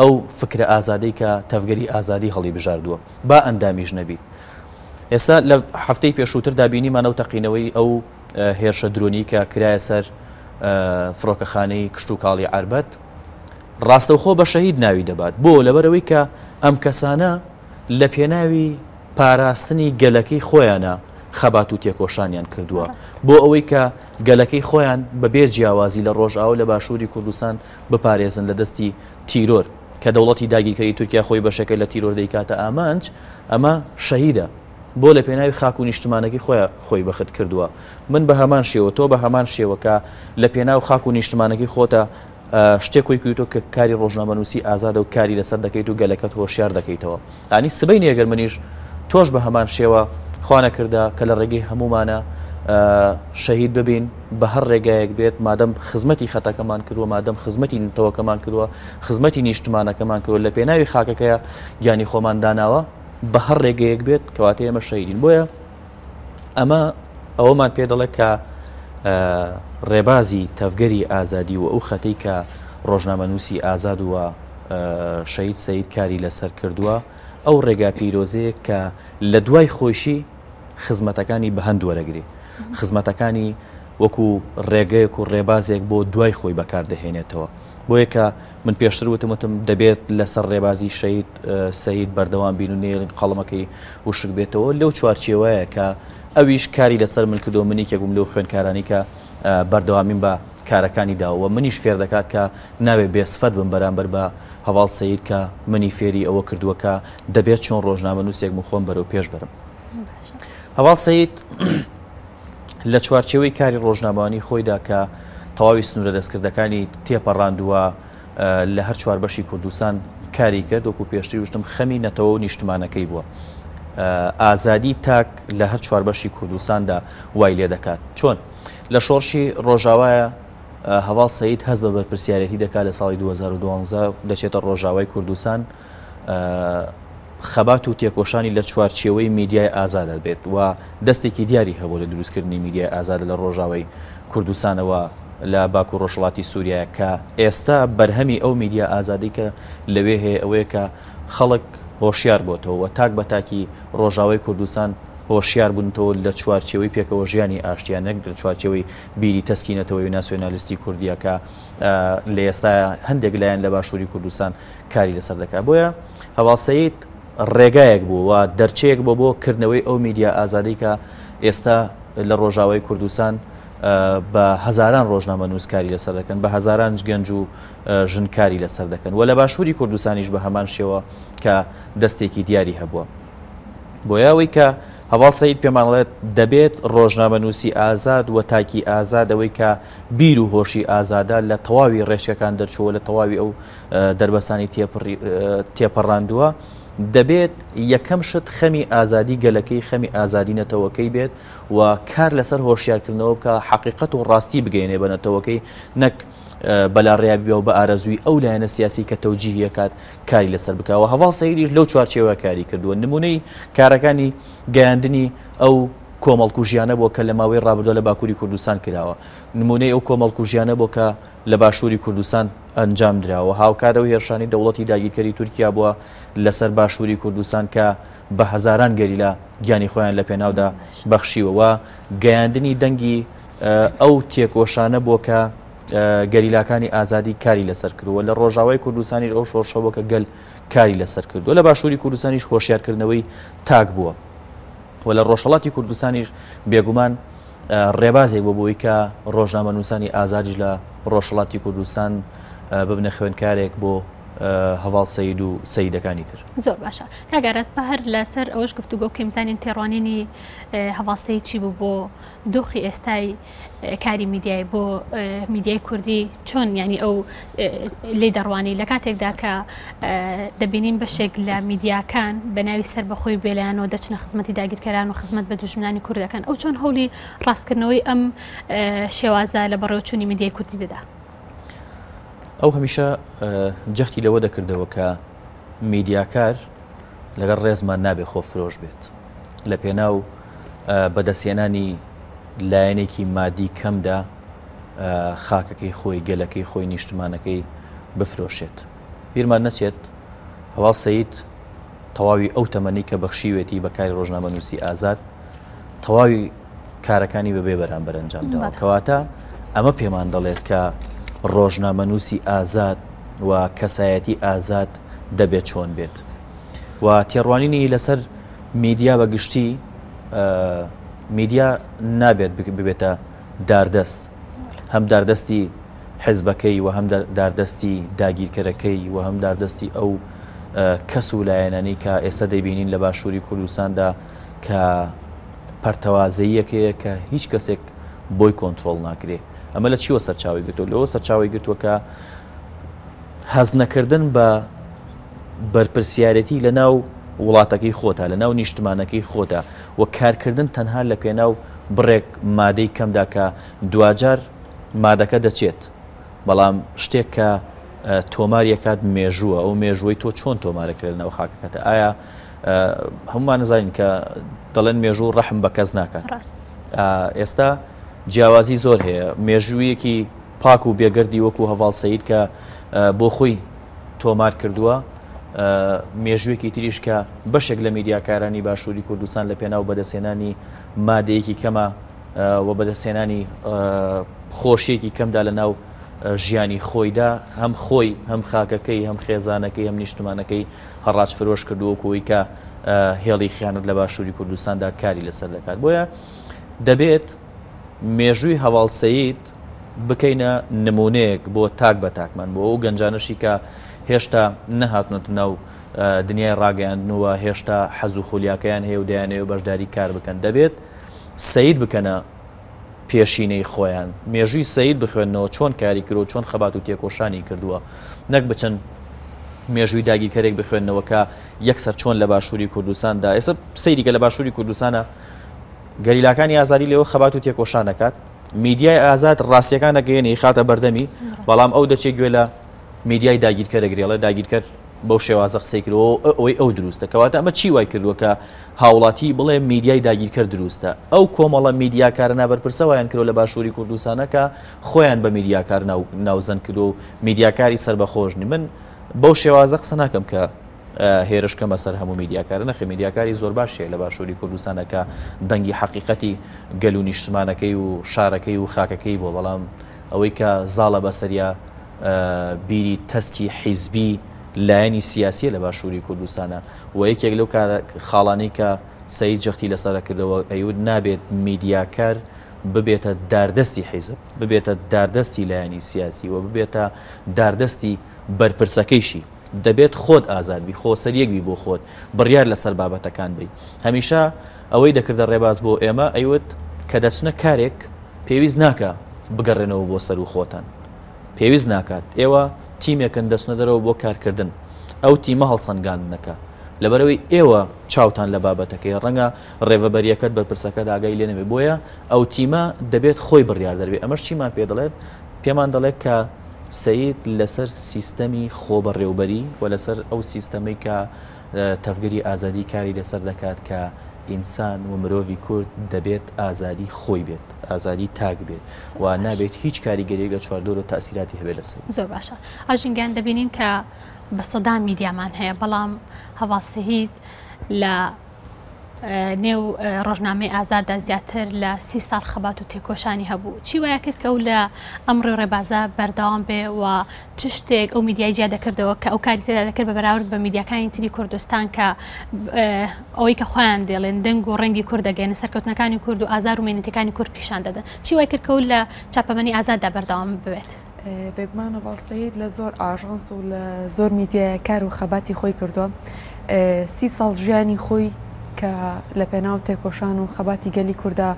ئەو فکرە ئازادەی کە تەفگەری ئازادی هەڵی بژاردووە با ئەندامیش نەبی ئێستا لە هەفتەی پێشووتر دابینیمانە و تەقینەوەی ئەو هێرشە درۆنی کە کرایە سەر فڕۆکەخانەی کشت و کاڵی عربەت ڕاستەوخۆ بە شەهید ناوی دەبات بۆ لەبەرەوەی کە ئەم کەسانە لە پێناوی پاراستنی گەلەکەی خۆیانە خەبات و تێکۆشانیان کردووە بۆ ئەوەی کە گەلەکەی خۆیان بەبێ جیاوازی لە ڕۆژئاو لە باشووری کوردستان بپارێزن لە دەستی تیرۆر کە دەوڵەتی داگیرکەری تورکیا خۆی بەشەکە لە تیرۆر دەیکاتە ئامانج ئەمە شەهیدە بۆ لە پێناوی خاک و نیشتمانەکەی خۆی خۆی بەخت کردووە من بە هەمان شێوە تۆ بە هەمان شێوەکە لە پێناو خاک و نیشتمانەکەی خۆتە شتێکۆی کویتۆ کە کاری ڕۆژنامەنووسی ئازادە و کاری لەسەر دەکەیت و گەلەکەت هۆشیار دەکەیتەوە ئانی سبەی نیەگەرمنیش تۆش بە هەمان شێوە خوانەکردا کە لە ڕێگەی هەمومانە شەهید ببین بە هەر ڕێگایەک بێت مادەم خزمەتی خەتەکەمان کردووە مادەم خزمەتی نتەوەکەمان کردووە خزمەتی نیشتمانەکەمان کردوە لە پێناوی خاکەکەیە گیانی خۆمان داناوە بە هەر ڕێگەیەک بێت کەواتە ئێمە شەیدین بۆیە ئەمە ئەوەمان پێ دەڵێت کە ڕێبازی تەفگەری ئازادی و ئەو خەتەی کە ڕۆژنامەنووسی ئازاد وە شەید سعید کاری لەسەر کردووە ئەو ڕێگا پیرۆزەیە کە لە دوای خۆشی خزمەتەکانی بە هەند وەرەگری خزمەتەکانی وەکو ڕێگەیەک و ڕێبازێک بۆ دوای خۆی بەکاردەهێنێتەوە بۆیەکە من پێشتر وتمتم دەبێت لەسەر ڕێبازی شەید سعید بەردەوام بین و نێرین قەڵمەکەی وشک بێتەوە لەو چوارچێوەیە کە ئەویش کاری لەسەر من کردو منی کێگوم لەو خوێنکارانی کە بەردەوامین بە کارەکانی داوە منیش فێر دەکات کە ناوێت بێسفەت بم بەرامبەر بە هەواڵ سیر کە منی فێری ئەوە کردووەکە دەبێت چۆن ڕۆژنامە نووسێک مخۆم بەرەو پێش برم هەواڵ سید لە چوارچەوەی کاری ڕۆژنامانی خۆیدا کە تەواوی سنوورە دەستکردەکانی تێپەڕاندووە لە هەر چوار بەشی کوردستان کاری کرد وەکو پێشتی وشتم خەمی نەتەوە و نیشتمانەکەی بووە. ئازادی تاک لە هەر چواربەشی کوردستاندا وای لێ دەکات چۆن لە شۆرشی ڕۆژاوایە هەواڵ سعید هەست بە بەرپسیارەتی دەکات لە ساڵی 2012 دەچێتە ڕۆژاوای کوردستان خەبات و تێکۆشانی لە چوارچێوەی میدیای ئازادە بێت و دەستێکی دیاری هەبوو لە دروستکردنی میدیای ئازادە لە ڕۆژاوای کوردستانەوە لە باکو ڕۆژڵاتی سووریە کە ئێستا بەرهەمی ئەو میدیا ئازادی کە لەوێ هەیە ئەوەیە کە خەڵک هۆشیار بۆتەوە تاک بە تاکی ڕۆژاوای کوردستان هۆشیار بوونتەوە لە چوارچەوەی پێکەوە ژیانی ئاشتیانەک لە چوارچەوەی بیری تەسکینەتەوەی ناسیۆنالیستی کوردیەکە لە ئێستا هەندێک لایەن لە باشووری کوردستان کاری لەسەر دەکات بۆیە هەواڵسەیت ڕێگایەک بووەوە دەرچەیەک بۆ بۆ کردنەوەی ئەو میدیا ئازادیکە ئێستا لە ڕۆژاوای کوردستان بە هزاران ڕۆژنامە نووسکاری لەسەر دەکەن بە هزاران گەنج و ژنکاری لەسەر دەکەن و لە باشووری کوردستانیش بە هەمان شێوە کە دەستێکی دیاری هەبووە بۆیاوەی کە هەوا سعید پێمانڵێت دەبێت ڕۆژنامە نووسی ئازاد و تاکی ئازادەوەی کە بیر و هۆشی ئازادا لە تەواوی ڕێشەکان دەرچووە لە تەواوی ئەو دەربەسانی تێپەڕاندووە دەبێت یەکەم شت خەمی ئازادی گەلەکەی خەمی ئازادی نەتەوەکەی بێت و کار لەسەر هۆشیارکردنەوە کە حقیقت و ڕاستی بگەینێ بە نەتەوەکەی نەک بەلاڕیابی و بە ئارەزووی ئەو لایەنە سیاسی کە تەوجیهیەکات کاری لەسەر بکەوە هەوا سەیریش لەو چوارچێوە کاری کردووە نمونەی کارەکانی گەیاندنی ئەو کۆمەڵکو ژیانە بۆ کە لە ماوەی ڕابدۆ لە باکووری کوردستان کراوە نمونەی ئەو کۆمەڵکو ژیانە بۆ کە لە باشووری کوردستان ئەنجام درراوە هاوکارە و هێرشانی دەوڵەتی داگیرکەری تورکیا بووە لەسەر باشووری کوردستان کە بە هزاران گەریلا گیانی خۆیان لە پێناودا بەخشیوەوە گەیاندنی دەنگی ئەو تێکۆشانە بۆ کە گەریلاکانی ئازادی کاری لەسەر کردووە لە ڕۆژاوای کوردستانی ئەو شۆشەوەکە گەل کاری لەسەر کردو لە باشووری کوردستانیش هۆشیارکردنەوەی تاک بووە و لە ڕۆژەڵاتی کوردستانیش بێگومان ڕێبازێک بۆ بۆی کە ڕۆژنامە نووسانی ئازادیش لە ڕۆژەڵاتی کوردستان ببنە خوێنکارێک بۆ هەواڵ سید و سیدەکانی تر زۆر باشە کاگەڕاست بە هەر لەسەر ئەوش گفتوگۆ کەمزانین تێڕوانێنی هەواڵسەی چی بوو بۆ دۆخی ئێستای کاری میدیای بۆ میدیای کوردی چۆن ینی ئەو لی دەڕوانی لە کاتێکدا کە دەبینین بەشێک لە میدیاکان بەناوی سەر بەخۆی بێلایانەوە دەچنە خزمەتی داگیرکەران و خزمەت بە دژمنانی کوردەکان ئەو چۆن هەولی ڕاستکردنەوەی ئەم شێوازە لە بەڕێوەچوونی میدیای کوردی دەدا ئەو هەمیشە جەختی لەوە دەکردەوە کە میدیاکار لەگەڵ ڕێزمان نابێ خۆ فرۆژ بێت لە پێناو بەدەسێنانی لایەنێکی مادی کەمدا خاکەکەی خۆی گەلەکەی خۆی نیشتمانەکەی بفرۆشێت بیرمان نەچێت هەوا سەیت تەواوی ئەو تەمەنی کە بەخشیوێتی بەکاری ڕۆژنامە نووسی ئازاد تەواوی کارەکانی بەبێ بەرامبەرەنجامداوە کەواتە ئەمە پێمان دەڵێت کە ڕۆژنامەنووسی ئازاد و کەسایەتی ئازاد دەبێت چۆن بێت و تێڕوانینی لەسەر میدیا بەگشتی میدیا نابێت ببێتە داردەست هەم داردەستی حزبەکەی و هەم داردەستی داگیرکەرەکەی و هەم داردەستی ئەو کەس و لایەنانی کە ئێستا دەیبینین لە باشووری کوردستاندا کە پەرتەوازەیەکەیە کە هیچ کەسێک بۆی کۆنتترۆل ناکرێت ئەمە لە چیوە سەرچاوی گرتووە لەوە سەرچاوی گرتووەکە هەز نەکردن بە بەرپرسیارەتی لە ناو وڵاتەکەی خۆتا لە ناو نیشتمانەکەی خۆتا و کارکردن تەنها لە پێناو بڕێک مادەی کەمداکە دوجار مادەکە دەچێت بەڵام شتێک کە تۆماریەکات مێژووە ئەو مێژووی تۆ چۆن تۆمارەکرد لەناو خاکەکەتە ئایا هەمومان نزانین کە دەڵێن مێژوو ڕەحم بە کەس ناکات ئێستا جیاوازی زۆر هەیە مێژوویەکی پاک و بێگردی وەکو هەواڵ سعید کە بۆ خۆی تۆمار کردووە مێژوویەکی تریش کە بەشێک لە میدیاکارانی باشووری کوردستان لە پێناو بەدەسێنانی مادەیەکی کەمە و بەدەسێنانی خۆشیێکی کەمدا لە ناو ژیانی خۆیدا هەم خۆی هەم خاکەکەی هەم خێزانەکەی هەم نیشتمانەکەی هەڕاج فرۆش کردووەکەوەی کە هێڵی خیانت لە باشووری کوردستاندا کاری لەسەر دەکات بۆیە دەبێت مێژووی هەواڵسەیت بکەینە نمونونەیەک بۆ تاک بە تاکمان بۆ ئەو گەنجانشی کە هێشتا نەهاتنت ناو دنیای ڕاگەیاندنەوە هێشتا حەزوو خولیاکەیان هەیە و دایانەیە و بەشداری کار بکەن دەبێت سعید بکەنە پێشینەی خۆیان مێژووی سعید بخوێنەوە چۆن کاری کرد و چۆن خەبات و تێکۆشانی کردووە نەک بچەند مێژووی داگیرکەرێک بخوێنەوەکە یەکسەر چۆن لە باشووری کوردستاندا ئێستا سەیریکە لە باشووری کوردستانە گەریلاکانی ئازاری لەوە خەبات و تێکۆشان دەکات میدیای ئازاد ڕاستیەکان دەگەێنی خاتە بەردەمی بەڵام ئەو دەچێت گوێ لە میدیای داگیرکە دەگرێڵە داگیرکە بەو شێوازە قسەی کردەوە ئەوەی ئەو دروستە کەواتە ئەمە چی وای کردووە کە هاوڵاتی بڵێ میدیای داگیرکرد دروستە ئەو کۆمەڵە میدیاکارە نابەرپرسەوەیان کردو لە باشووری کوردستانەکە خۆیان بە میدیاکار ناوزەن کردو و میدیاکاری سربەخۆشنی من بەو شێوازە قسە ناکەم کە هێرشکە بەسەر هەموو میدیاکارە نەخی میدیاکاری زۆر باشە لە باشووری کوردستانەکە دەنگی حقیقەتی گەلونی شمانەکەی و شارەکەی و خاکەکەی بۆ بەڵام ئەوەی کە زاڵە بەسەریا بیری تەسکی حیزبی لایەنی سیاسیە لە باشووری کوردستانە و یەکێک لەو خاڵانەی کە سعید جەختی لەسەرە کردەوە ئەیود نابێت میدیاکار ببێتە داردەستی حیزب ببێتە داردەستی لایەنی سیاسی و ببێتە داردەستی بەرپرسەکەیشی دەبێت خۆت ئازادبی خۆ سەریەکبی بۆ خۆت بڕیار لەسەر بابەتەکان بی هەمیشە ئەوەی دەکردە ڕێباز بۆ ئێمە ئەیوت کە دەچنە کارێک پێویست ناکە بگەڕێنەوە بۆ سەر و خۆتان پێویست ناکات ئێوە تیمێکن دەچنە دەرەوە بۆ کارکردن ئەو تیمە هەڵسەنگاندنەکە لەبەرەوەی ئێوە چاوتان لە بابەتەکەی ڕەنگە ڕێڤەبەریەکەت بەرپرسەکە داگای لێنەوێ بۆیە ئەو تیمە دەبێت خۆی بڕیار دەبێت ئەمەش چیمان پێ دەڵێت پێمان دەڵێت کە سید لەسەر سیستەمی خۆبەڕێوبەری و لەسەر ئەو سیستەمەی کە تەفگەری ئازادی کاری لەسەر دەکات کە ئینسان و مرۆڤی کورد دەبێت ئازادی خۆی بێت ئازادی تاک بێت و نابێت هیچ کاریگەری لە چواردۆر و تاسیراتی هەبێت لەسەر زۆر باشە ئاژنگیان دەبینین کە بە سەدا میدیامان هەیە بەڵام هەواستە هیچ لە نێو ڕۆژنامەی ئازادا زیاتر لە سی ساڵ خەبات و تێکۆشانی هەبوو چی وایە کرد کە و لە ئەمڕێ ڕێبازە بەرداوام بێ و چ شتێک ئەو میدیای جیا دەکردەوە کە ئەو کاری تێدا دەکرد بە بەراورد بە میدیاکانی تری کوردستان کە ئەوەی کە خۆیان دێڵێن دەنگ و ڕەنگی کوردەگەێنە سەرکەوتنەکانی کورد و ئازار و مێنێتەکانی کورد پیشان دەدەن چی وای کردکە و لە چاپەمەنی ئازاددا بەرداوام ببێت. بێگومانە باڵسەید لە زۆر ئاژانس و لە زۆر میدیای کار و خەباتی خۆی کردووە سی ساڵ ژیانی خۆی کە لە پێناو تێکۆشان و خەباتی گەلی کووردا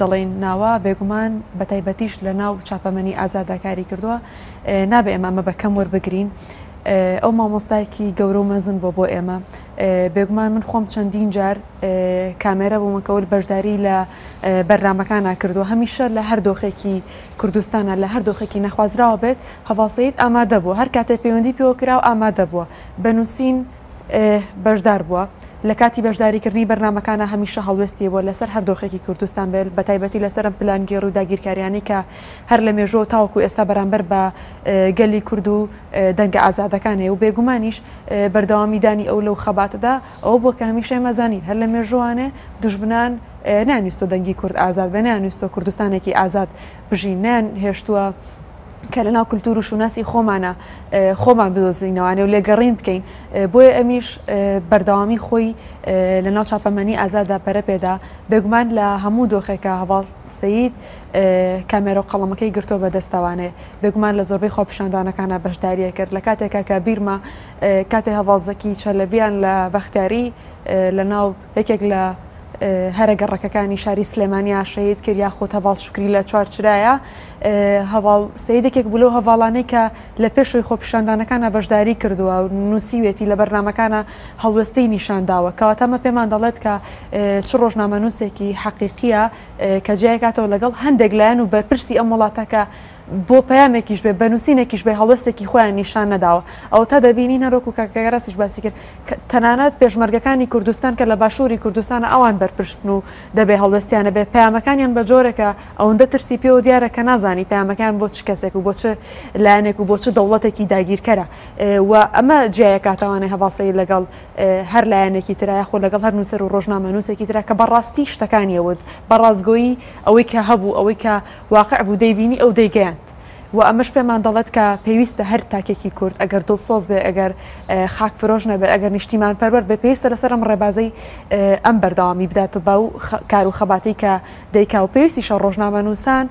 دەڵێن ناوە بێگومان بە تایبەتیش لە ناو چاپەمەنی ئازاداکاری کردووە نابێ ئێمەمە بە کەم وەربگرین. ئەو مامۆستایەکی گەورە و مەزن بۆ بۆ ئێمە بێگومان من خۆم چەندین جار کامێرە بوومەکەول بەشداری لە بەرنمەکانە کردو هەمیشە لە هەردۆخێکی کوردستانە لە هەردۆخێکی نەخوازراوە بێت هەواڵسەیت ئامادە بوو هەر کاتێ پەیوەندی پێوەکرا و ئامادە بووە بنووسین بەشدار بووە. لە کاتی بەشداریکردنی بەرنمەکانە هەمیشە هەڵوێستی بۆ لەسەر هەردۆخێکی کوردستان بێت بە تایبەتی لەسەرم پلانگێڕ و داگیرکاریانی کە هەر لە مێژۆ تاوکو ئێستا بەرامبەر بە گەلی کورد و دەنگە ئازادەکانێ و بێگومانیش بەردەوامیدانی ئەو لەو خەباتدا ئەو بۆ کە هەمیشە مەزانین هەر لە مێژوانێ دژبنان نانویستۆ دەنگی کورد ئازاد بە نانویستۆ کوردستانێکی ئازاد بژینیان هێشتووە کە لەناو کللتور و شوناسی خۆمانە خۆمان بدۆزینەوانێ و لێگەڕین بکەین بۆیە ئەمیش بەردەوامی خۆی لە ناو چاپەمەنی ئازادا پەرەپێدا بێگومان لە هەموو دۆخێکە هەواڵ سید کامێرە و قەڵەمەکەی گرتۆ بەدەستەوانێ بێگومان لە زۆربەی خۆپشاندانەکانە بەشداریە کرد لە کاتێکا کە بیرمە کاتێ هەواڵزەکی چەلەبیان لە بەختیاری لە ناو یەکێک لە هەرە گەڕەکەەکانی شاری سلێمانیا شەید کرد یا خۆت هەواڵ شکری لە چوارچرایە هەواڵ سیدێکێک بولە و هەواڵانەی کە لە پێشوی خۆپیشاندانەکانە بەشداری کردووە و نووسیوێتی لە بەرنمەکانە هەڵوەستەی نیشانداوە کەواتەمە پێمان دەڵێت کە چ ڕۆژنامە نووسێکی حەقیقیە کە جیای کاتەوە لەگەڵ هەندێک لایەن و بەرپرسی ئەم وڵاتەکە بۆ پامێکیش بێ بەنووسینێکیش بێ هەڵستێکی خۆیان نیشان نەداوە ئەو تا دەبینی نەرۆک و کاکەگەڕاستیش باسی کرد تەنانەت پێشمەرگەکانی کوردستان کە لە باشووری کوردستانە ئەوان بەرپرسن و دەبێ هەڵوەستیانە بێ پامەکانیان بە جۆرەکە ئەوەندە ترسی پێ و دیارە کە نازانی پامەکان بۆ چ کەسێک و بۆ چ لایەنێک و بۆ چ دەوڵەتێکی داگیرکەرە و ئەمە جیایە کاتەوانێ هەواڵسەی لەگەڵ هەر لایەنێکی ترایە خۆ لەگەڵ هەر نووسەر و ڕۆژنامە نووسێکی ترا کە بەڕاستی شتەکانیەوت بەڕازگۆیی ئەوەی کە هەبوو ئەوەی کە واقع بوو دەیبینی ئەو دەیگەیان و ئەمەش پێمان دەڵێت کە پێویستە هەر تاکێکی کورد ئەگەر دڵ سۆز بێ ئەگەر خاک فرۆژ نەبێ ئەگەر نیشتیمان پەروەر بێ پێویستە لەسەرم ڕێبازەی ئەم بەرداوامی بدات باو کار و خەباتی کە دەیکا و پێویستیشە ڕۆژنامە نووسان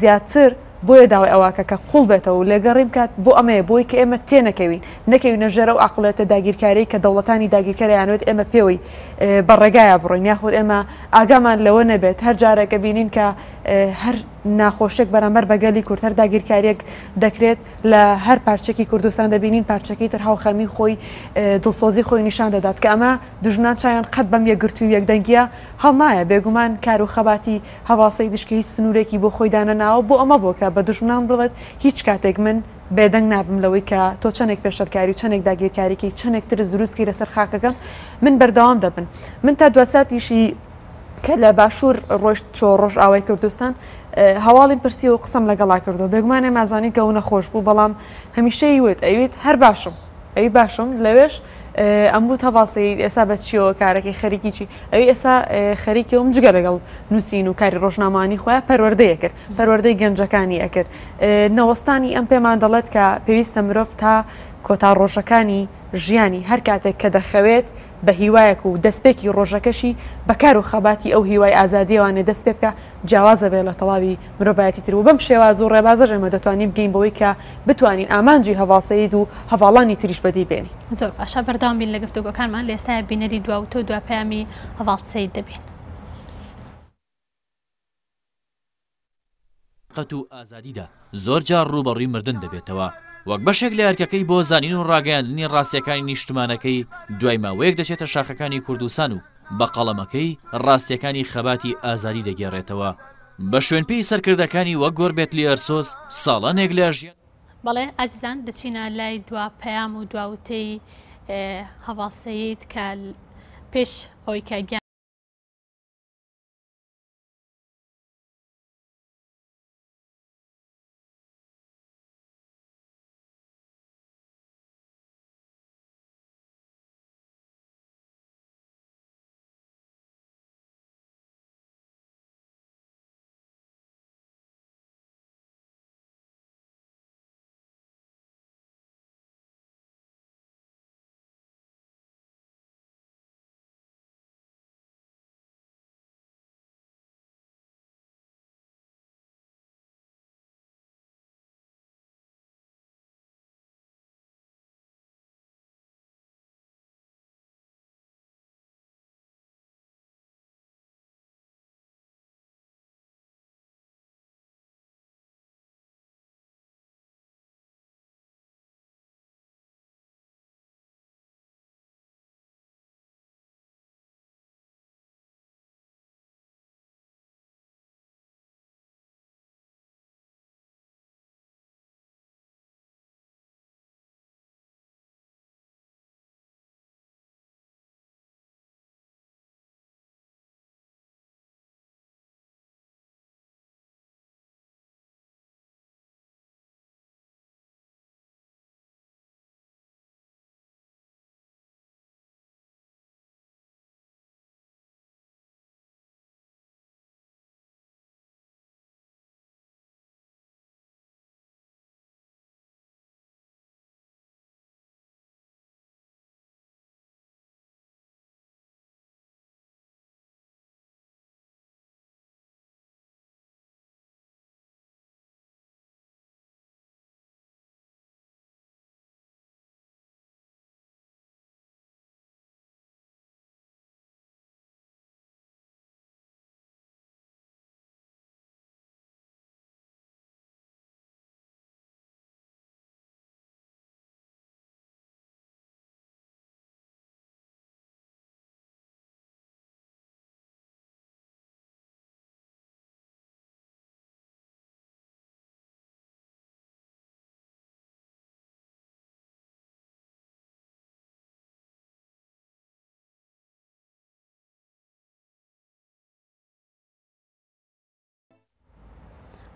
زیاتر بۆیە داوای ئەوواکە کە قوڵ بێتەوە لێگەڕیم کات بۆ ئەمەیە بۆی کە ئێمە تێنەکەوین نەکەوی نەژێرە و عقلێتە داگیرکاری کە دەوڵەتانی داگیرکاریانوێت ئێمە پێوەی بەڕێگایە بڕۆین یاخود ئێمە ئاگامان لەوە نەبێت هەر جارێکە بینین کە هەر ناخۆشێک بەرامبەر بەگەلی کورتەر داگیرکاریەک دەکرێت لە هەر پارچێکی کوردستان دەبینین پارچەکەی تر هاوخەمی خۆی دڵسۆزی خۆی نیشان دەدات کە ئەمە دژنان چایان قەت بەم یەکگرتو و یەکدەنگیە هەڵنایە بێگومان کار و خەباتی هەواسی دشکی هیچ سنوورێکی بۆ خۆی دانەناوە بۆ ئەمە بۆکە بە دژنان بڵێت هیچ کاتێک من بێدەنگ نابم لەوەی کە تۆ چەندێک پێشەبکاری و چەندێک داگیرکاریکی چەندێک تر زروستکی لەسەر خاکەکەم من بەردەوام دەبن من تا دوساتیشی کە لە باشوور ڕۆشت چۆ ڕۆژ ئاوای کردستان هەواڵی پرسی و قسم لەگەڵا کردو بێگومانێ مازانی گەونە خۆش بوو بەڵام هەمیشەی وێت ئەوێت هەر باشم ئەی باشم لەوێش ئەم بوو تەواسی ئێستا بە چیەوە کارەکەی خەریکی چی ئەوی ئێستا خەریکی وم جگە لەگەڵ نووسین و کاری ڕۆژنامانی خۆیان پەروەردەیە کرد پەروەردەی گەنجەکانی ئەکرد نەوەستانی ئەم پێمان دەڵێت کە پێویستە مرۆڤ تا کۆتا ڕۆژەکانی ژیانی هەر کاتێک کە دەخەوێت بە هیوایەک و دەستپێکی ڕۆژەکەشی بەکار و خەباتی ئەو هیوای ئازادیەوانێ دەست پێ بکە جیاوازە بێ لە تەواوی مرۆڤایەتی تر و بەم شێواز و ڕێبازەش ئێمە دەتوانین بگەین بەوەی کە بتوانین ئامانجی هەواڵسەید و هەواڵانی تریش بەدی بێنی زۆر باشە بەردام بین لە گفتوگۆکانمان لە ئێستاە بینەری دوا و تۆ دواپامی هەواڵسەید دەبین. قەت و ئازادیدا زۆر جار ڕوبەڕی مردن دەبێتەوە وەک بەشێک لە یارکەکەی بۆ زانین و ڕاگەاندنی ڕاستیەکانی نیشتمانەکەی دوای ماوەیەک دەچێتە شاخەکانی کوردستان و بە قەڵەمەکەی ڕاستیەکانی خەباتی ئازاری دەگێڕێتەوە بە شوێنپێی سەرکردەکانی وەک گۆربێت لی ئەرسۆس ساڵانێک لە ژیان بەڵێ ئازیزان دەچینە لای دوا پەیام و دواوتەی هەواڵسەیت کە پێش ئەوی کە گیان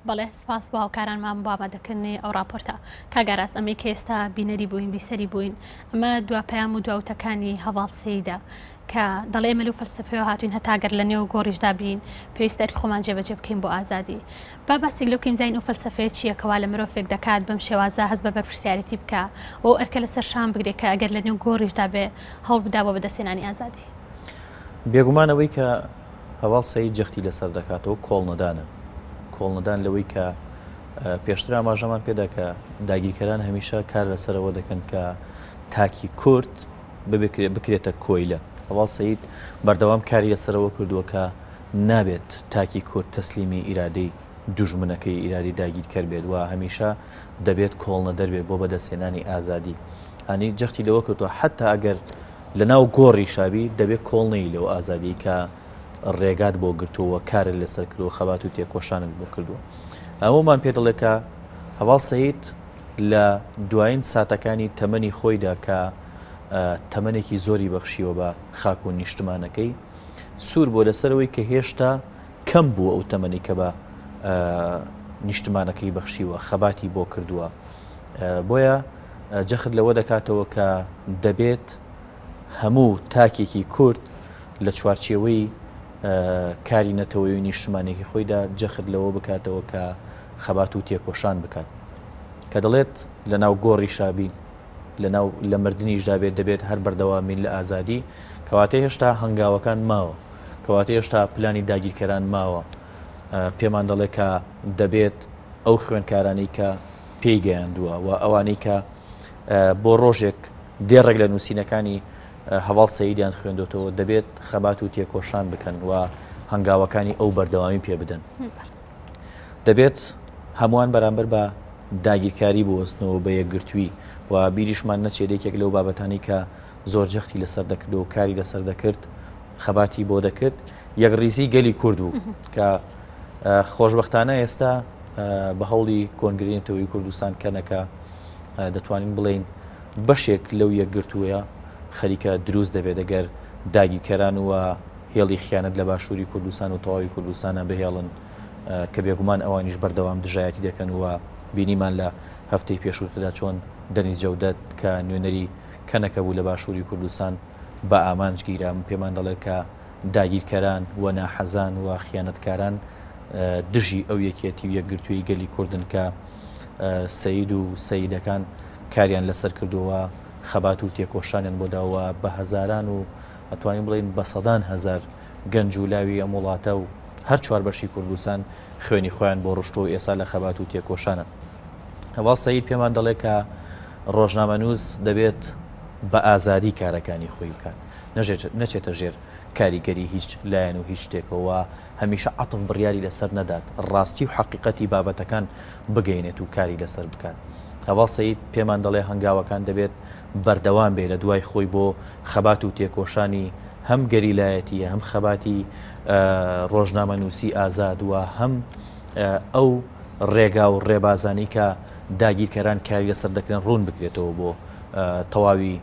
بەڵێ سپاس بۆ هاوکارانمان بۆ ئامادەکردنی ئەو راپۆرتە کاگەڕاست ئەمەی کە ئێستا بینەری بووین بیسەری بووین ئەمە دواپەیام و دواوتەکانی هەواڵسەیدا کە دەڵێ مەلو فەرسەفەوە هاتوین هەتاگەر لە نێو گۆڕیشدا بین پێویستەر خۆمان جێبەجێ بکەین بۆ ئازادی با باسی لەوکیم زین و فەلسفەیە چیەکەوا لە مرۆڤێک دەکات بەم شێوازە هەز بە بەرپرسیارەتی بکە بۆ ئەرکە لەسەر شان بگرێت کە ئەگەر لە نێو گۆڕیشدا بێ هەڵ بدا بۆ بەدەستێنانی ئازادی بێگومانەوەی کە هەواڵ سەی جەختی لەسەر دەکاتەوە کۆڵ نەدانە کۆڵنەدان لەوەی کە پێشتر ئاماژەمان پێدا کە داگیرکەران هەمیشە کار لەسەرەوە دەکەن کە تاکی کورت بکرێتە کۆیلە ئەوڵ سعید بەردەوام کاری لەسەرەوە کردووەکە نابێت تاکی کورت تەسلیمی ئیرادەی دوژمنەکەی ئیرادی داگیرکەر بێت و هەمیشە دەبێت کۆڵنە دەربێت بۆ بەدەستێنانی ئازادی ئانی جەختی لەوە کردووە حتا ئەگەر لە ناو گۆڕی شابی دەبێت کۆڵنەی لەو ئازادی کە ڕێگات بۆ گرتووە کارت لەسەر کردەوە خەبات و تێکۆشانت بۆ کردووە ئەومان پێ دەڵێکە هەواڵ سەیت لە دوایین ساتەکانی تەمەنی خۆیدا کە تەمەێکی زۆری بەخشیەوە بە خاک و نیشتمانەکەی سوور بۆ لەسەرەوەی کە هێشتا کەم بوو ئەو تەمەنی کە بە نیشتمانەکەی بەخشیوە خەباتی بۆ کردووە بۆیە جەخت لەوە دەکاتەوە کە دەبێت هەموو تاکێکی کورد لە چوارچێوەی کاری نەتەوەی نیشتمانێکی خۆیدا جەخت لەوە بکاتەوە کە خەبات و تێکۆشان بکات کە دەڵێت لە ناو گۆڕی شابین لە مردنی ژابێت دەبێت هەر بەردەوامی لە ئازادی کەواتە هێشتا هەنگاوەکان ماوە کەواتە هێشتا پلانی داگیرکەران ماوە پێمان دەڵێ کە دەبێت ئەو خوێنکارانی کە پێیگەیان دووە و ئەوانەی کە بۆ ڕۆژێک دێڕێک لە نووسینەکانی هەواڵ سەیدیان خوێندوتەوە دەبێت خەبات و تێکۆشان بکەن و هەنگاوەکانی ئەو بەردەوامی پێ بدەن دەبێت هەمووان بەرامبەر بە داگیرکاری بوەستنەوە بە یەکگرتووی و بیریشمان نەچێدێکێک لەو بابەتانی کە زۆر جەختی لەسەر دەکرد و کاری لەسەر دەکرد خەباتی بۆ دەکرد یەکڕیزی گەلی کورد بوو کە خۆشببختانە ئێستا بە هەوڵی کۆنگرێنەوەی کوردستان کەنەکە دەتوانین بڵین بەشێک لەو یەکگرتووە خەریکە دروست دەبێت دەگەر داگیکەران وە هێڵی خیانەت لە باشووری کوردستان و تەواوی کوردستانە بهێڵن کە بێگومان ئەوانیش بەردەوام دژایەتی دەکەن وە بینیمان لە هەفتەی پێشووتدا چۆن دەنیز جەودەت کە نوێنەری کەنەکە بوو لە باشووری کوردستان بە ئامانج گیرم پێمان دەڵێت کە داگیرکەران و ناحەزان و خیانەتکاران دژی ئەو یەکێتی و یەکگرتووی گەلی کوردن کە سعید و سەیدەکان کاریان لەسەر کردووە خەبات و تێکۆشانیان بۆ داوە بە هەزاران و ئەتوانین بڵین بە سەدان هزار گەنج و لاوی ئەم وڵاتە و هەر چوار بەشی کوردستان خوێنی خۆیان بۆ ڕشت و ئێسا لە خەبات و تێکۆشانە هەواڵ سعید پێمان دەڵێت کە ڕۆژنامەنووس دەبێت بە ئازادی کارەکانی خۆی بکات نەچێتە ژێر کاریگەری هیچ لایەن و هیچ شتێکەوە هەمیشە عتم بڕیاری لەسەر نەدات ڕاستی و حقیقەتی بابەتەکان بگەینێت و کاری لەسەر بکات هەواڵ سعید پێمان دەڵێ هەنگاوەکان دەبێت بەردەوام بێ لە دوای خۆی بۆ خەبات و تێکۆشانی هەم گەریلایەتیە هەم خەباتی ڕۆژنامە نووسی ئازاد وە هەم ئەو ڕێگا و ڕێبازانی کە داگیرکەران کاری لەسەر دەکەن ڕوون بکرێتەوە بۆ تەواوی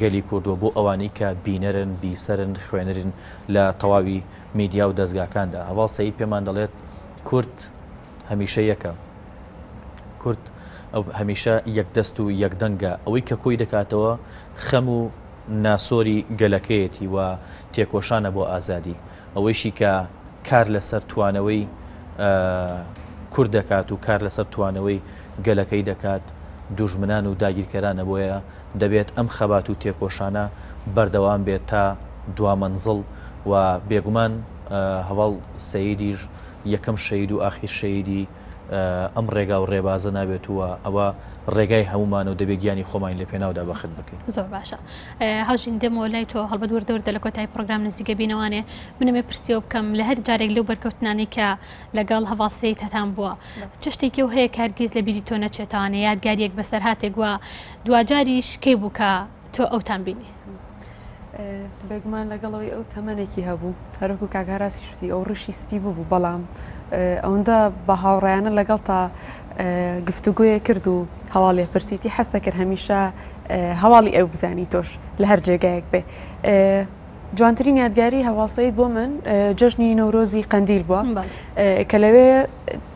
گەلی کوردووە بۆ ئەوانی کە بینەرن بیسەرن خوێنرن لە تەواوی میدیا و دەستگاکاندا هەواڵ سعید پێمان دەڵێت کورت هەمیشە یەکە کورت هەمیشە یەکدەست و یەکدەنگە ئەوەی کە کۆی دەکاتەوە خەم و ناسۆری گەلەکەیەتی و تێکۆشانە بۆ ئازادی ئەوەیشی کە کار لەسەر توانەوەی کورد دەکات و کار لەسەر توانەوەی گەلەکەی دەکات دوژمنان و داگیرکەرانە بۆیە دەبێت ئەم خەبات و تێکۆشانە بەردەوام بێت تا دوامەنزڵ و بێگومان هەواڵ سەیریش یەکەم شەید و ئاخیر شەیدی ئەم ڕێگا و ڕێبازە نابێت وە ئەوە ڕێگای هەمومان و دەبێت گیانی خۆمانی لە پێناودا بەخت بکەین زۆر باشە هاوشین دەمەوە لای تۆ هەڵبەت وردەوردە لە کۆتای پرۆگرام نزیگە بینەوانێ منەمێ پرسیەوە بکەم لە هەر جارێک لەو بەرکەوتنانی کە لەگەڵ هەواسی تەتان بووە چ شتێکی و هەیە کارگیز لە بیری تۆ نەچێتوانێ یادگاریەک بەسەر هاتێک وە دوجاریش کەی بووکە تۆ ئەوتان بینی بێگومان لەگەڵەوەی ئەو تەمەێکی هەبوو هەرکو کاگاراسی شتی ئەو ڕشی سپی بوو بەڵام. ئەوەندە بە هاوڕیانە لەگەڵ تا گفتوگوۆیە کرد و هەواڵێ پرسیتی هەستە کرد هەمیشە هەواڵی ئەو بزانی تۆش لە هەر جێگایەک بێ جوانترین یادگاری هەواڵسەیت بۆ من جژنی نەورۆزی قندیل بووە کە لەوێ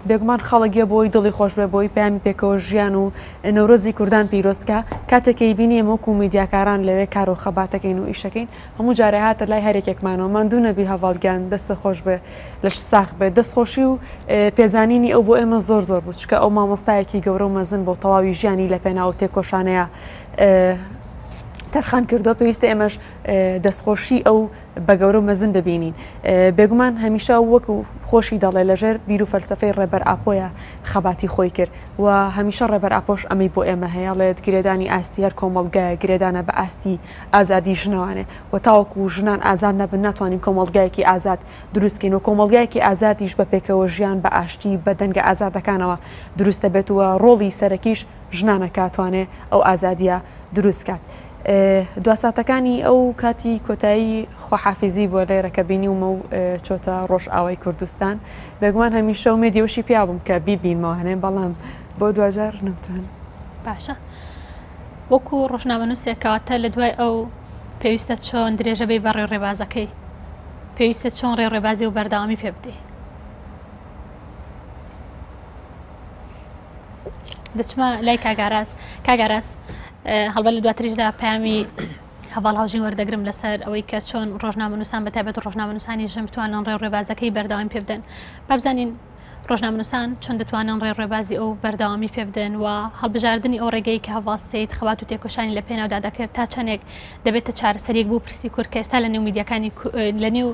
بێگومان خەڵگیە بۆی دڵی خۆش بێ بۆی پامی پێکەوە ژیان و نەورۆزی کوردان پیرۆستکە کاتێکی بینی مۆکو و میدیاکاران لەوێ کار و خەباتەکەین و ئیشەکەین هەموو جارە هاتە لای هەرێکێکمانەوە من دوو نەبی هەواڵگیان دەستە خۆش بێ لەش ساخ بێ دەستخۆشی و پێزانینی ئەو بۆ ئێمە زۆر زۆر بچکە ئەو مامۆستایەکی گەورە و مەزن بۆ تەواوی ژیانی لە پێناو تێکۆشانەیە تەرخان کردو پێویستە ئێمەش دەستخۆشی ئەو بەگەورە مەزن ببینین بێگومان هەمیشە وەکو خۆشی دەڵێ لەژێر بیر و فەرسەفەی ڕێبەر ئاپۆیە خەباتی خۆی کرد و هەمیشە ڕێبەر ئاپۆش ئەمەی بۆ ئێمە هەیەڵێت گرێدانی ئاستیار کۆمەلگایە گرێدانە بە ئاستی ئازادی ژنەوانێ و تاوەکو ژنان ئازان نەبن ناتوانین کۆمەلگایەکی ئازاد دروستکەین و کۆمەلگایەکی ئازادیش بە پێکەوە ژیان بە ئاشتی بە دەنگە ئازادەکانەوە دروستە بێت وە ڕۆڵی سەرەکیش ژنانە کاتوانێ ئەو ئازادیە دروستکات. دواساتەکانی ئەو کاتی کۆتایی خۆحافیزی بۆ لێرەکە بینی ومە و چۆتە ڕۆژ ئاوای کوردستان بێگومان هەمیشە و مێدیوشی پیا بم کە بیبینمەوە هەنێ بەڵام بۆ دوجار نمتوان باشە وەکو ڕۆژناوەنووسێکاتە لە دوای ئەو پێویستە چۆن درێژە بێ بەڕێ ڕێبازەکەی پێویستە چۆن ڕێ ڕێبازی و بەرداوامی پێ بدێ دەچمە لای کاگاراز کاگاراز هەڵبەت لە دواتریشدا پامی هەواڵ هاوژین وەردەگرم لەسەر ئەوەی کە چۆن ڕۆژنامە نووسان بەتابێت ڕۆژنامە نووسانی ژم بتوانن ڕێ ڕێبازەکەی بەرداوام پێ بدەن بابزانین ڕۆژنامە نووسان چۆن دەتوانن ڕێ ڕێبازی ئەو بەرداوامی پێ بدەن و هەڵبژاردننی ئەو ڕێگەی کە هەواڵسیت خەوات و تێکۆشانی لە پێناودا دەکرد تا چەندێک دەبێتە چارەسەرێک بوو پرسی کورد کە ئێستا لە نێو میدیەکانی لە نێو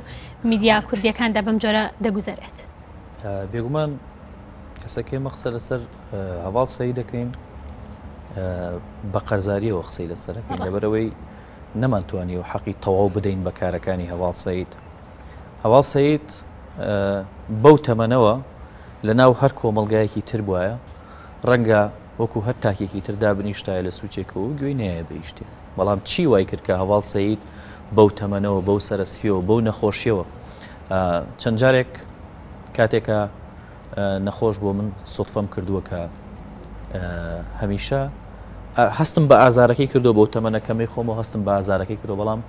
میدیا کوردیەکاندا بەم جۆرە دەگوزارێت بێگومان کەسەکەی مەخسە لەسەر هەواڵ سەی دەکەین بە قەرزاریەوە قسەی لەسەرەکەین لەبەرەوەی نەمانتوانی و حەقی تەواو بدەین بە کارەکانی هەواڵ سعید هەواڵ سعید بەو تەمەنەوە لە ناو هەر کۆمەلگایەکی تر وایە ڕەنگە وەکو هەر تاکێکی تردا بنیشتای لە سوچێکەوە گوێنەیە بەیشتێ بەڵام چی وای کرد کە هەواڵ سعید بەو تەمەنەوە بەو سەرسفیەوە بەو نەخۆشیەوە چەند جارێک کاتێکە نەخۆش بۆ من سوتفەم کردووە کە هەمیشە هەستم بە ئازارەکەی کردو بۆ تەمەنە کەمی خۆم و هەستم بە ئازارەکەی کردو بەڵام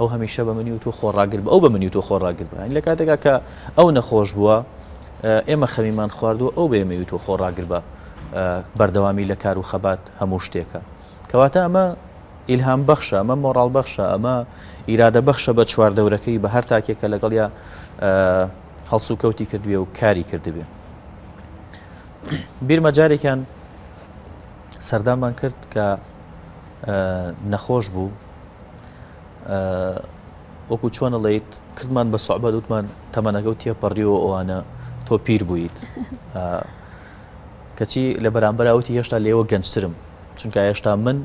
ئەو هەمیشە بە منی و تۆ خۆڕاگر بە ئەو بە منی و تۆ خۆڕاگر بە لە کاتێکا کە ئەو نەخۆش بووە ئێمە خەمیمان خواردووە ئەو بێمەوی تۆ خۆڕاگر بە بەردەوامی لە کار و خەبات هەموو شتێکە کەواتە ئەمە ئیلهام بەخشە ئەمە مۆڕال بەخشە ئەمە ئیرادە بەخشە بە چواردەورەکەی بە هەر تاکێکە لەگەڵیا هەڵسو کەوتی کردوێ و کاری کردبێ بیرمە جارێکیان سەردامان کرد کە نەخۆش بوو وەکو چۆنە لەیت کردمان بە سوعبە دوتمان تەمەەکەوت تێ پەڕیەوە ئەوانە تۆ پیر بوویت کەچی لە بەرامبەراوتی هێشتا لێوە گەنجترم چونکە هێشتا من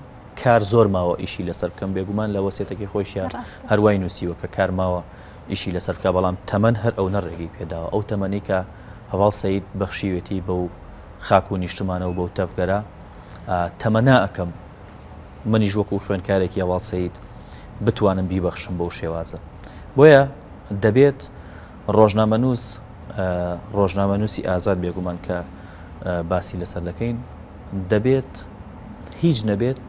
کار زۆر ماوە ئیشی لەسەر بکەم بێگومان لە وەسێتەکەی خۆشیان هەروای نووسیوە کە کار ماوە ئیشی لەسەر بکە بەڵام تەمەەن هەر ئەو نەڕێگی پێداوە ئەو تەمەنی کە هەواڵ سعید بەخشیوێتی بە و خاک و نیشتمانە و بە و تەفگەرە تەمەنا ئەەکەم منیش وەکو خوێنکارێکی ئەواڵسەید بتوانم بیبەخشم بەو شێوازە بۆیە دەبێت ڕۆژنامەنووس ڕۆژنامەنووسی ئازاد بێگومان کە باسی لەسەر دەکەین دەبێت هیچ نەبێت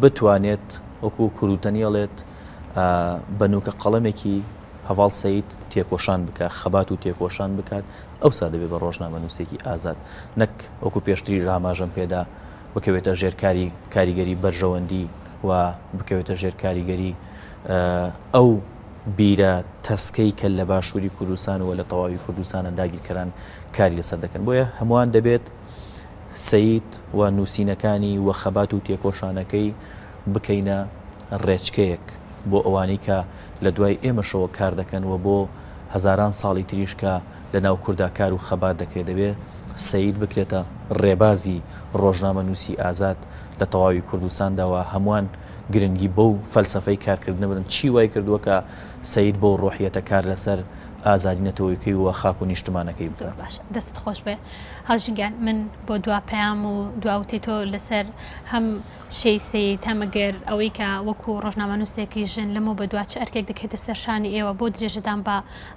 بتوانێت وەکو کوروتەنیڵێت بنووکە قەڵەمێکی هەواڵ سید تێکۆشان بکە خەبات و تێکۆشان بکات ئەوسا دەبێت بە ڕۆژنامە نووسێکی ئازاد نەک وەکو پێشتری ڕاماژم پێدا بکەوێتە ژێرکاری کاریگەری بەرژەوەندی و بکەوێتە ژێرکاریگەری ئەو بیرە تەسکەی کە لە باشووری کوردستان و لە تەواوی کوردستانە داگیرکەران کاری لەسەر دەکەن بۆیە هەمووان دەبێت سەیت و نووسینەکانی وە خەبات و تێکۆشانەکەی بکەینە ڕێچکەیەک بۆ ئەوانەی کە لە دوای ئێمەشەوە کار دەکەن و بۆ هزاران ساڵی تریشکە لە ناو کووردا کار و خەبات دەکرێت دەبێت سعید بکرێتە ڕێبازی ڕۆژنامە نووسی ئازاد لە تەواوی کوردستانداوە هەمووان گرنگی بەو فەلسفەی کارکردن بن چی وای کردووە کە سعید بۆ ڕۆحیەتە کار لەسەر ئازادی نەتەوەیکەی وە خاک و نیشتمانەکەی بزۆر باش دەست خۆش بێ هاژنگیان من بۆ دوا پەیام و دواوتی تۆ لەسەر هەم شەیسی تەمەگەر ئەوەی کە وەکو ڕۆژنامەنووسێکی ژن لەمە بە دوات ئەرکێک دەکەێتە سەرشانی ئێوە بۆ درێژەدان بە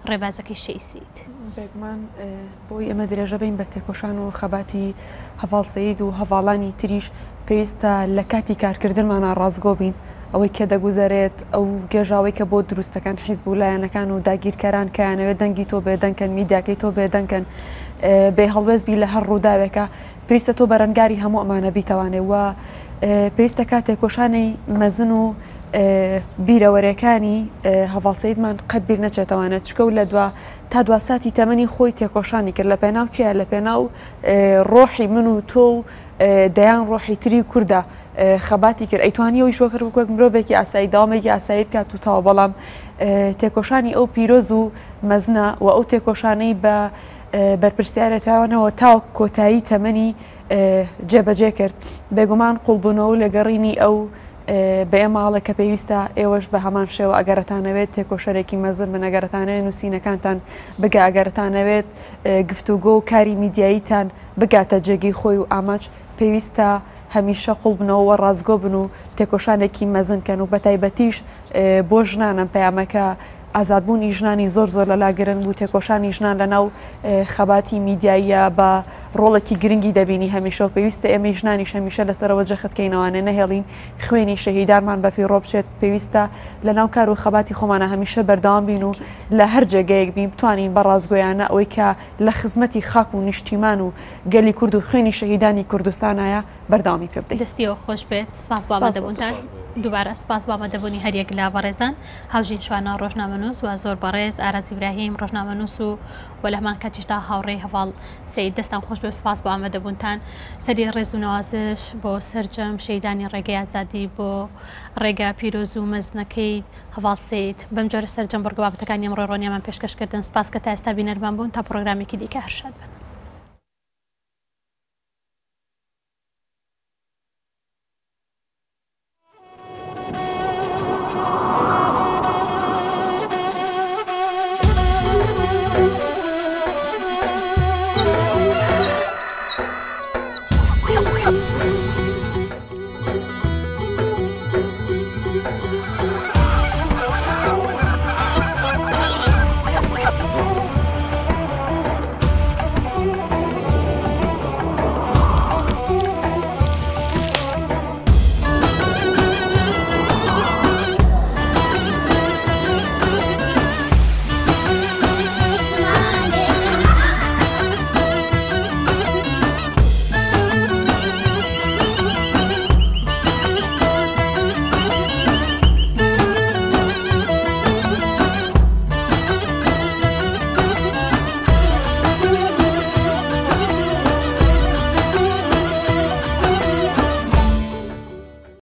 ڕێبازەکەی شەیسیت بێگومان بۆی ئەمە درێژە بین بە تێکۆشان و خەباتی هەواڵ سید و هەواڵانی تریش پێویستە لە کاتی کارکردنمانە ڕازگۆ بین. ئەوەی کە دەگوزارێت ئەو گێژاوی کە بۆ دروستەکان حیز بوو لایەنەکان و داگیرکەران کەیانەوێت دەنگی تۆ بێدەنکەن میدیاکەی تۆ بێدەنکەن بێ هەڵوێزبی لە هەر ڕووداوێکە پێویستە تۆ بەرەنگاری هەموو ئەمانە بیتوانێ وە پێویستە کاتێک کۆشانەی مەزن و بیرەوەریەکانی هەواڵسەیدمان قەت بیر نەچێتەوانە چکە و لە دوا تا دواساتی تەمەنی خۆی تێکۆشانی کرد لە پێناو کیە لە پێناو ڕۆحی من و تۆ و دەیان ڕۆحی تری کووردا خەباتی کرد ئەیتوانی ئەوی شۆکرد بکوەک مرۆڤێکی ئاسایی داوامێکی ئاسایی بکات و تا بەڵام تێکۆشانی ئەو پیرۆز و مەزنە و ئەو تێکۆشانەی بە بەرپرسیارە تاوانەوە تا کۆتایی تەمەنی جێبەجێ کرد بێگومان قوڵبوونەوە لەگەڕینی ئەو بە ئێماڵە کە پێویستە ئێوەش بە هەمان شێوە ئەگەرتانەوێت تێکۆشەرێکی مەزن بن ئەگەرتانەوێت نووسینەکانتان بگە ئەگەرتانەوێت گفتوگۆ و کاری میدیاییتان بگاتە جێگی خۆی و ئاماچ پێویستە هەمیشە قوڵ بنەوە ڕازگۆ بن و تێکۆشانێکی مەزنکەن و بە تایبەتیش بۆ ژنانم پەیامەکە ئازادبوونی ژنانی زۆر زۆر لە لاگرن بوو تێکۆشانی ژنان لە ناو خەباتی میدیاییە بە ڕۆڵێکی گرنگی دەبینی هەمیشە و پێویستە ئێمە ژنانی هەمیشە لەسەرەوە جەخەتکەینەوانە نەهێڵین خوێنی شەهیدارمان بەفی ڕۆبچێت پێویستە لە ناو کار و خەباتی خۆمانە هەمیشە بەرداوام بین و لە هەر جێگەیەک بین بتوانین بە ڕازگۆیانە ئەوەی کە لە خزمەتی خاک و نیشتیمان و گەلی کورد و خوێنی شەهیدانی کوردستانایە بەردامی پێ بدەیت دەستیەوە خۆش بێت سپاس بابەدەبوونتان دووبارە سپاس بابەدەبوونی هەریەک لا بەڕێزان هاوژین شوانە ڕۆژنامەنووس و زۆر بەڕێز ئارازی براهیم ڕۆژنامەنووس و وە لەمان کاتیشتا هاوڕێ هەواڵ سید دەستان خۆش بێ سپاس بە ئامەدەبوونتان سەری ڕێز و نوازش بۆ سرجەم شەیدانی ڕێگەی ئازادی بۆ ڕێگا پیرۆز و مەزنەکەی هەواڵ سید بەم جۆرە سرجەم بەرگوابەتەکانی ئەمڕۆ ڕۆنیامان پێشکەشکردن سپاس کە تا ئێستا بینەرمان بوون تا پرۆگرامێکی دیکە هەرشاد بن